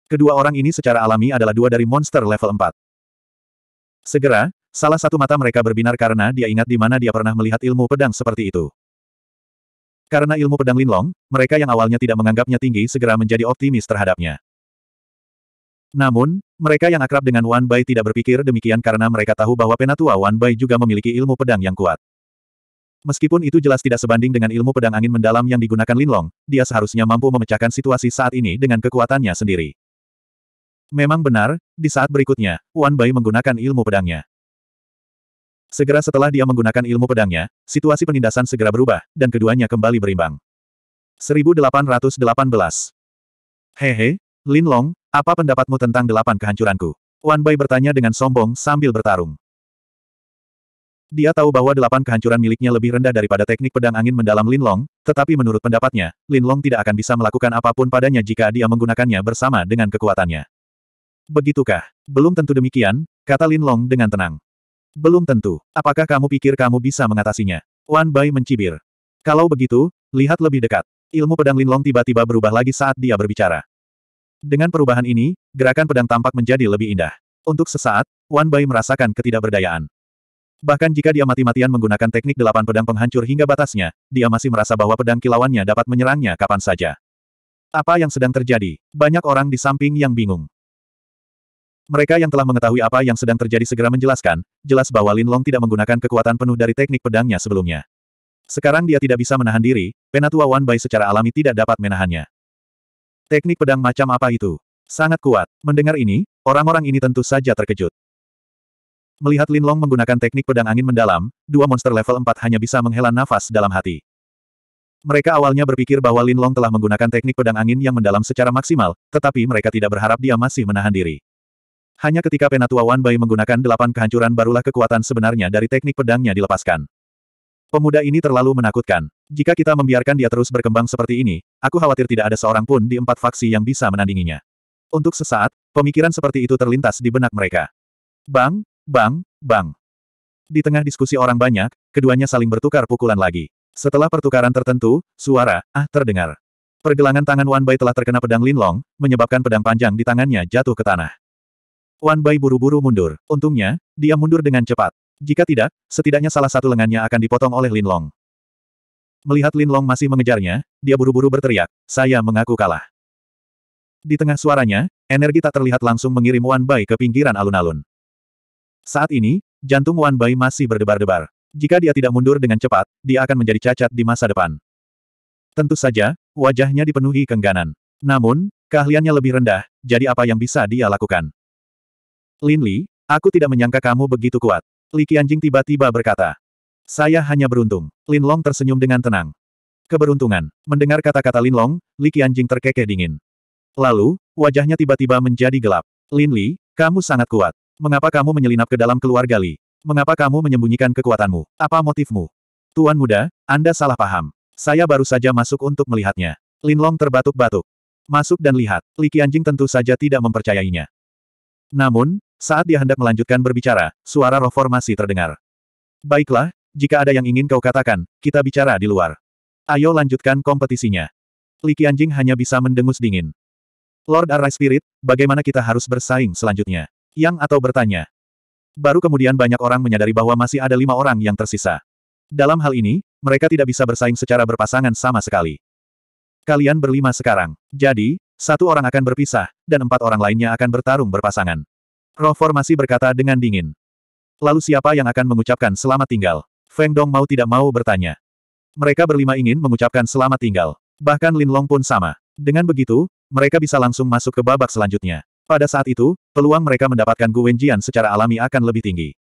Kedua orang ini secara alami adalah dua dari monster level 4. Segera, salah satu mata mereka berbinar karena dia ingat di mana dia pernah melihat ilmu pedang seperti itu. Karena ilmu pedang Linlong, mereka yang awalnya tidak menganggapnya tinggi segera menjadi optimis terhadapnya. Namun, mereka yang akrab dengan Wan Bai tidak berpikir demikian karena mereka tahu bahwa penatua Wan Bai juga memiliki ilmu pedang yang kuat. Meskipun itu jelas tidak sebanding dengan ilmu pedang angin mendalam yang digunakan Linlong, dia seharusnya mampu memecahkan situasi saat ini dengan kekuatannya sendiri. Memang benar, di saat berikutnya, Wan Bai menggunakan ilmu pedangnya. Segera setelah dia menggunakan ilmu pedangnya, situasi penindasan segera berubah, dan keduanya kembali berimbang. 1818 Hehe, Lin Long, apa pendapatmu tentang delapan kehancuranku? Wan Bai bertanya dengan sombong sambil bertarung. Dia tahu bahwa delapan kehancuran miliknya lebih rendah daripada teknik pedang angin mendalam Lin Long, tetapi menurut pendapatnya, Lin Long tidak akan bisa melakukan apapun padanya jika dia menggunakannya bersama dengan kekuatannya. Begitukah? Belum tentu demikian, kata Lin Long dengan tenang. Belum tentu. Apakah kamu pikir kamu bisa mengatasinya? Wan Bai mencibir. Kalau begitu, lihat lebih dekat. Ilmu pedang Lin Long tiba-tiba berubah lagi saat dia berbicara. Dengan perubahan ini, gerakan pedang tampak menjadi lebih indah. Untuk sesaat, Wan Bai merasakan ketidakberdayaan. Bahkan jika dia mati-matian menggunakan teknik delapan pedang penghancur hingga batasnya, dia masih merasa bahwa pedang kilauannya dapat menyerangnya kapan saja. Apa yang sedang terjadi? Banyak orang di samping yang bingung. Mereka yang telah mengetahui apa yang sedang terjadi segera menjelaskan, jelas bahwa Lin Long tidak menggunakan kekuatan penuh dari teknik pedangnya sebelumnya. Sekarang dia tidak bisa menahan diri, Penatua Wan Bai secara alami tidak dapat menahannya. Teknik pedang macam apa itu? Sangat kuat. Mendengar ini, orang-orang ini tentu saja terkejut. Melihat Lin Long menggunakan teknik pedang angin mendalam, dua monster level 4 hanya bisa menghela nafas dalam hati. Mereka awalnya berpikir bahwa Lin Long telah menggunakan teknik pedang angin yang mendalam secara maksimal, tetapi mereka tidak berharap dia masih menahan diri. Hanya ketika Penatua Wan Bai menggunakan delapan kehancuran barulah kekuatan sebenarnya dari teknik pedangnya dilepaskan. Pemuda ini terlalu menakutkan. Jika kita membiarkan dia terus berkembang seperti ini, aku khawatir tidak ada seorang pun di empat faksi yang bisa menandinginya. Untuk sesaat, pemikiran seperti itu terlintas di benak mereka. Bang, bang, bang. Di tengah diskusi orang banyak, keduanya saling bertukar pukulan lagi. Setelah pertukaran tertentu, suara, ah, terdengar. Pergelangan tangan Wan Bai telah terkena pedang Linlong, menyebabkan pedang panjang di tangannya jatuh ke tanah. Wan Bai buru-buru mundur. Untungnya, dia mundur dengan cepat. Jika tidak, setidaknya salah satu lengannya akan dipotong oleh Lin Long. Melihat Lin Long masih mengejarnya, dia buru-buru berteriak, saya mengaku kalah. Di tengah suaranya, energi tak terlihat langsung mengirim Wan Bai ke pinggiran alun-alun. Saat ini, jantung Wan Bai masih berdebar-debar. Jika dia tidak mundur dengan cepat, dia akan menjadi cacat di masa depan. Tentu saja, wajahnya dipenuhi kengganan. Namun, keahliannya lebih rendah, jadi apa yang bisa dia lakukan? Lin Li, aku tidak menyangka kamu begitu kuat. Li Qianjing tiba-tiba berkata. Saya hanya beruntung. Lin Long tersenyum dengan tenang. Keberuntungan. Mendengar kata-kata Lin Long, Li Qianjing terkekeh dingin. Lalu, wajahnya tiba-tiba menjadi gelap. Lin Li, kamu sangat kuat. Mengapa kamu menyelinap ke dalam keluarga Li? Mengapa kamu menyembunyikan kekuatanmu? Apa motifmu? Tuan muda, Anda salah paham. Saya baru saja masuk untuk melihatnya. Lin Long terbatuk-batuk. Masuk dan lihat, Li Qianjing tentu saja tidak mempercayainya. Namun, saat dia hendak melanjutkan berbicara, suara roh formasi terdengar. Baiklah, jika ada yang ingin kau katakan, kita bicara di luar. Ayo lanjutkan kompetisinya. Liki anjing hanya bisa mendengus dingin. Lord Arai Spirit, bagaimana kita harus bersaing selanjutnya? Yang atau bertanya. Baru kemudian banyak orang menyadari bahwa masih ada lima orang yang tersisa. Dalam hal ini, mereka tidak bisa bersaing secara berpasangan sama sekali. Kalian berlima sekarang. Jadi, satu orang akan berpisah, dan empat orang lainnya akan bertarung berpasangan. Roh formasi berkata dengan dingin. Lalu siapa yang akan mengucapkan selamat tinggal? Feng Dong mau tidak mau bertanya. Mereka berlima ingin mengucapkan selamat tinggal. Bahkan Lin Long pun sama. Dengan begitu, mereka bisa langsung masuk ke babak selanjutnya. Pada saat itu, peluang mereka mendapatkan Gu Wenjian secara alami akan lebih tinggi.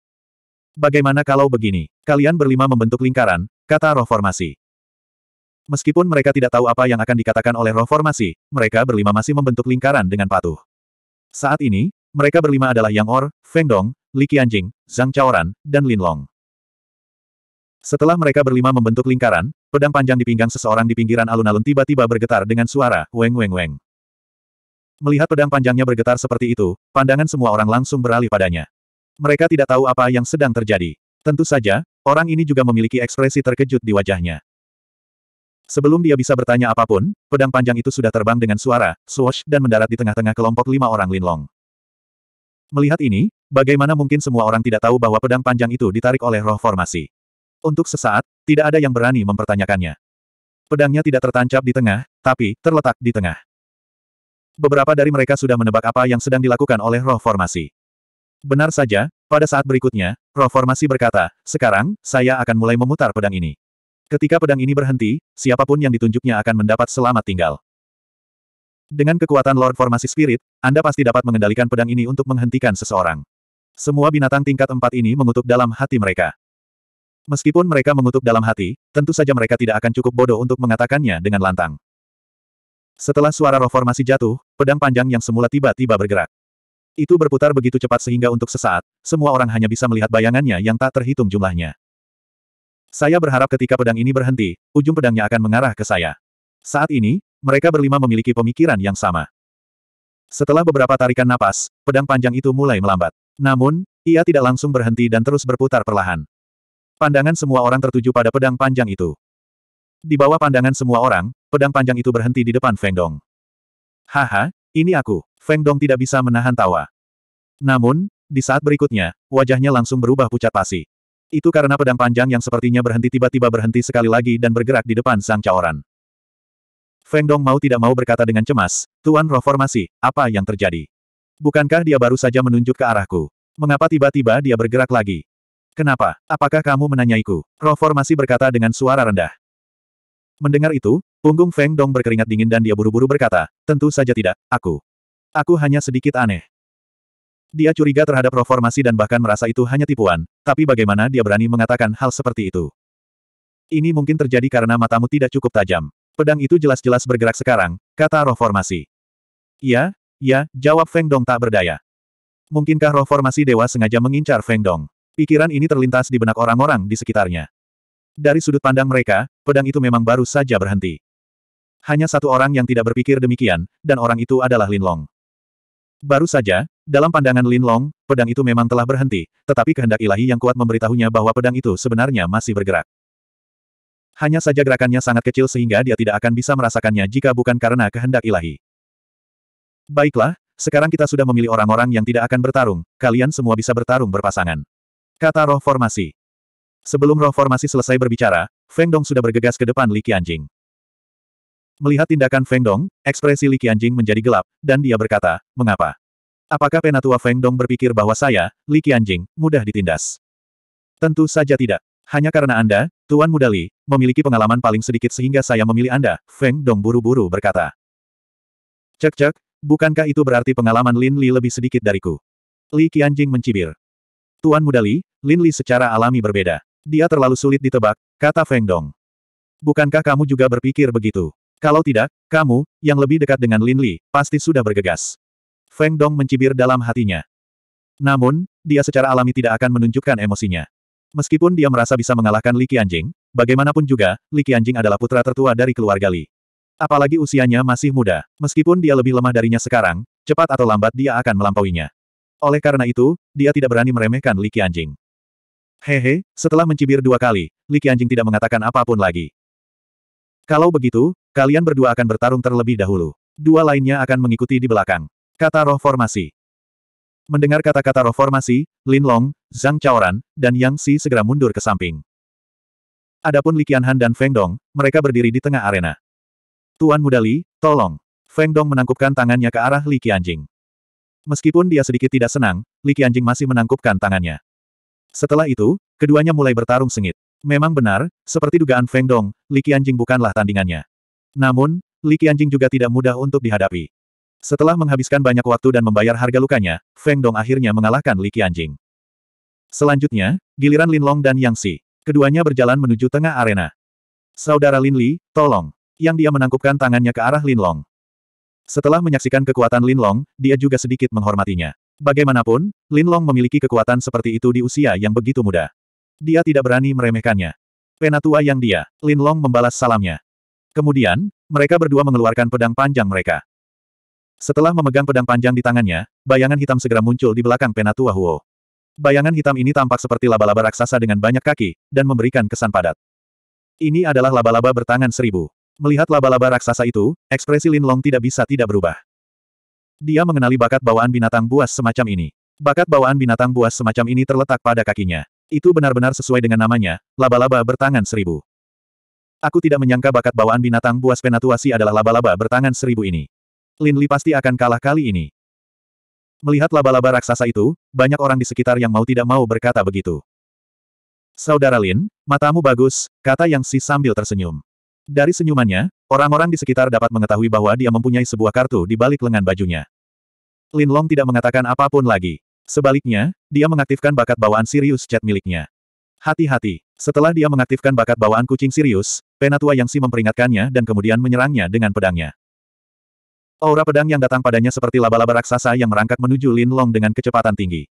Bagaimana kalau begini? Kalian berlima membentuk lingkaran, kata roh formasi. Meskipun mereka tidak tahu apa yang akan dikatakan oleh roh formasi, mereka berlima masih membentuk lingkaran dengan patuh. Saat ini, mereka berlima adalah Yang Or, Feng Dong, Li Qianjing, Zhang Chaoran, dan Lin Long. Setelah mereka berlima membentuk lingkaran, pedang panjang di pinggang seseorang di pinggiran alun-alun tiba-tiba bergetar dengan suara weng weng weng. Melihat pedang panjangnya bergetar seperti itu, pandangan semua orang langsung beralih padanya. Mereka tidak tahu apa yang sedang terjadi. Tentu saja, orang ini juga memiliki ekspresi terkejut di wajahnya. Sebelum dia bisa bertanya apapun, pedang panjang itu sudah terbang dengan suara, swash, dan mendarat di tengah-tengah kelompok lima orang linlong. Melihat ini, bagaimana mungkin semua orang tidak tahu bahwa pedang panjang itu ditarik oleh roh formasi. Untuk sesaat, tidak ada yang berani mempertanyakannya. Pedangnya tidak tertancap di tengah, tapi terletak di tengah. Beberapa dari mereka sudah menebak apa yang sedang dilakukan oleh roh formasi. Benar saja, pada saat berikutnya, roh formasi berkata, sekarang, saya akan mulai memutar pedang ini. Ketika pedang ini berhenti, siapapun yang ditunjuknya akan mendapat selamat tinggal. Dengan kekuatan Lord Formasi Spirit, Anda pasti dapat mengendalikan pedang ini untuk menghentikan seseorang. Semua binatang tingkat empat ini mengutuk dalam hati mereka. Meskipun mereka mengutuk dalam hati, tentu saja mereka tidak akan cukup bodoh untuk mengatakannya dengan lantang. Setelah suara roh formasi jatuh, pedang panjang yang semula tiba-tiba bergerak. Itu berputar begitu cepat sehingga untuk sesaat, semua orang hanya bisa melihat bayangannya yang tak terhitung jumlahnya. Saya berharap ketika pedang ini berhenti, ujung pedangnya akan mengarah ke saya. Saat ini, mereka berlima memiliki pemikiran yang sama. Setelah beberapa tarikan napas, pedang panjang itu mulai melambat. Namun, ia tidak langsung berhenti dan terus berputar perlahan. Pandangan semua orang tertuju pada pedang panjang itu. Di bawah pandangan semua orang, pedang panjang itu berhenti di depan Feng Dong. Haha, ini aku. Feng Dong tidak bisa menahan tawa. Namun, di saat berikutnya, wajahnya langsung berubah pucat pasi. Itu karena pedang panjang yang sepertinya berhenti tiba-tiba berhenti sekali lagi dan bergerak di depan Sang Caoran. Feng Dong mau tidak mau berkata dengan cemas, Tuan Reformasi, apa yang terjadi? Bukankah dia baru saja menunjuk ke arahku? Mengapa tiba-tiba dia bergerak lagi? Kenapa? Apakah kamu menanyaiku? Reformasi berkata dengan suara rendah. Mendengar itu, punggung Feng Dong berkeringat dingin dan dia buru-buru berkata, tentu saja tidak, aku. Aku hanya sedikit aneh. Dia curiga terhadap reformasi dan bahkan merasa itu hanya tipuan, tapi bagaimana dia berani mengatakan hal seperti itu? Ini mungkin terjadi karena matamu tidak cukup tajam. Pedang itu jelas-jelas bergerak sekarang, kata roh formasi. Ya, ya, jawab Feng Dong tak berdaya. Mungkinkah roh formasi dewa sengaja mengincar Feng Dong? Pikiran ini terlintas di benak orang-orang di sekitarnya. Dari sudut pandang mereka, pedang itu memang baru saja berhenti. Hanya satu orang yang tidak berpikir demikian, dan orang itu adalah Lin Long. Baru saja, dalam pandangan Lin Long, pedang itu memang telah berhenti, tetapi kehendak ilahi yang kuat memberitahunya bahwa pedang itu sebenarnya masih bergerak. Hanya saja gerakannya sangat kecil sehingga dia tidak akan bisa merasakannya jika bukan karena kehendak ilahi. Baiklah, sekarang kita sudah memilih orang-orang yang tidak akan bertarung, kalian semua bisa bertarung berpasangan. Kata roh formasi. Sebelum roh formasi selesai berbicara, Feng Dong sudah bergegas ke depan Li Qianjing. Melihat tindakan Feng Dong, ekspresi Li Qianjing menjadi gelap, dan dia berkata, mengapa? Apakah penatua Feng Dong berpikir bahwa saya, Li Qianjing, mudah ditindas? Tentu saja tidak. Hanya karena Anda, Tuan Muda Li, memiliki pengalaman paling sedikit sehingga saya memilih Anda, Feng Dong buru-buru berkata. Cek-cek, bukankah itu berarti pengalaman Lin Li lebih sedikit dariku? Li Qianjing mencibir. Tuan Muda Li, Lin Li secara alami berbeda. Dia terlalu sulit ditebak, kata Feng Dong. Bukankah kamu juga berpikir begitu? Kalau tidak, kamu, yang lebih dekat dengan Lin Li, pasti sudah bergegas. Feng Dong mencibir dalam hatinya. Namun, dia secara alami tidak akan menunjukkan emosinya. Meskipun dia merasa bisa mengalahkan Li Qianjing, bagaimanapun juga, Li Qianjing adalah putra tertua dari keluarga Li. Apalagi usianya masih muda. Meskipun dia lebih lemah darinya sekarang, cepat atau lambat dia akan melampauinya. Oleh karena itu, dia tidak berani meremehkan Li Qianjing. Hehe, setelah mencibir dua kali, Li Qianjing tidak mengatakan apapun lagi. Kalau begitu, kalian berdua akan bertarung terlebih dahulu. Dua lainnya akan mengikuti di belakang. Kata roh formasi. Mendengar kata-kata roh formasi, Lin Long, Zhang Chaoran, dan Yang Si segera mundur ke samping. Adapun Li Qianhan dan Feng Dong, mereka berdiri di tengah arena. Tuan Muda Li, tolong. Feng Dong menangkupkan tangannya ke arah Li Qianjing. Meskipun dia sedikit tidak senang, Li Qianjing masih menangkupkan tangannya. Setelah itu, keduanya mulai bertarung sengit. Memang benar, seperti dugaan Feng Dong, Li Qianjing bukanlah tandingannya. Namun, Li Qianjing juga tidak mudah untuk dihadapi. Setelah menghabiskan banyak waktu dan membayar harga lukanya, Feng Dong akhirnya mengalahkan Li Qianjing. Selanjutnya, giliran Lin Long dan Yang Si. Keduanya berjalan menuju tengah arena. Saudara Lin Li, tolong. Yang dia menangkupkan tangannya ke arah Lin Long. Setelah menyaksikan kekuatan Lin Long, dia juga sedikit menghormatinya. Bagaimanapun, Lin Long memiliki kekuatan seperti itu di usia yang begitu muda. Dia tidak berani meremehkannya. Penatua yang dia, Lin Long membalas salamnya. Kemudian, mereka berdua mengeluarkan pedang panjang mereka. Setelah memegang pedang panjang di tangannya, bayangan hitam segera muncul di belakang Penatua Huo. Bayangan hitam ini tampak seperti laba-laba raksasa dengan banyak kaki, dan memberikan kesan padat. Ini adalah laba-laba bertangan seribu. Melihat laba-laba raksasa itu, ekspresi Lin Long tidak bisa tidak berubah. Dia mengenali bakat bawaan binatang buas semacam ini. Bakat bawaan binatang buas semacam ini terletak pada kakinya. Itu benar-benar sesuai dengan namanya, laba-laba bertangan seribu. Aku tidak menyangka bakat bawaan binatang buas penatuasi adalah laba-laba bertangan seribu ini. Lin Li pasti akan kalah kali ini. Melihat laba-laba raksasa itu, banyak orang di sekitar yang mau tidak mau berkata begitu. Saudara Lin, matamu bagus, kata Yang Si sambil tersenyum. Dari senyumannya, orang-orang di sekitar dapat mengetahui bahwa dia mempunyai sebuah kartu di balik lengan bajunya. Lin Long tidak mengatakan apapun lagi. Sebaliknya, dia mengaktifkan bakat bawaan Sirius Chat miliknya. Hati-hati. Setelah dia mengaktifkan bakat bawaan kucing Sirius, Penatua Yang Si memperingatkannya dan kemudian menyerangnya dengan pedangnya. Aura pedang yang datang padanya seperti laba-laba raksasa yang merangkak menuju Lin Long dengan kecepatan tinggi.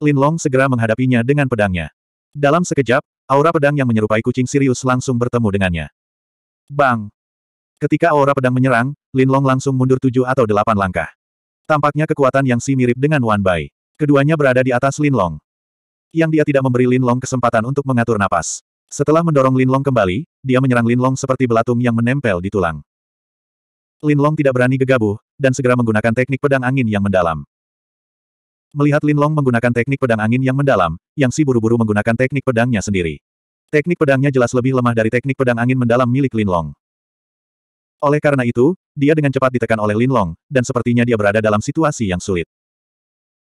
Lin Long segera menghadapinya dengan pedangnya. Dalam sekejap, aura pedang yang menyerupai kucing Sirius langsung bertemu dengannya. Bang! Ketika aura pedang menyerang, Lin Long langsung mundur tujuh atau delapan langkah. Tampaknya kekuatan yang si mirip dengan Wan Bai. Keduanya berada di atas Lin Long. Yang dia tidak memberi Lin Long kesempatan untuk mengatur napas. Setelah mendorong Lin Long kembali, dia menyerang Lin Long seperti belatung yang menempel di tulang. Lin Long tidak berani gegabah, dan segera menggunakan teknik pedang angin yang mendalam. Melihat Lin Long menggunakan teknik pedang angin yang mendalam, Yang Si buru-buru menggunakan teknik pedangnya sendiri. Teknik pedangnya jelas lebih lemah dari teknik pedang angin mendalam milik Lin Long. Oleh karena itu, dia dengan cepat ditekan oleh Lin Long dan sepertinya dia berada dalam situasi yang sulit.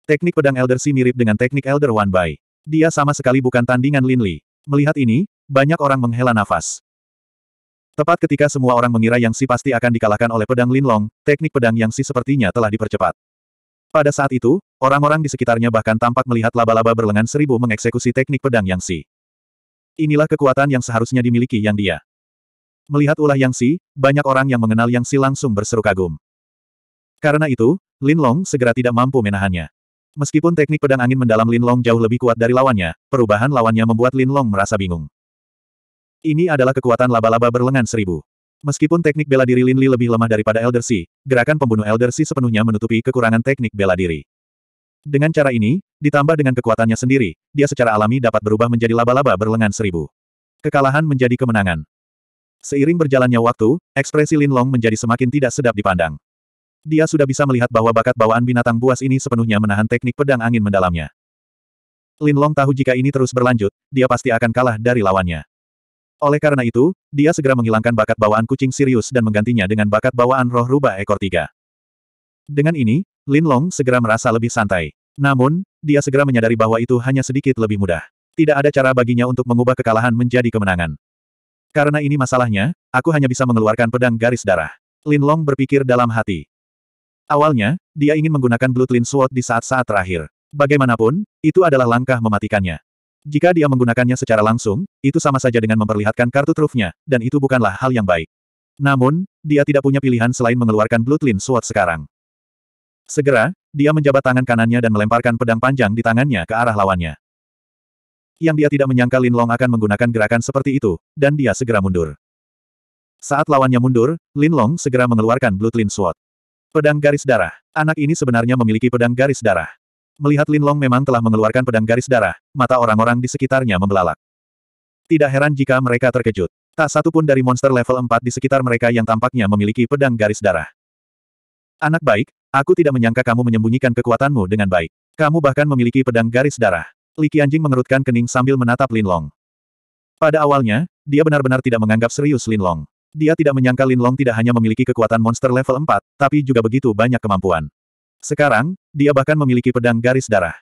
Teknik pedang Elder Si mirip dengan teknik Elder Wan Bai. Dia sama sekali bukan tandingan Lin Li. Melihat ini, banyak orang menghela nafas. Tepat ketika semua orang mengira yang Si pasti akan dikalahkan oleh pedang Linlong, teknik pedang yang Si sepertinya telah dipercepat. Pada saat itu, orang-orang di sekitarnya bahkan tampak melihat laba-laba berlengan seribu mengeksekusi teknik pedang yang Si. Inilah kekuatan yang seharusnya dimiliki yang dia. Melihat ulah yang Si, banyak orang yang mengenal yang Si langsung berseru kagum. Karena itu, Linlong segera tidak mampu menahannya. Meskipun teknik pedang angin mendalam Linlong jauh lebih kuat dari lawannya, perubahan lawannya membuat Linlong merasa bingung. Ini adalah kekuatan laba-laba berlengan seribu. Meskipun teknik bela diri Lin Li lebih lemah daripada Elder Si, gerakan pembunuh Elder Si sepenuhnya menutupi kekurangan teknik bela diri. Dengan cara ini, ditambah dengan kekuatannya sendiri, dia secara alami dapat berubah menjadi laba-laba berlengan seribu. Kekalahan menjadi kemenangan. Seiring berjalannya waktu, ekspresi Lin Long menjadi semakin tidak sedap dipandang. Dia sudah bisa melihat bahwa bakat bawaan binatang buas ini sepenuhnya menahan teknik pedang angin mendalamnya. Lin Long tahu jika ini terus berlanjut, dia pasti akan kalah dari lawannya. Oleh karena itu, dia segera menghilangkan bakat bawaan kucing Sirius dan menggantinya dengan bakat bawaan roh rubah ekor tiga. Dengan ini, Lin Long segera merasa lebih santai. Namun, dia segera menyadari bahwa itu hanya sedikit lebih mudah. Tidak ada cara baginya untuk mengubah kekalahan menjadi kemenangan. Karena ini masalahnya, aku hanya bisa mengeluarkan pedang garis darah. Lin Long berpikir dalam hati. Awalnya, dia ingin menggunakan Lin Sword di saat-saat terakhir. Bagaimanapun, itu adalah langkah mematikannya. Jika dia menggunakannya secara langsung, itu sama saja dengan memperlihatkan kartu trufnya, dan itu bukanlah hal yang baik. Namun, dia tidak punya pilihan selain mengeluarkan Bloodline Sword sekarang. Segera, dia menjabat tangan kanannya dan melemparkan pedang panjang di tangannya ke arah lawannya. Yang dia tidak menyangka Lin Long akan menggunakan gerakan seperti itu, dan dia segera mundur. Saat lawannya mundur, Lin Long segera mengeluarkan Bloodline Sword. Pedang garis darah. Anak ini sebenarnya memiliki pedang garis darah. Melihat Lin Long memang telah mengeluarkan pedang garis darah, mata orang-orang di sekitarnya membelalak. Tidak heran jika mereka terkejut. Tak satu pun dari monster level 4 di sekitar mereka yang tampaknya memiliki pedang garis darah. Anak baik, aku tidak menyangka kamu menyembunyikan kekuatanmu dengan baik. Kamu bahkan memiliki pedang garis darah. Li Qianjing mengerutkan kening sambil menatap Lin Long. Pada awalnya, dia benar-benar tidak menganggap serius Lin Long. Dia tidak menyangka Lin Long tidak hanya memiliki kekuatan monster level 4, tapi juga begitu banyak kemampuan. Sekarang, dia bahkan memiliki pedang garis darah.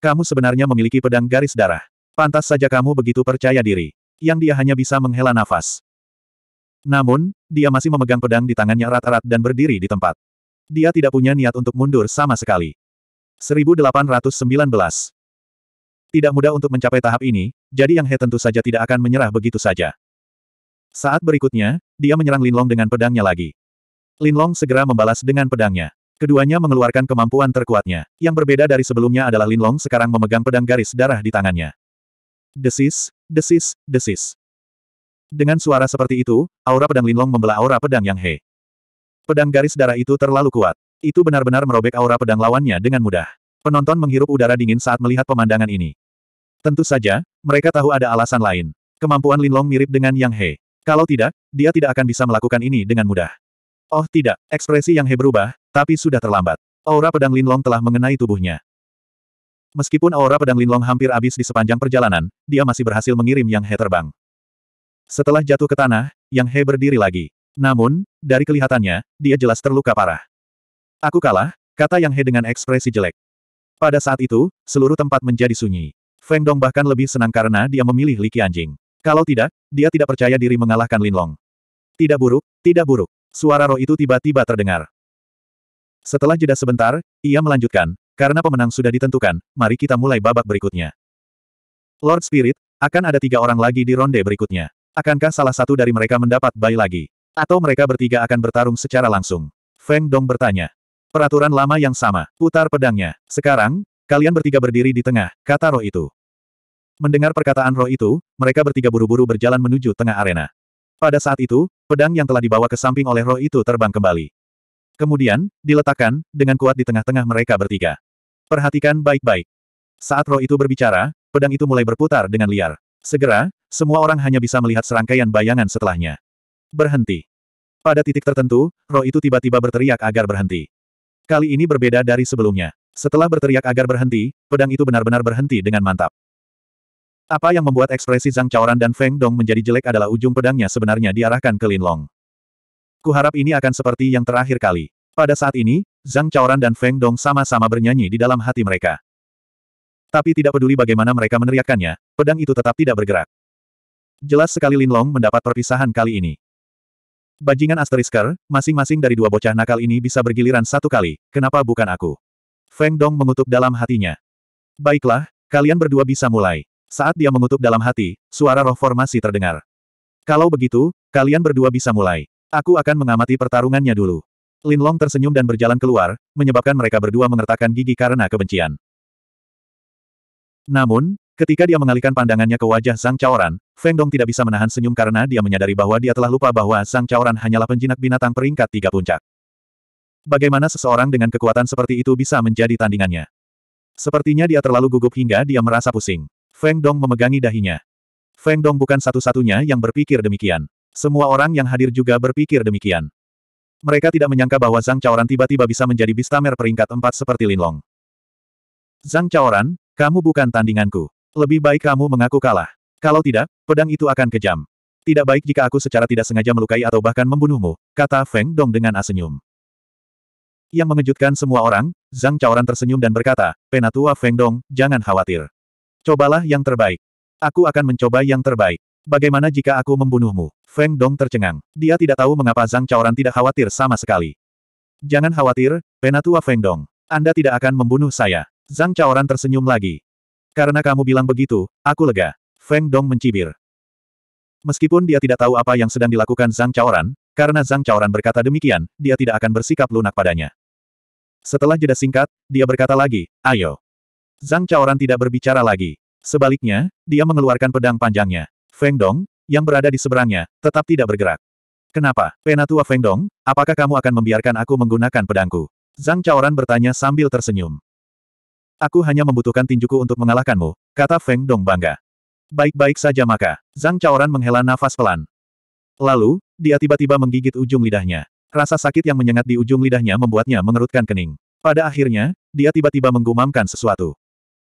Kamu sebenarnya memiliki pedang garis darah. Pantas saja kamu begitu percaya diri. Yang dia hanya bisa menghela nafas. Namun, dia masih memegang pedang di tangannya erat-erat dan berdiri di tempat. Dia tidak punya niat untuk mundur sama sekali. 1819 Tidak mudah untuk mencapai tahap ini, jadi Yang He tentu saja tidak akan menyerah begitu saja. Saat berikutnya, dia menyerang Linlong dengan pedangnya lagi. Linlong segera membalas dengan pedangnya. Keduanya mengeluarkan kemampuan terkuatnya. Yang berbeda dari sebelumnya adalah Linlong sekarang memegang pedang garis darah di tangannya. Desis, desis, desis. Dengan suara seperti itu, aura pedang Linlong membelah aura pedang Yang He. Pedang garis darah itu terlalu kuat. Itu benar-benar merobek aura pedang lawannya dengan mudah. Penonton menghirup udara dingin saat melihat pemandangan ini. Tentu saja, mereka tahu ada alasan lain. Kemampuan Linlong mirip dengan Yang He. Kalau tidak, dia tidak akan bisa melakukan ini dengan mudah. Oh tidak, ekspresi Yang He berubah, tapi sudah terlambat. Aura pedang Linlong telah mengenai tubuhnya. Meskipun aura pedang Linlong hampir habis di sepanjang perjalanan, dia masih berhasil mengirim Yang He terbang. Setelah jatuh ke tanah, Yang He berdiri lagi. Namun, dari kelihatannya, dia jelas terluka parah. Aku kalah, kata Yang He dengan ekspresi jelek. Pada saat itu, seluruh tempat menjadi sunyi. Feng Dong bahkan lebih senang karena dia memilih Liki Anjing. Kalau tidak, dia tidak percaya diri mengalahkan Linlong. Tidak buruk, tidak buruk. Suara roh itu tiba-tiba terdengar. Setelah jeda sebentar, ia melanjutkan, karena pemenang sudah ditentukan, mari kita mulai babak berikutnya. Lord Spirit, akan ada tiga orang lagi di ronde berikutnya. Akankah salah satu dari mereka mendapat bayi lagi? Atau mereka bertiga akan bertarung secara langsung? Feng Dong bertanya. Peraturan lama yang sama, putar pedangnya. Sekarang, kalian bertiga berdiri di tengah, kata roh itu. Mendengar perkataan roh itu, mereka bertiga buru-buru berjalan menuju tengah arena. Pada saat itu, pedang yang telah dibawa ke samping oleh roh itu terbang kembali. Kemudian, diletakkan, dengan kuat di tengah-tengah mereka bertiga. Perhatikan baik-baik. Saat roh itu berbicara, pedang itu mulai berputar dengan liar. Segera, semua orang hanya bisa melihat serangkaian bayangan setelahnya. Berhenti. Pada titik tertentu, roh itu tiba-tiba berteriak agar berhenti. Kali ini berbeda dari sebelumnya. Setelah berteriak agar berhenti, pedang itu benar-benar berhenti dengan mantap. Apa yang membuat ekspresi Zhang Chaoran dan Feng Dong menjadi jelek adalah ujung pedangnya sebenarnya diarahkan ke Linlong. Kuharap ini akan seperti yang terakhir kali. Pada saat ini, Zhang Chaoran dan Feng Dong sama-sama bernyanyi di dalam hati mereka. Tapi tidak peduli bagaimana mereka meneriakannya, pedang itu tetap tidak bergerak. Jelas sekali Lin Long mendapat perpisahan kali ini. Bajingan asterisker, masing-masing dari dua bocah nakal ini bisa bergiliran satu kali, kenapa bukan aku? Feng Dong mengutuk dalam hatinya. Baiklah, kalian berdua bisa mulai. Saat dia mengutuk dalam hati, suara roh formasi terdengar. Kalau begitu, kalian berdua bisa mulai. Aku akan mengamati pertarungannya dulu. Lin Long tersenyum dan berjalan keluar, menyebabkan mereka berdua mengertakkan gigi karena kebencian. Namun, ketika dia mengalihkan pandangannya ke wajah Sang Caoran, Feng Dong tidak bisa menahan senyum karena dia menyadari bahwa dia telah lupa bahwa Sang Caoran hanyalah penjinak binatang peringkat tiga puncak. Bagaimana seseorang dengan kekuatan seperti itu bisa menjadi tandingannya? Sepertinya dia terlalu gugup hingga dia merasa pusing. Feng Dong memegangi dahinya. Feng Dong bukan satu-satunya yang berpikir demikian. Semua orang yang hadir juga berpikir demikian. Mereka tidak menyangka bahwa Zhang Chaoran tiba-tiba bisa menjadi Bistamer peringkat empat seperti Linlong. Zhang Chaoran, kamu bukan tandinganku. Lebih baik kamu mengaku kalah. Kalau tidak, pedang itu akan kejam. Tidak baik jika aku secara tidak sengaja melukai atau bahkan membunuhmu, kata Feng Dong dengan asenyum. Yang mengejutkan semua orang, Zhang Chaoran tersenyum dan berkata, Penatua Feng Dong, jangan khawatir. Cobalah yang terbaik. Aku akan mencoba yang terbaik. Bagaimana jika aku membunuhmu? Feng Dong tercengang. Dia tidak tahu mengapa Zhang Chaoran tidak khawatir sama sekali. Jangan khawatir, Penatua Feng Dong. Anda tidak akan membunuh saya. Zhang Chaoran tersenyum lagi. Karena kamu bilang begitu, aku lega. Feng Dong mencibir. Meskipun dia tidak tahu apa yang sedang dilakukan Zhang Chaoran, karena Zhang Chaoran berkata demikian, dia tidak akan bersikap lunak padanya. Setelah jeda singkat, dia berkata lagi, ayo. Zhang Chaoran tidak berbicara lagi. Sebaliknya, dia mengeluarkan pedang panjangnya. Feng Dong, yang berada di seberangnya, tetap tidak bergerak. Kenapa, Penatua Fengdong, apakah kamu akan membiarkan aku menggunakan pedangku? Zhang Chaoran bertanya sambil tersenyum. Aku hanya membutuhkan tinjuku untuk mengalahkanmu, kata Feng Dong bangga. Baik-baik saja maka, Zhang Chaoran menghela nafas pelan. Lalu, dia tiba-tiba menggigit ujung lidahnya. Rasa sakit yang menyengat di ujung lidahnya membuatnya mengerutkan kening. Pada akhirnya, dia tiba-tiba menggumamkan sesuatu.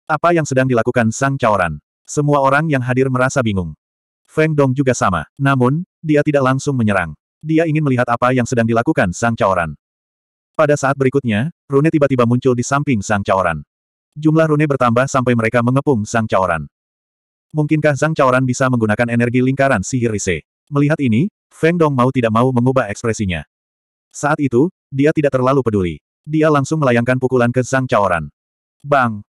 Apa yang sedang dilakukan Sang Chaoran? Semua orang yang hadir merasa bingung. Feng Dong juga sama. Namun, dia tidak langsung menyerang. Dia ingin melihat apa yang sedang dilakukan Sang Caoran. Pada saat berikutnya, rune tiba-tiba muncul di samping Sang Caoran. Jumlah rune bertambah sampai mereka mengepung Sang Caoran. Mungkinkah Sang Caoran bisa menggunakan energi lingkaran sihir Rise? Melihat ini, Feng Dong mau tidak mau mengubah ekspresinya. Saat itu, dia tidak terlalu peduli. Dia langsung melayangkan pukulan ke Sang Caoran. Bang!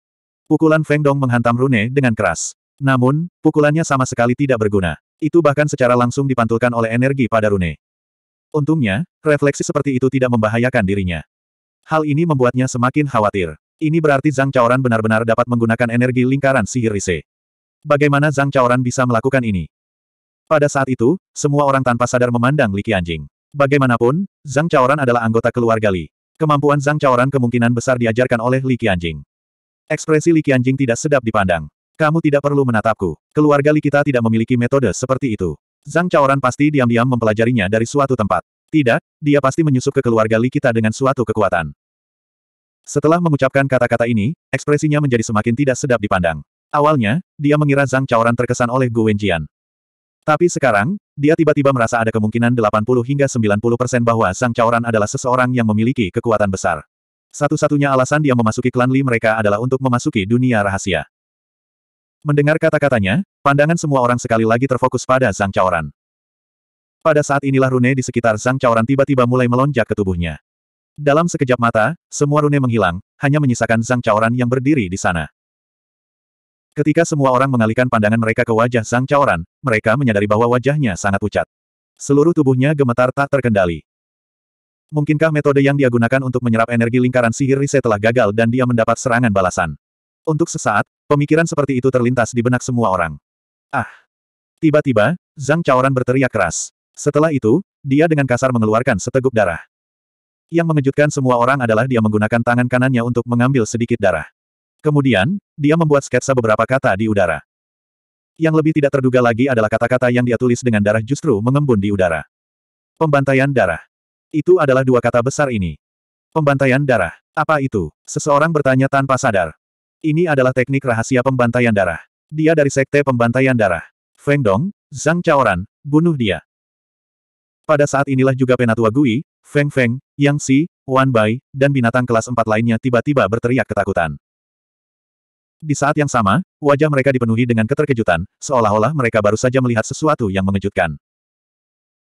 Pukulan Feng Dong menghantam rune dengan keras. Namun, pukulannya sama sekali tidak berguna. Itu bahkan secara langsung dipantulkan oleh energi pada Rune. Untungnya, refleksi seperti itu tidak membahayakan dirinya. Hal ini membuatnya semakin khawatir. Ini berarti Zhang Chaoran benar-benar dapat menggunakan energi lingkaran sihir Rise. Bagaimana Zhang Chaoran bisa melakukan ini? Pada saat itu, semua orang tanpa sadar memandang Li Anjing. Bagaimanapun, Zhang Chaoran adalah anggota keluarga Li. Kemampuan Zhang Chaoran kemungkinan besar diajarkan oleh Li Anjing. Ekspresi Li Anjing tidak sedap dipandang. Kamu tidak perlu menatapku. Keluarga Li kita tidak memiliki metode seperti itu. Zhang Chaoran pasti diam-diam mempelajarinya dari suatu tempat. Tidak, dia pasti menyusup ke keluarga Li kita dengan suatu kekuatan. Setelah mengucapkan kata-kata ini, ekspresinya menjadi semakin tidak sedap dipandang. Awalnya, dia mengira Zhang Chaoran terkesan oleh Gu Wenjian. Tapi sekarang, dia tiba-tiba merasa ada kemungkinan 80 hingga 90 persen bahwa Zhang Chaoran adalah seseorang yang memiliki kekuatan besar. Satu-satunya alasan dia memasuki klan Li mereka adalah untuk memasuki dunia rahasia. Mendengar kata-katanya, pandangan semua orang sekali lagi terfokus pada Zhang Chaoran. Pada saat inilah rune di sekitar Zhang Chaoran tiba-tiba mulai melonjak ke tubuhnya. Dalam sekejap mata, semua rune menghilang, hanya menyisakan Zhang Chaoran yang berdiri di sana. Ketika semua orang mengalihkan pandangan mereka ke wajah Zhang Chaoran, mereka menyadari bahwa wajahnya sangat pucat. Seluruh tubuhnya gemetar tak terkendali. Mungkinkah metode yang dia gunakan untuk menyerap energi lingkaran sihir Rise telah gagal dan dia mendapat serangan balasan? Untuk sesaat, pemikiran seperti itu terlintas di benak semua orang. Ah! Tiba-tiba, Zhang Chaoran berteriak keras. Setelah itu, dia dengan kasar mengeluarkan seteguk darah. Yang mengejutkan semua orang adalah dia menggunakan tangan kanannya untuk mengambil sedikit darah. Kemudian, dia membuat sketsa beberapa kata di udara. Yang lebih tidak terduga lagi adalah kata-kata yang dia tulis dengan darah justru mengembun di udara. Pembantaian darah. Itu adalah dua kata besar ini. Pembantaian darah. Apa itu? Seseorang bertanya tanpa sadar. Ini adalah teknik rahasia pembantaian darah. Dia dari sekte pembantaian darah. Feng Dong, Zhang Chaoran, bunuh dia. Pada saat inilah juga Penatua Gui, Feng Feng, Yang Si, Wan Bai, dan binatang kelas empat lainnya tiba-tiba berteriak ketakutan. Di saat yang sama, wajah mereka dipenuhi dengan keterkejutan, seolah-olah mereka baru saja melihat sesuatu yang mengejutkan.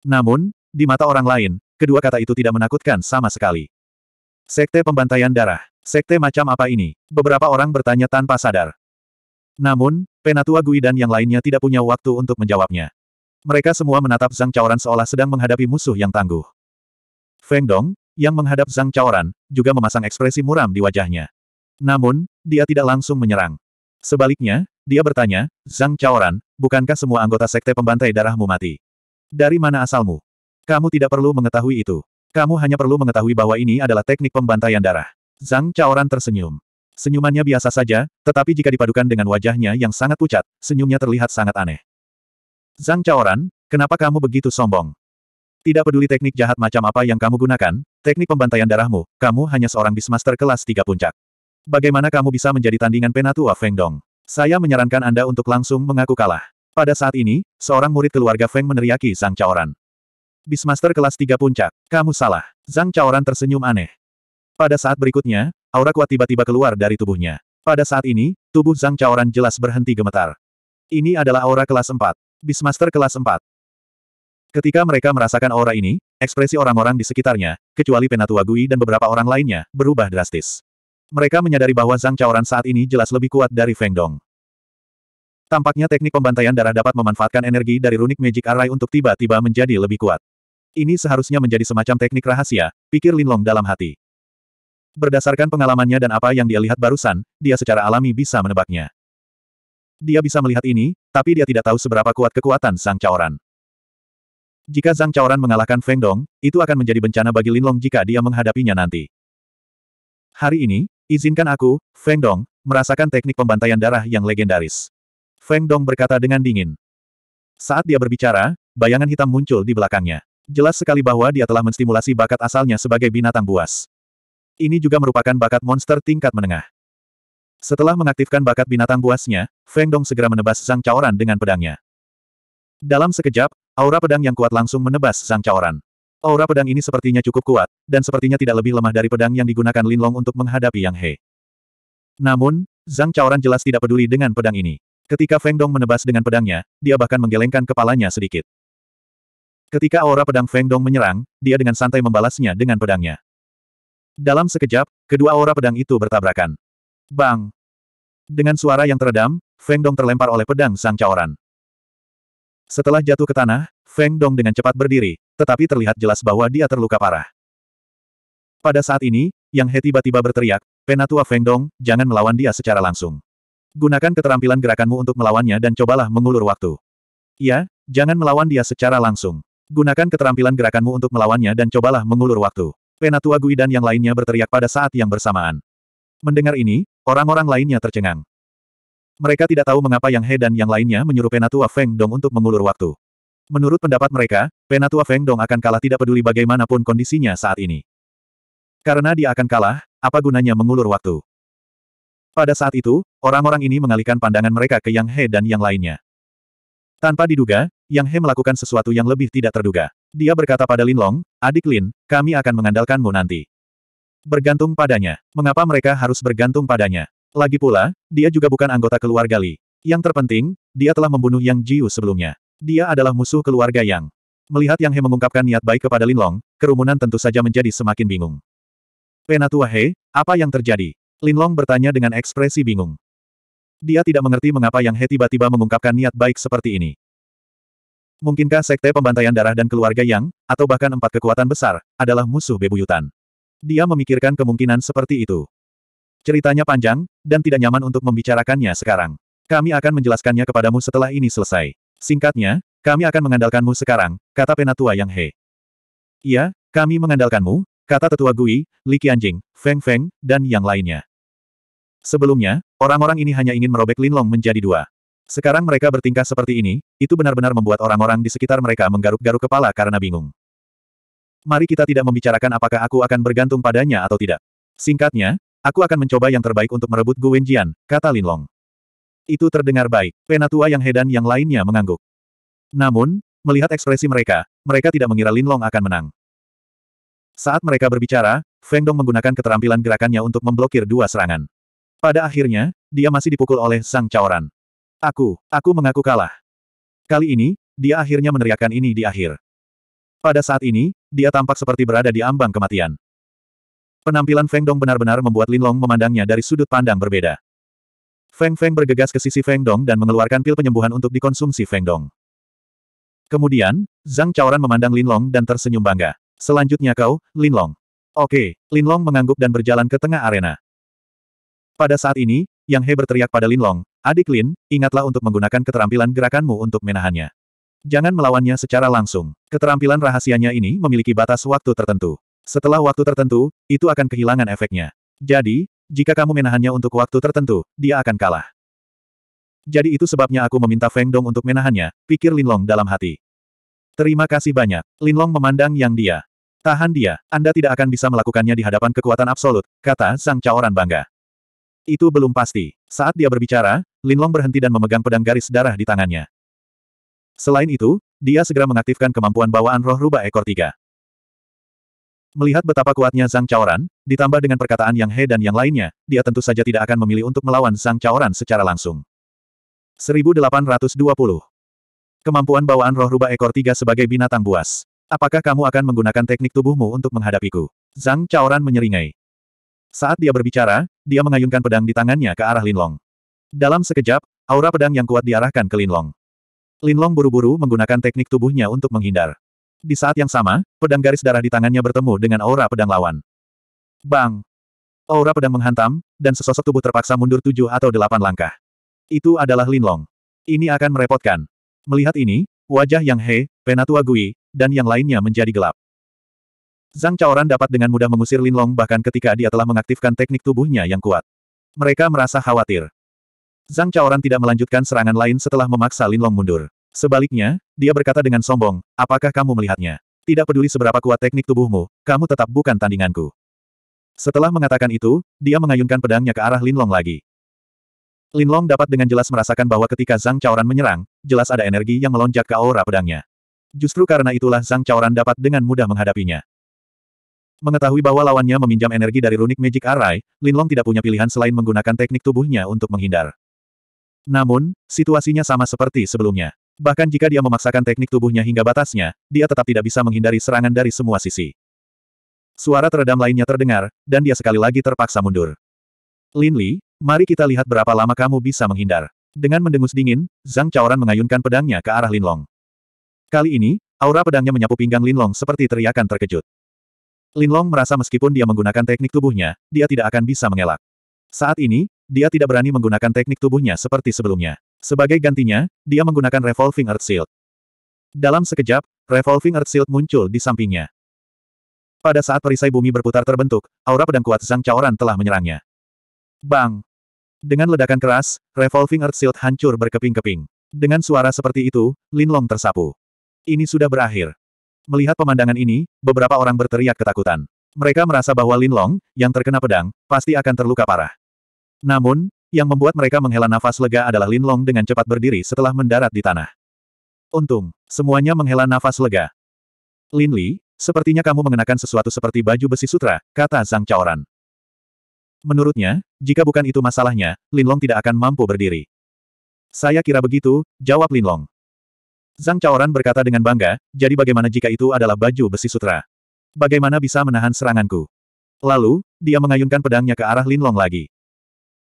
Namun, di mata orang lain, kedua kata itu tidak menakutkan sama sekali. Sekte pembantaian darah. Sekte macam apa ini? Beberapa orang bertanya tanpa sadar. Namun, Penatua Gui dan yang lainnya tidak punya waktu untuk menjawabnya. Mereka semua menatap Zhang Chaoran seolah sedang menghadapi musuh yang tangguh. Feng Dong, yang menghadap Zhang Chaoran, juga memasang ekspresi muram di wajahnya. Namun, dia tidak langsung menyerang. Sebaliknya, dia bertanya, Zhang Chaoran, bukankah semua anggota sekte pembantai darahmu mati? Dari mana asalmu? Kamu tidak perlu mengetahui itu. Kamu hanya perlu mengetahui bahwa ini adalah teknik pembantaian darah. Zhang Chaoran tersenyum. Senyumannya biasa saja, tetapi jika dipadukan dengan wajahnya yang sangat pucat, senyumnya terlihat sangat aneh. Zhang Chaoran, kenapa kamu begitu sombong? Tidak peduli teknik jahat macam apa yang kamu gunakan, teknik pembantaian darahmu, kamu hanya seorang bismaster kelas tiga puncak. Bagaimana kamu bisa menjadi tandingan penatua Feng Dong? Saya menyarankan Anda untuk langsung mengaku kalah. Pada saat ini, seorang murid keluarga Feng meneriaki Zhang Chaoran. Bismaster kelas tiga puncak, kamu salah. Zhang Chaoran tersenyum aneh. Pada saat berikutnya, aura kuat tiba-tiba keluar dari tubuhnya. Pada saat ini, tubuh Zhang Chaoran jelas berhenti gemetar. Ini adalah aura kelas 4. Bismaster kelas 4. Ketika mereka merasakan aura ini, ekspresi orang-orang di sekitarnya, kecuali Penatua Gui dan beberapa orang lainnya, berubah drastis. Mereka menyadari bahwa Zhang Chaoran saat ini jelas lebih kuat dari Feng Dong. Tampaknya teknik pembantaian darah dapat memanfaatkan energi dari runik Magic Array untuk tiba-tiba menjadi lebih kuat. Ini seharusnya menjadi semacam teknik rahasia, pikir Linlong dalam hati. Berdasarkan pengalamannya dan apa yang dia lihat barusan, dia secara alami bisa menebaknya. Dia bisa melihat ini, tapi dia tidak tahu seberapa kuat kekuatan Zhang Chaoran. Jika Zhang Chaoran mengalahkan Feng Dong, itu akan menjadi bencana bagi Lin Long jika dia menghadapinya nanti. Hari ini, izinkan aku, Feng Dong, merasakan teknik pembantaian darah yang legendaris. Feng Dong berkata dengan dingin. Saat dia berbicara, bayangan hitam muncul di belakangnya. Jelas sekali bahwa dia telah menstimulasi bakat asalnya sebagai binatang buas. Ini juga merupakan bakat monster tingkat menengah. Setelah mengaktifkan bakat binatang buasnya, Feng Dong segera menebas sang Caoran dengan pedangnya. Dalam sekejap, aura pedang yang kuat langsung menebas sang Caoran. Aura pedang ini sepertinya cukup kuat, dan sepertinya tidak lebih lemah dari pedang yang digunakan Lin Long untuk menghadapi Yang He. Namun, Zhang Caoran jelas tidak peduli dengan pedang ini. Ketika Feng Dong menebas dengan pedangnya, dia bahkan menggelengkan kepalanya sedikit. Ketika aura pedang Feng Dong menyerang, dia dengan santai membalasnya dengan pedangnya. Dalam sekejap, kedua aura pedang itu bertabrakan. Bang! Dengan suara yang teredam, Feng Dong terlempar oleh pedang Sang Caoran. Setelah jatuh ke tanah, Feng Dong dengan cepat berdiri, tetapi terlihat jelas bahwa dia terluka parah. Pada saat ini, Yang He tiba-tiba berteriak, Penatua Feng Dong, jangan melawan dia secara langsung. Gunakan keterampilan gerakanmu untuk melawannya dan cobalah mengulur waktu. Ya, jangan melawan dia secara langsung. Gunakan keterampilan gerakanmu untuk melawannya dan cobalah mengulur waktu. Penatua Gui dan yang lainnya berteriak pada saat yang bersamaan. Mendengar ini, orang-orang lainnya tercengang. Mereka tidak tahu mengapa Yang He dan yang lainnya menyuruh Penatua Feng Dong untuk mengulur waktu. Menurut pendapat mereka, Penatua Feng Dong akan kalah tidak peduli bagaimanapun kondisinya saat ini. Karena dia akan kalah, apa gunanya mengulur waktu? Pada saat itu, orang-orang ini mengalihkan pandangan mereka ke Yang He dan yang lainnya. Tanpa diduga, Yang He melakukan sesuatu yang lebih tidak terduga. Dia berkata pada Lin Long, adik Lin, kami akan mengandalkanmu nanti. Bergantung padanya. Mengapa mereka harus bergantung padanya? Lagi pula, dia juga bukan anggota keluarga Li. Yang terpenting, dia telah membunuh Yang Jiu sebelumnya. Dia adalah musuh keluarga Yang. Melihat Yang He mengungkapkan niat baik kepada Lin Long, kerumunan tentu saja menjadi semakin bingung. Penatua He, apa yang terjadi? Lin Long bertanya dengan ekspresi bingung. Dia tidak mengerti mengapa Yang He tiba-tiba mengungkapkan niat baik seperti ini. Mungkinkah sekte pembantaian darah dan keluarga Yang, atau bahkan empat kekuatan besar, adalah musuh bebuyutan? Dia memikirkan kemungkinan seperti itu. Ceritanya panjang, dan tidak nyaman untuk membicarakannya sekarang. Kami akan menjelaskannya kepadamu setelah ini selesai. Singkatnya, kami akan mengandalkanmu sekarang, kata penatua Yang He. Iya, kami mengandalkanmu, kata tetua Gui, Li Qianjing, Feng Feng, dan yang lainnya. Sebelumnya, orang-orang ini hanya ingin merobek Linlong menjadi dua. Sekarang mereka bertingkah seperti ini, itu benar-benar membuat orang-orang di sekitar mereka menggaruk-garuk kepala karena bingung. Mari kita tidak membicarakan apakah aku akan bergantung padanya atau tidak. Singkatnya, aku akan mencoba yang terbaik untuk merebut Gu Wenjian, kata Linlong. Itu terdengar baik, penatua yang hedan yang lainnya mengangguk. Namun, melihat ekspresi mereka, mereka tidak mengira Linlong akan menang. Saat mereka berbicara, Feng Dong menggunakan keterampilan gerakannya untuk memblokir dua serangan. Pada akhirnya, dia masih dipukul oleh sang caoran. Aku, aku mengaku kalah. Kali ini, dia akhirnya meneriakkan ini di akhir. Pada saat ini, dia tampak seperti berada di ambang kematian. Penampilan Feng Dong benar-benar membuat Lin Long memandangnya dari sudut pandang berbeda. Feng Feng bergegas ke sisi Feng Dong dan mengeluarkan pil penyembuhan untuk dikonsumsi Feng Dong. Kemudian, Zhang Chaoran memandang Lin Long dan tersenyum bangga. Selanjutnya kau, Lin Long. Oke, Lin Long mengangguk dan berjalan ke tengah arena. Pada saat ini, Yang He berteriak pada Linlong, adik Lin, ingatlah untuk menggunakan keterampilan gerakanmu untuk menahannya. Jangan melawannya secara langsung. Keterampilan rahasianya ini memiliki batas waktu tertentu. Setelah waktu tertentu, itu akan kehilangan efeknya. Jadi, jika kamu menahannya untuk waktu tertentu, dia akan kalah. Jadi itu sebabnya aku meminta Feng Dong untuk menahannya, pikir Linlong dalam hati. Terima kasih banyak. Linlong memandang yang dia. Tahan dia, Anda tidak akan bisa melakukannya di hadapan kekuatan absolut, kata Sang Caoran bangga. Itu belum pasti. Saat dia berbicara, Lin Long berhenti dan memegang pedang garis darah di tangannya. Selain itu, dia segera mengaktifkan kemampuan bawaan roh rubah ekor tiga. Melihat betapa kuatnya Zhang Chaoran, ditambah dengan perkataan Yang He dan yang lainnya, dia tentu saja tidak akan memilih untuk melawan Zhang Chaoran secara langsung. 1820. Kemampuan bawaan roh rubah ekor tiga sebagai binatang buas. Apakah kamu akan menggunakan teknik tubuhmu untuk menghadapiku? Zhang Chaoran menyeringai. Saat dia berbicara, dia mengayunkan pedang di tangannya ke arah Linlong. Dalam sekejap, aura pedang yang kuat diarahkan ke Linlong. Linlong buru-buru menggunakan teknik tubuhnya untuk menghindar. Di saat yang sama, pedang garis darah di tangannya bertemu dengan aura pedang lawan. Bang! Aura pedang menghantam, dan sesosok tubuh terpaksa mundur tujuh atau delapan langkah. Itu adalah Linlong. Ini akan merepotkan. Melihat ini, wajah Yang He, Penatua Gui, dan yang lainnya menjadi gelap. Zhang Chaoran dapat dengan mudah mengusir Lin Long bahkan ketika dia telah mengaktifkan teknik tubuhnya yang kuat. Mereka merasa khawatir. Zhang Chaoran tidak melanjutkan serangan lain setelah memaksa Lin Long mundur. Sebaliknya, dia berkata dengan sombong, apakah kamu melihatnya? Tidak peduli seberapa kuat teknik tubuhmu, kamu tetap bukan tandinganku. Setelah mengatakan itu, dia mengayunkan pedangnya ke arah Lin Long lagi. Lin Long dapat dengan jelas merasakan bahwa ketika Zhang Chaoran menyerang, jelas ada energi yang melonjak ke aura pedangnya. Justru karena itulah Zhang Chaoran dapat dengan mudah menghadapinya. Mengetahui bahwa lawannya meminjam energi dari runik Magic Array, Linlong tidak punya pilihan selain menggunakan teknik tubuhnya untuk menghindar. Namun, situasinya sama seperti sebelumnya. Bahkan jika dia memaksakan teknik tubuhnya hingga batasnya, dia tetap tidak bisa menghindari serangan dari semua sisi. Suara teredam lainnya terdengar, dan dia sekali lagi terpaksa mundur. Lin Li, mari kita lihat berapa lama kamu bisa menghindar. Dengan mendengus dingin, Zhang Chaoran mengayunkan pedangnya ke arah Linlong. Kali ini, aura pedangnya menyapu pinggang Linlong seperti teriakan terkejut. Linlong merasa meskipun dia menggunakan teknik tubuhnya, dia tidak akan bisa mengelak. Saat ini, dia tidak berani menggunakan teknik tubuhnya seperti sebelumnya. Sebagai gantinya, dia menggunakan Revolving Earth Shield. Dalam sekejap, Revolving Earth Shield muncul di sampingnya. Pada saat perisai bumi berputar terbentuk, aura pedang kuat Zhang Chaoran telah menyerangnya. Bang! Dengan ledakan keras, Revolving Earth Shield hancur berkeping-keping. Dengan suara seperti itu, Linlong tersapu. Ini sudah berakhir. Melihat pemandangan ini, beberapa orang berteriak ketakutan. Mereka merasa bahwa Lin Long, yang terkena pedang, pasti akan terluka parah. Namun, yang membuat mereka menghela nafas lega adalah Lin Long dengan cepat berdiri setelah mendarat di tanah. Untung, semuanya menghela nafas lega. Lin Li, sepertinya kamu mengenakan sesuatu seperti baju besi sutra, kata Zhang Chaoran. Menurutnya, jika bukan itu masalahnya, Lin Long tidak akan mampu berdiri. Saya kira begitu, jawab Lin Long. Zhang Chaoran berkata dengan bangga, jadi bagaimana jika itu adalah baju besi sutra? Bagaimana bisa menahan seranganku? Lalu, dia mengayunkan pedangnya ke arah Lin Long lagi.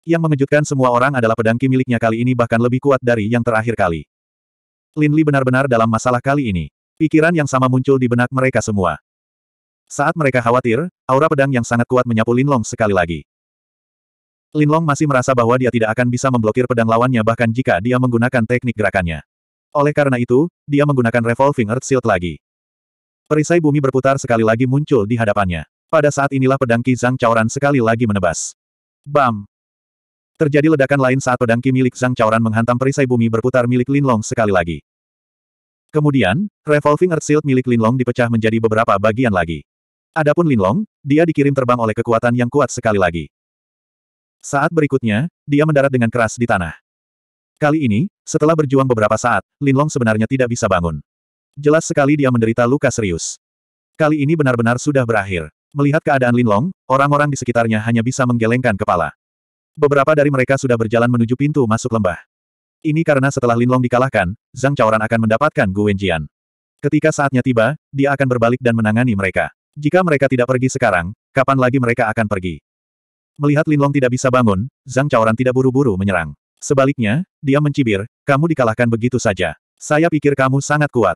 Yang mengejutkan semua orang adalah pedang Qi miliknya kali ini bahkan lebih kuat dari yang terakhir kali. Lin Li benar-benar dalam masalah kali ini. Pikiran yang sama muncul di benak mereka semua. Saat mereka khawatir, aura pedang yang sangat kuat menyapu Lin Long sekali lagi. Lin Long masih merasa bahwa dia tidak akan bisa memblokir pedang lawannya bahkan jika dia menggunakan teknik gerakannya. Oleh karena itu, dia menggunakan Revolving Earth Shield lagi. Perisai bumi berputar sekali lagi muncul di hadapannya. Pada saat inilah pedang Ki Zhang Caoran sekali lagi menebas. Bam! Terjadi ledakan lain saat pedang Ki milik Zhang Caoran menghantam perisai bumi berputar milik Lin Long sekali lagi. Kemudian, Revolving Earth Shield milik Lin Long dipecah menjadi beberapa bagian lagi. Adapun Lin Long, dia dikirim terbang oleh kekuatan yang kuat sekali lagi. Saat berikutnya, dia mendarat dengan keras di tanah. Kali ini, setelah berjuang beberapa saat, Linlong sebenarnya tidak bisa bangun. Jelas sekali dia menderita luka serius. Kali ini benar-benar sudah berakhir. Melihat keadaan Linlong, orang-orang di sekitarnya hanya bisa menggelengkan kepala. Beberapa dari mereka sudah berjalan menuju pintu masuk lembah. Ini karena setelah Linlong dikalahkan, Zhang Chaoran akan mendapatkan Gu Wenjian. Ketika saatnya tiba, dia akan berbalik dan menangani mereka. Jika mereka tidak pergi sekarang, kapan lagi mereka akan pergi? Melihat Linlong tidak bisa bangun, Zhang Chaoran tidak buru-buru menyerang. Sebaliknya, dia mencibir, kamu dikalahkan begitu saja. Saya pikir kamu sangat kuat.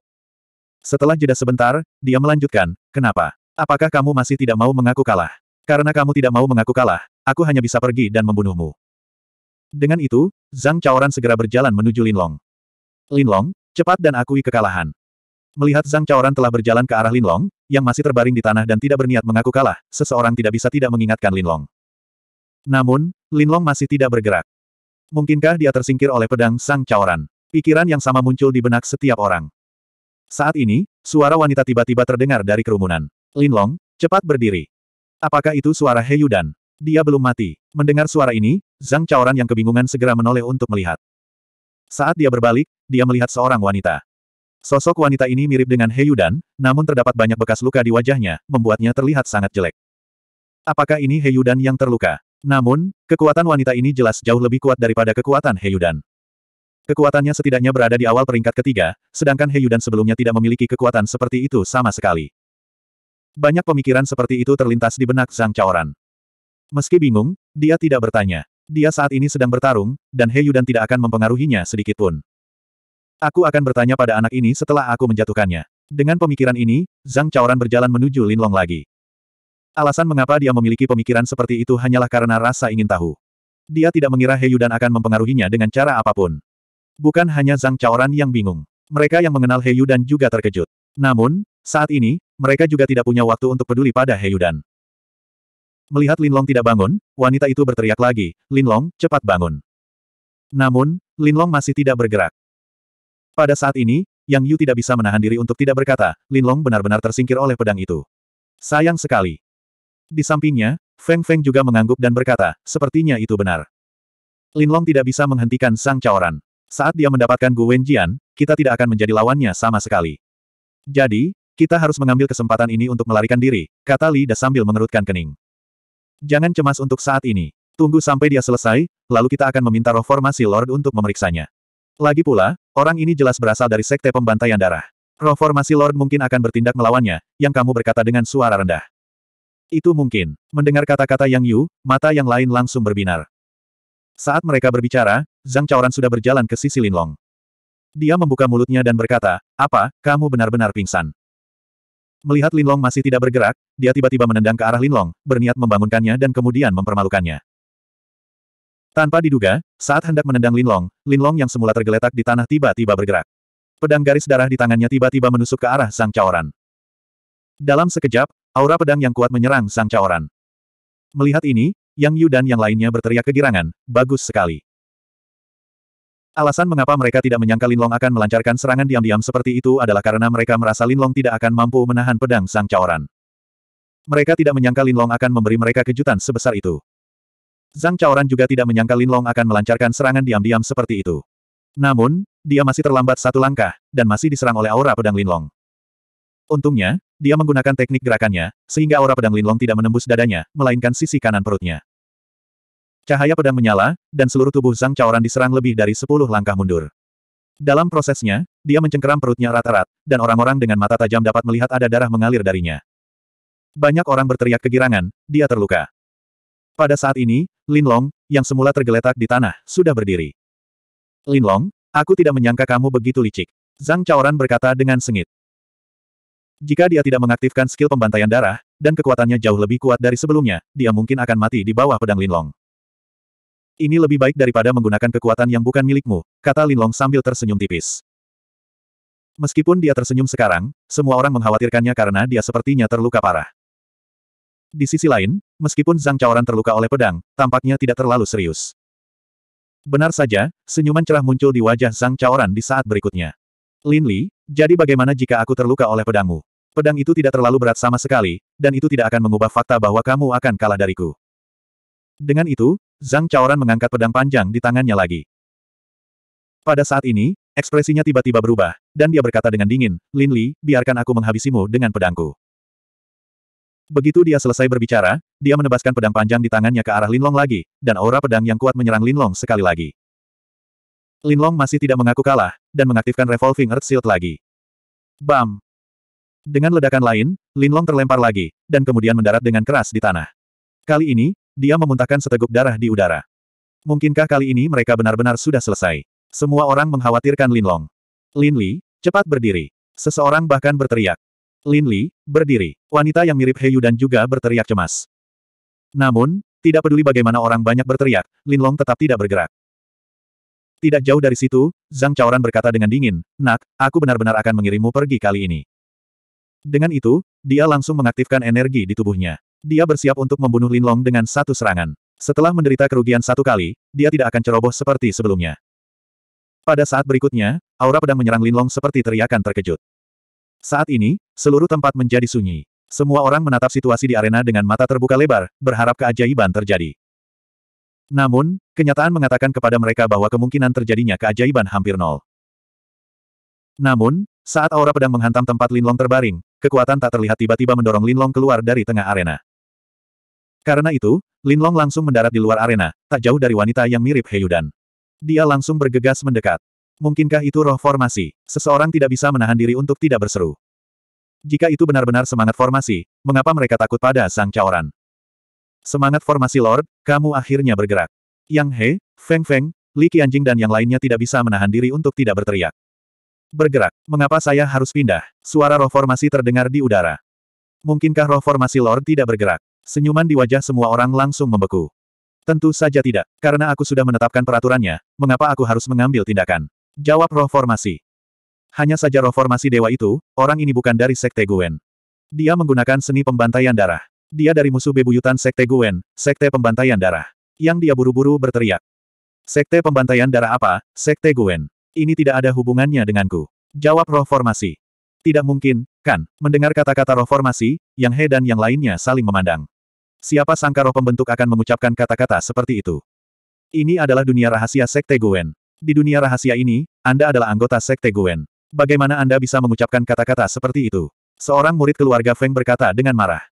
Setelah jeda sebentar, dia melanjutkan, kenapa? Apakah kamu masih tidak mau mengaku kalah? Karena kamu tidak mau mengaku kalah, aku hanya bisa pergi dan membunuhmu. Dengan itu, Zhang Chaoran segera berjalan menuju Linlong. Linlong, cepat dan akui kekalahan. Melihat Zhang Chaoran telah berjalan ke arah Linlong, yang masih terbaring di tanah dan tidak berniat mengaku kalah, seseorang tidak bisa tidak mengingatkan Linlong. Namun, Linlong masih tidak bergerak. Mungkinkah dia tersingkir oleh pedang sang caoran? Pikiran yang sama muncul di benak setiap orang. Saat ini, suara wanita tiba-tiba terdengar dari kerumunan. Linlong, cepat berdiri. Apakah itu suara Heyudan? Dia belum mati. Mendengar suara ini, Zhang Caoran yang kebingungan segera menoleh untuk melihat. Saat dia berbalik, dia melihat seorang wanita. Sosok wanita ini mirip dengan Heyudan, namun terdapat banyak bekas luka di wajahnya, membuatnya terlihat sangat jelek. Apakah ini Heyudan yang terluka? Namun, kekuatan wanita ini jelas jauh lebih kuat daripada kekuatan Heyudan. Kekuatannya setidaknya berada di awal peringkat ketiga, sedangkan Heyudan sebelumnya tidak memiliki kekuatan seperti itu sama sekali. Banyak pemikiran seperti itu terlintas di benak Zhang Chaoran. Meski bingung, dia tidak bertanya. Dia saat ini sedang bertarung, dan Heyudan tidak akan mempengaruhinya sedikitpun. Aku akan bertanya pada anak ini setelah aku menjatuhkannya. Dengan pemikiran ini, Zhang Chaoran berjalan menuju Linlong lagi. Alasan mengapa dia memiliki pemikiran seperti itu hanyalah karena rasa ingin tahu. Dia tidak mengira Heyu dan akan mempengaruhinya dengan cara apapun. Bukan hanya Zhang Chaoran yang bingung. Mereka yang mengenal Heyu dan juga terkejut. Namun, saat ini, mereka juga tidak punya waktu untuk peduli pada Heyu dan Melihat Linlong tidak bangun, wanita itu berteriak lagi, Linlong, cepat bangun. Namun, Linlong masih tidak bergerak. Pada saat ini, Yang Yu tidak bisa menahan diri untuk tidak berkata, Linlong benar-benar tersingkir oleh pedang itu. Sayang sekali. Di sampingnya, Feng Feng juga mengangguk dan berkata, sepertinya itu benar. Linlong tidak bisa menghentikan Sang Caoran. Saat dia mendapatkan Gu Wenjian, kita tidak akan menjadi lawannya sama sekali. Jadi, kita harus mengambil kesempatan ini untuk melarikan diri, kata Li Da sambil mengerutkan kening. Jangan cemas untuk saat ini. Tunggu sampai dia selesai, lalu kita akan meminta roh formasi Lord untuk memeriksanya. Lagi pula, orang ini jelas berasal dari sekte pembantaian darah. Roh formasi Lord mungkin akan bertindak melawannya, yang kamu berkata dengan suara rendah. Itu mungkin. Mendengar kata-kata Yang Yu, mata yang lain langsung berbinar. Saat mereka berbicara, Zhang Chaoran sudah berjalan ke sisi Linlong. Dia membuka mulutnya dan berkata, apa, kamu benar-benar pingsan? Melihat Linlong masih tidak bergerak, dia tiba-tiba menendang ke arah Linlong, berniat membangunkannya dan kemudian mempermalukannya. Tanpa diduga, saat hendak menendang Linlong, Linlong yang semula tergeletak di tanah tiba-tiba bergerak. Pedang garis darah di tangannya tiba-tiba menusuk ke arah Zhang Chaoran. Dalam sekejap, Aura pedang yang kuat menyerang Sang Caoran. Melihat ini, Yang Yu dan yang lainnya berteriak kegirangan, bagus sekali. Alasan mengapa mereka tidak menyangka Long akan melancarkan serangan diam-diam seperti itu adalah karena mereka merasa Lin Long tidak akan mampu menahan pedang Sang Caoran. Mereka tidak menyangka Long akan memberi mereka kejutan sebesar itu. Zhang Caoran juga tidak menyangka Long akan melancarkan serangan diam-diam seperti itu. Namun, dia masih terlambat satu langkah, dan masih diserang oleh aura pedang Lin Long. Untungnya, dia menggunakan teknik gerakannya, sehingga aura pedang Linlong tidak menembus dadanya, melainkan sisi kanan perutnya. Cahaya pedang menyala, dan seluruh tubuh Zhang Chaoran diserang lebih dari sepuluh langkah mundur. Dalam prosesnya, dia mencengkeram perutnya rata-rat, dan orang-orang dengan mata tajam dapat melihat ada darah mengalir darinya. Banyak orang berteriak kegirangan, dia terluka. Pada saat ini, Linlong, yang semula tergeletak di tanah, sudah berdiri. Linlong, aku tidak menyangka kamu begitu licik. Zhang Chaoran berkata dengan sengit. Jika dia tidak mengaktifkan skill pembantaian darah, dan kekuatannya jauh lebih kuat dari sebelumnya, dia mungkin akan mati di bawah pedang Linlong. Ini lebih baik daripada menggunakan kekuatan yang bukan milikmu, kata Linlong sambil tersenyum tipis. Meskipun dia tersenyum sekarang, semua orang mengkhawatirkannya karena dia sepertinya terluka parah. Di sisi lain, meskipun Zhang Caoran terluka oleh pedang, tampaknya tidak terlalu serius. Benar saja, senyuman cerah muncul di wajah Zhang Caoran di saat berikutnya. Lin Li, jadi bagaimana jika aku terluka oleh pedangmu? Pedang itu tidak terlalu berat sama sekali, dan itu tidak akan mengubah fakta bahwa kamu akan kalah dariku. Dengan itu, Zhang Chaoran mengangkat pedang panjang di tangannya lagi. Pada saat ini, ekspresinya tiba-tiba berubah, dan dia berkata dengan dingin, Lin Li, biarkan aku menghabisimu dengan pedangku. Begitu dia selesai berbicara, dia menebaskan pedang panjang di tangannya ke arah Linlong lagi, dan aura pedang yang kuat menyerang Linlong sekali lagi. Linlong masih tidak mengaku kalah, dan mengaktifkan Revolving Earth Shield lagi. Bam! Dengan ledakan lain, Linlong terlempar lagi, dan kemudian mendarat dengan keras di tanah. Kali ini, dia memuntahkan seteguk darah di udara. Mungkinkah kali ini mereka benar-benar sudah selesai? Semua orang mengkhawatirkan Linlong. Lin Li, cepat berdiri. Seseorang bahkan berteriak. Lin Li, berdiri. Wanita yang mirip Heyu dan juga berteriak cemas. Namun, tidak peduli bagaimana orang banyak berteriak, Linlong tetap tidak bergerak. Tidak jauh dari situ, Zhang Chaoran berkata dengan dingin, Nak, aku benar-benar akan mengirimmu pergi kali ini. Dengan itu, dia langsung mengaktifkan energi di tubuhnya. Dia bersiap untuk membunuh Linlong dengan satu serangan. Setelah menderita kerugian satu kali, dia tidak akan ceroboh seperti sebelumnya. Pada saat berikutnya, aura pedang menyerang Linlong seperti teriakan terkejut. Saat ini, seluruh tempat menjadi sunyi. Semua orang menatap situasi di arena dengan mata terbuka lebar, berharap keajaiban terjadi. Namun, kenyataan mengatakan kepada mereka bahwa kemungkinan terjadinya keajaiban hampir nol. Namun, saat aura pedang menghantam tempat Linlong terbaring, kekuatan tak terlihat tiba-tiba mendorong Linlong keluar dari tengah arena. Karena itu, Linlong langsung mendarat di luar arena, tak jauh dari wanita yang mirip Heyudan. Dia langsung bergegas mendekat. Mungkinkah itu roh formasi? Seseorang tidak bisa menahan diri untuk tidak berseru. Jika itu benar-benar semangat formasi, mengapa mereka takut pada Sang Caoran? Semangat formasi Lord, kamu akhirnya bergerak. Yang He, Feng Feng, Li Qianjing dan yang lainnya tidak bisa menahan diri untuk tidak berteriak. Bergerak. Mengapa saya harus pindah? Suara roh formasi terdengar di udara. Mungkinkah roh formasi Lord tidak bergerak? Senyuman di wajah semua orang langsung membeku. Tentu saja tidak, karena aku sudah menetapkan peraturannya, mengapa aku harus mengambil tindakan? Jawab roh formasi. Hanya saja roh formasi dewa itu, orang ini bukan dari Sekte Guen. Dia menggunakan seni pembantaian darah. Dia dari musuh bebuyutan Sekte Guen, Sekte Pembantaian Darah. Yang dia buru-buru berteriak. Sekte Pembantaian Darah apa? Sekte Guen. Ini tidak ada hubungannya denganku. Jawab roh formasi. Tidak mungkin, kan, mendengar kata-kata roh formasi, yang He dan yang lainnya saling memandang. Siapa sangka roh pembentuk akan mengucapkan kata-kata seperti itu. Ini adalah dunia rahasia Sekte Gwen. Di dunia rahasia ini, Anda adalah anggota Sekte Gwen. Bagaimana Anda bisa mengucapkan kata-kata seperti itu? Seorang murid keluarga Feng berkata dengan marah.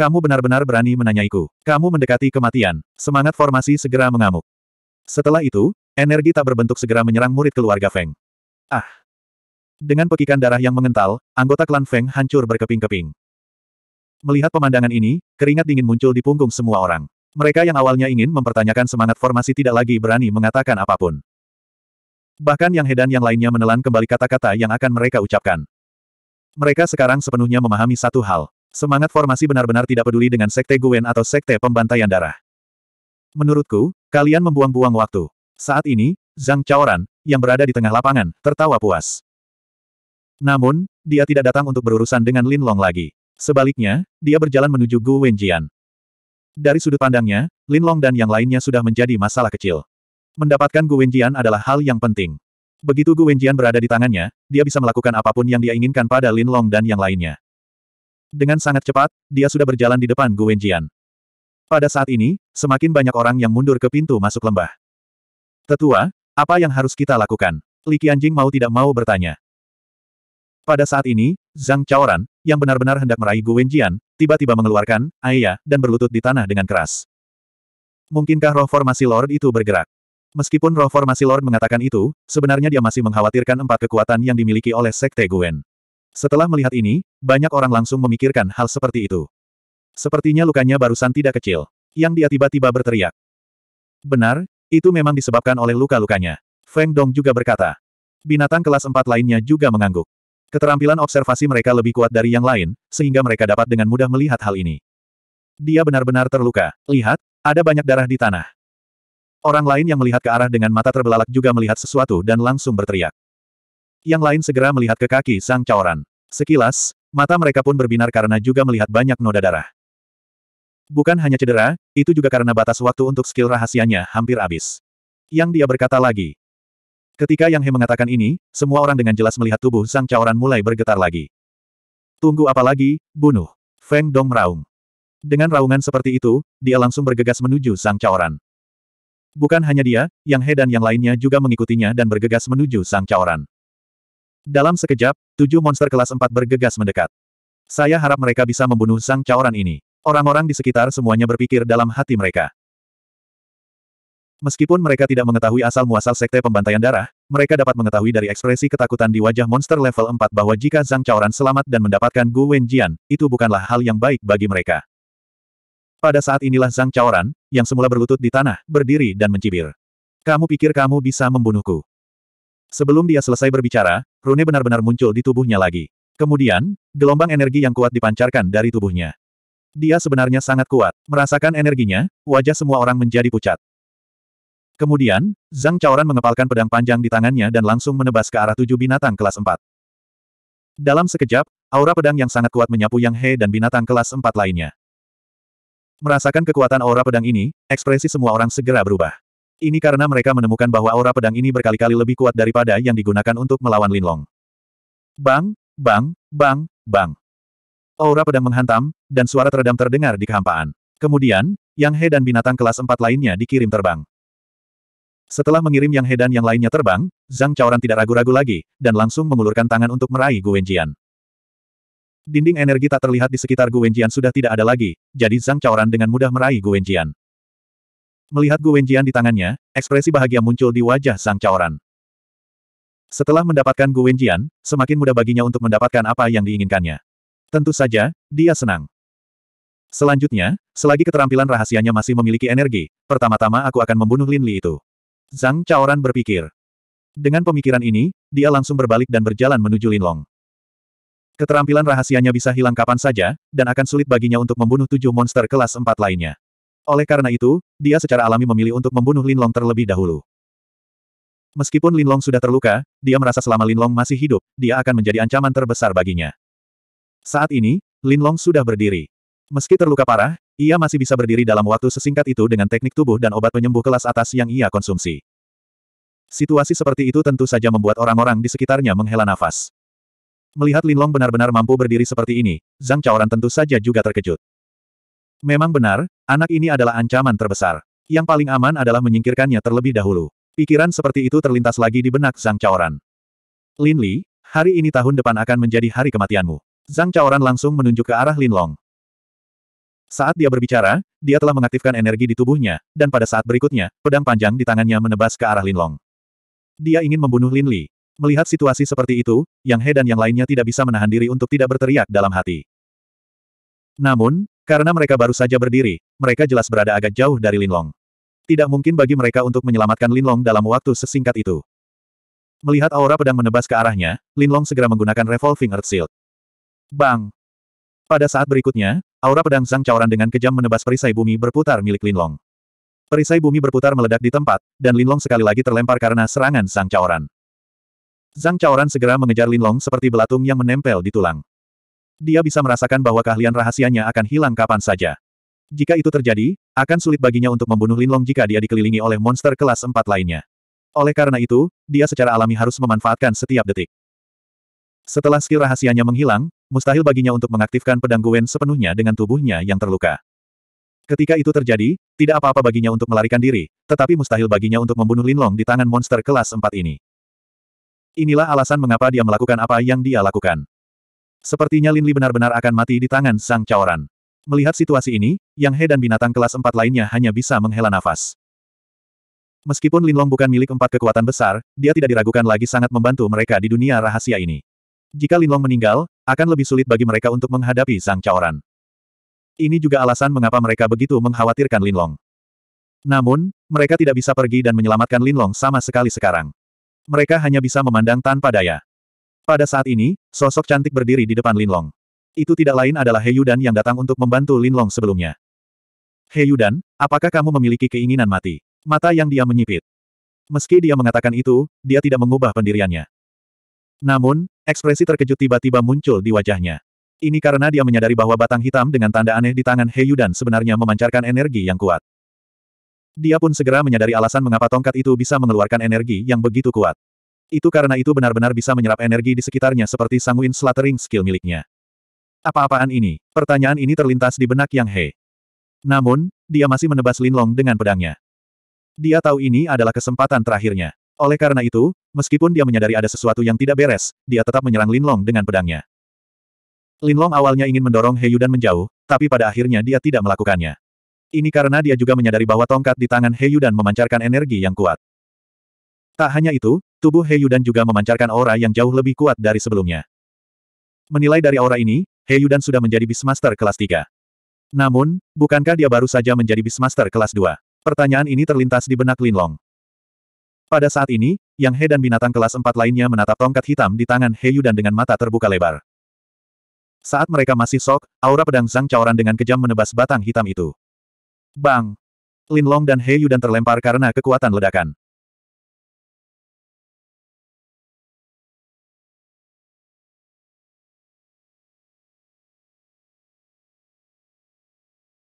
Kamu benar-benar berani menanyaiku. Kamu mendekati kematian. Semangat formasi segera mengamuk. Setelah itu, Energi tak berbentuk segera menyerang murid keluarga Feng. Ah! Dengan pekikan darah yang mengental, anggota klan Feng hancur berkeping-keping. Melihat pemandangan ini, keringat dingin muncul di punggung semua orang. Mereka yang awalnya ingin mempertanyakan semangat formasi tidak lagi berani mengatakan apapun. Bahkan yang hedan yang lainnya menelan kembali kata-kata yang akan mereka ucapkan. Mereka sekarang sepenuhnya memahami satu hal. Semangat formasi benar-benar tidak peduli dengan sekte Guen atau sekte pembantaian darah. Menurutku, kalian membuang-buang waktu. Saat ini, Zhang Chaoran, yang berada di tengah lapangan, tertawa puas. Namun, dia tidak datang untuk berurusan dengan Lin Long lagi. Sebaliknya, dia berjalan menuju Gu Wenjian. Dari sudut pandangnya, Lin Long dan yang lainnya sudah menjadi masalah kecil. Mendapatkan Gu Wenjian adalah hal yang penting. Begitu Gu Wenjian berada di tangannya, dia bisa melakukan apapun yang dia inginkan pada Lin Long dan yang lainnya. Dengan sangat cepat, dia sudah berjalan di depan Gu Wenjian. Pada saat ini, semakin banyak orang yang mundur ke pintu masuk lembah. Tetua, apa yang harus kita lakukan? Li Qianjing mau tidak mau bertanya. Pada saat ini, Zhang Chaoran, yang benar-benar hendak meraih Gu Wenjian, tiba-tiba mengeluarkan, ayah dan berlutut di tanah dengan keras. Mungkinkah roh formasi Lord itu bergerak? Meskipun roh formasi Lord mengatakan itu, sebenarnya dia masih mengkhawatirkan empat kekuatan yang dimiliki oleh Sekte Guen. Setelah melihat ini, banyak orang langsung memikirkan hal seperti itu. Sepertinya lukanya barusan tidak kecil, yang dia tiba-tiba berteriak. Benar, itu memang disebabkan oleh luka-lukanya. Feng Dong juga berkata. Binatang kelas empat lainnya juga mengangguk. Keterampilan observasi mereka lebih kuat dari yang lain, sehingga mereka dapat dengan mudah melihat hal ini. Dia benar-benar terluka. Lihat, ada banyak darah di tanah. Orang lain yang melihat ke arah dengan mata terbelalak juga melihat sesuatu dan langsung berteriak. Yang lain segera melihat ke kaki Sang Caoran. Sekilas, mata mereka pun berbinar karena juga melihat banyak noda darah. Bukan hanya cedera, itu juga karena batas waktu untuk skill rahasianya hampir habis. Yang dia berkata lagi. Ketika Yang He mengatakan ini, semua orang dengan jelas melihat tubuh Sang Caoran mulai bergetar lagi. Tunggu apa lagi, bunuh. Feng Dong meraung. Dengan raungan seperti itu, dia langsung bergegas menuju Sang Caoran. Bukan hanya dia, Yang He dan yang lainnya juga mengikutinya dan bergegas menuju Sang Caoran. Dalam sekejap, tujuh monster kelas empat bergegas mendekat. Saya harap mereka bisa membunuh Sang Caoran ini. Orang-orang di sekitar semuanya berpikir dalam hati mereka. Meskipun mereka tidak mengetahui asal-muasal sekte pembantaian darah, mereka dapat mengetahui dari ekspresi ketakutan di wajah monster level 4 bahwa jika Zhang Chaoran selamat dan mendapatkan Gu Wenjian, itu bukanlah hal yang baik bagi mereka. Pada saat inilah Zhang Chaoran, yang semula berlutut di tanah, berdiri dan mencibir. Kamu pikir kamu bisa membunuhku? Sebelum dia selesai berbicara, Rune benar-benar muncul di tubuhnya lagi. Kemudian, gelombang energi yang kuat dipancarkan dari tubuhnya. Dia sebenarnya sangat kuat. Merasakan energinya, wajah semua orang menjadi pucat. Kemudian, Zhang Chaoran mengepalkan pedang panjang di tangannya dan langsung menebas ke arah tujuh binatang kelas empat. Dalam sekejap, aura pedang yang sangat kuat menyapu Yang He dan binatang kelas empat lainnya. Merasakan kekuatan aura pedang ini, ekspresi semua orang segera berubah. Ini karena mereka menemukan bahwa aura pedang ini berkali-kali lebih kuat daripada yang digunakan untuk melawan Linlong. Bang, bang, bang, bang. Aura pedang menghantam, dan suara teredam terdengar di kehampaan. Kemudian, Yang He dan binatang kelas empat lainnya dikirim terbang. Setelah mengirim Yang He dan yang lainnya terbang, Zhang Chaoran tidak ragu-ragu lagi, dan langsung mengulurkan tangan untuk meraih Gu Wenjian. Dinding energi tak terlihat di sekitar Gu Wenjian sudah tidak ada lagi, jadi Zhang Chaoran dengan mudah meraih Gu Wenjian. Melihat Gu Wenjian di tangannya, ekspresi bahagia muncul di wajah Zhang Chaoran. Setelah mendapatkan Gu Wenjian, semakin mudah baginya untuk mendapatkan apa yang diinginkannya. Tentu saja, dia senang. Selanjutnya, selagi keterampilan rahasianya masih memiliki energi, pertama-tama aku akan membunuh Lin Li itu. Zhang Chaoran berpikir. Dengan pemikiran ini, dia langsung berbalik dan berjalan menuju Lin Long. Keterampilan rahasianya bisa hilang kapan saja, dan akan sulit baginya untuk membunuh tujuh monster kelas empat lainnya. Oleh karena itu, dia secara alami memilih untuk membunuh Lin Long terlebih dahulu. Meskipun Lin Long sudah terluka, dia merasa selama Lin Long masih hidup, dia akan menjadi ancaman terbesar baginya. Saat ini, Linlong sudah berdiri. Meski terluka parah, ia masih bisa berdiri dalam waktu sesingkat itu dengan teknik tubuh dan obat penyembuh kelas atas yang ia konsumsi. Situasi seperti itu tentu saja membuat orang-orang di sekitarnya menghela nafas. Melihat Linlong benar-benar mampu berdiri seperti ini, Zhang Chaoran tentu saja juga terkejut. Memang benar, anak ini adalah ancaman terbesar. Yang paling aman adalah menyingkirkannya terlebih dahulu. Pikiran seperti itu terlintas lagi di benak Zhang Chaoran. Lin Li, hari ini tahun depan akan menjadi hari kematianmu. Zhang Chaoran langsung menunjuk ke arah Linlong. Saat dia berbicara, dia telah mengaktifkan energi di tubuhnya, dan pada saat berikutnya, pedang panjang di tangannya menebas ke arah Linlong. Dia ingin membunuh Lin Li. Melihat situasi seperti itu, Yang He dan yang lainnya tidak bisa menahan diri untuk tidak berteriak dalam hati. Namun, karena mereka baru saja berdiri, mereka jelas berada agak jauh dari Linlong. Tidak mungkin bagi mereka untuk menyelamatkan Linlong dalam waktu sesingkat itu. Melihat aura pedang menebas ke arahnya, Linlong segera menggunakan Revolving Earth Shield. Bang! Pada saat berikutnya, aura pedang Zhang Caoran dengan kejam menebas perisai bumi berputar milik Linlong. Perisai bumi berputar meledak di tempat, dan Linlong sekali lagi terlempar karena serangan Zhang Caoran. Zhang Caoran segera mengejar Linlong seperti belatung yang menempel di tulang. Dia bisa merasakan bahwa keahlian rahasianya akan hilang kapan saja. Jika itu terjadi, akan sulit baginya untuk membunuh Linlong jika dia dikelilingi oleh monster kelas 4 lainnya. Oleh karena itu, dia secara alami harus memanfaatkan setiap detik. Setelah skill rahasianya menghilang, mustahil baginya untuk mengaktifkan pedang Guwen sepenuhnya dengan tubuhnya yang terluka. Ketika itu terjadi, tidak apa-apa baginya untuk melarikan diri, tetapi mustahil baginya untuk membunuh Linlong di tangan monster kelas 4 ini. Inilah alasan mengapa dia melakukan apa yang dia lakukan. Sepertinya Linli benar-benar akan mati di tangan Sang Caoran. Melihat situasi ini, Yang He dan binatang kelas 4 lainnya hanya bisa menghela nafas. Meskipun Linlong bukan milik empat kekuatan besar, dia tidak diragukan lagi sangat membantu mereka di dunia rahasia ini. Jika Linlong meninggal, akan lebih sulit bagi mereka untuk menghadapi sang caoran. Ini juga alasan mengapa mereka begitu mengkhawatirkan Linlong. Namun, mereka tidak bisa pergi dan menyelamatkan Linlong sama sekali sekarang. Mereka hanya bisa memandang tanpa daya. Pada saat ini, sosok cantik berdiri di depan Linlong. Itu tidak lain adalah He Yudan yang datang untuk membantu Linlong sebelumnya. He Yudan, apakah kamu memiliki keinginan mati? Mata yang dia menyipit. Meski dia mengatakan itu, dia tidak mengubah pendiriannya. Namun, ekspresi terkejut tiba-tiba muncul di wajahnya. Ini karena dia menyadari bahwa batang hitam dengan tanda aneh di tangan Heyu dan sebenarnya memancarkan energi yang kuat. Dia pun segera menyadari alasan mengapa tongkat itu bisa mengeluarkan energi yang begitu kuat. Itu karena itu benar-benar bisa menyerap energi di sekitarnya seperti sanguin slattering skill miliknya. Apa-apaan ini? Pertanyaan ini terlintas di benak Yang He. Namun, dia masih menebas Linlong dengan pedangnya. Dia tahu ini adalah kesempatan terakhirnya. Oleh karena itu, meskipun dia menyadari ada sesuatu yang tidak beres, dia tetap menyerang Linlong dengan pedangnya. Linlong awalnya ingin mendorong Heyu dan menjauh, tapi pada akhirnya dia tidak melakukannya. Ini karena dia juga menyadari bahwa tongkat di tangan Heyu dan memancarkan energi yang kuat. Tak hanya itu, tubuh Heyu dan juga memancarkan aura yang jauh lebih kuat dari sebelumnya. Menilai dari aura ini, Heyu dan sudah menjadi Beastmaster kelas 3. Namun, bukankah dia baru saja menjadi Beastmaster kelas 2? Pertanyaan ini terlintas di benak Linlong. Pada saat ini, Yang He dan binatang kelas empat lainnya menatap tongkat hitam di tangan He dan dengan mata terbuka lebar. Saat mereka masih sok, aura pedang Zhang Caoran dengan kejam menebas batang hitam itu. Bang! Lin Long dan He dan terlempar karena kekuatan ledakan.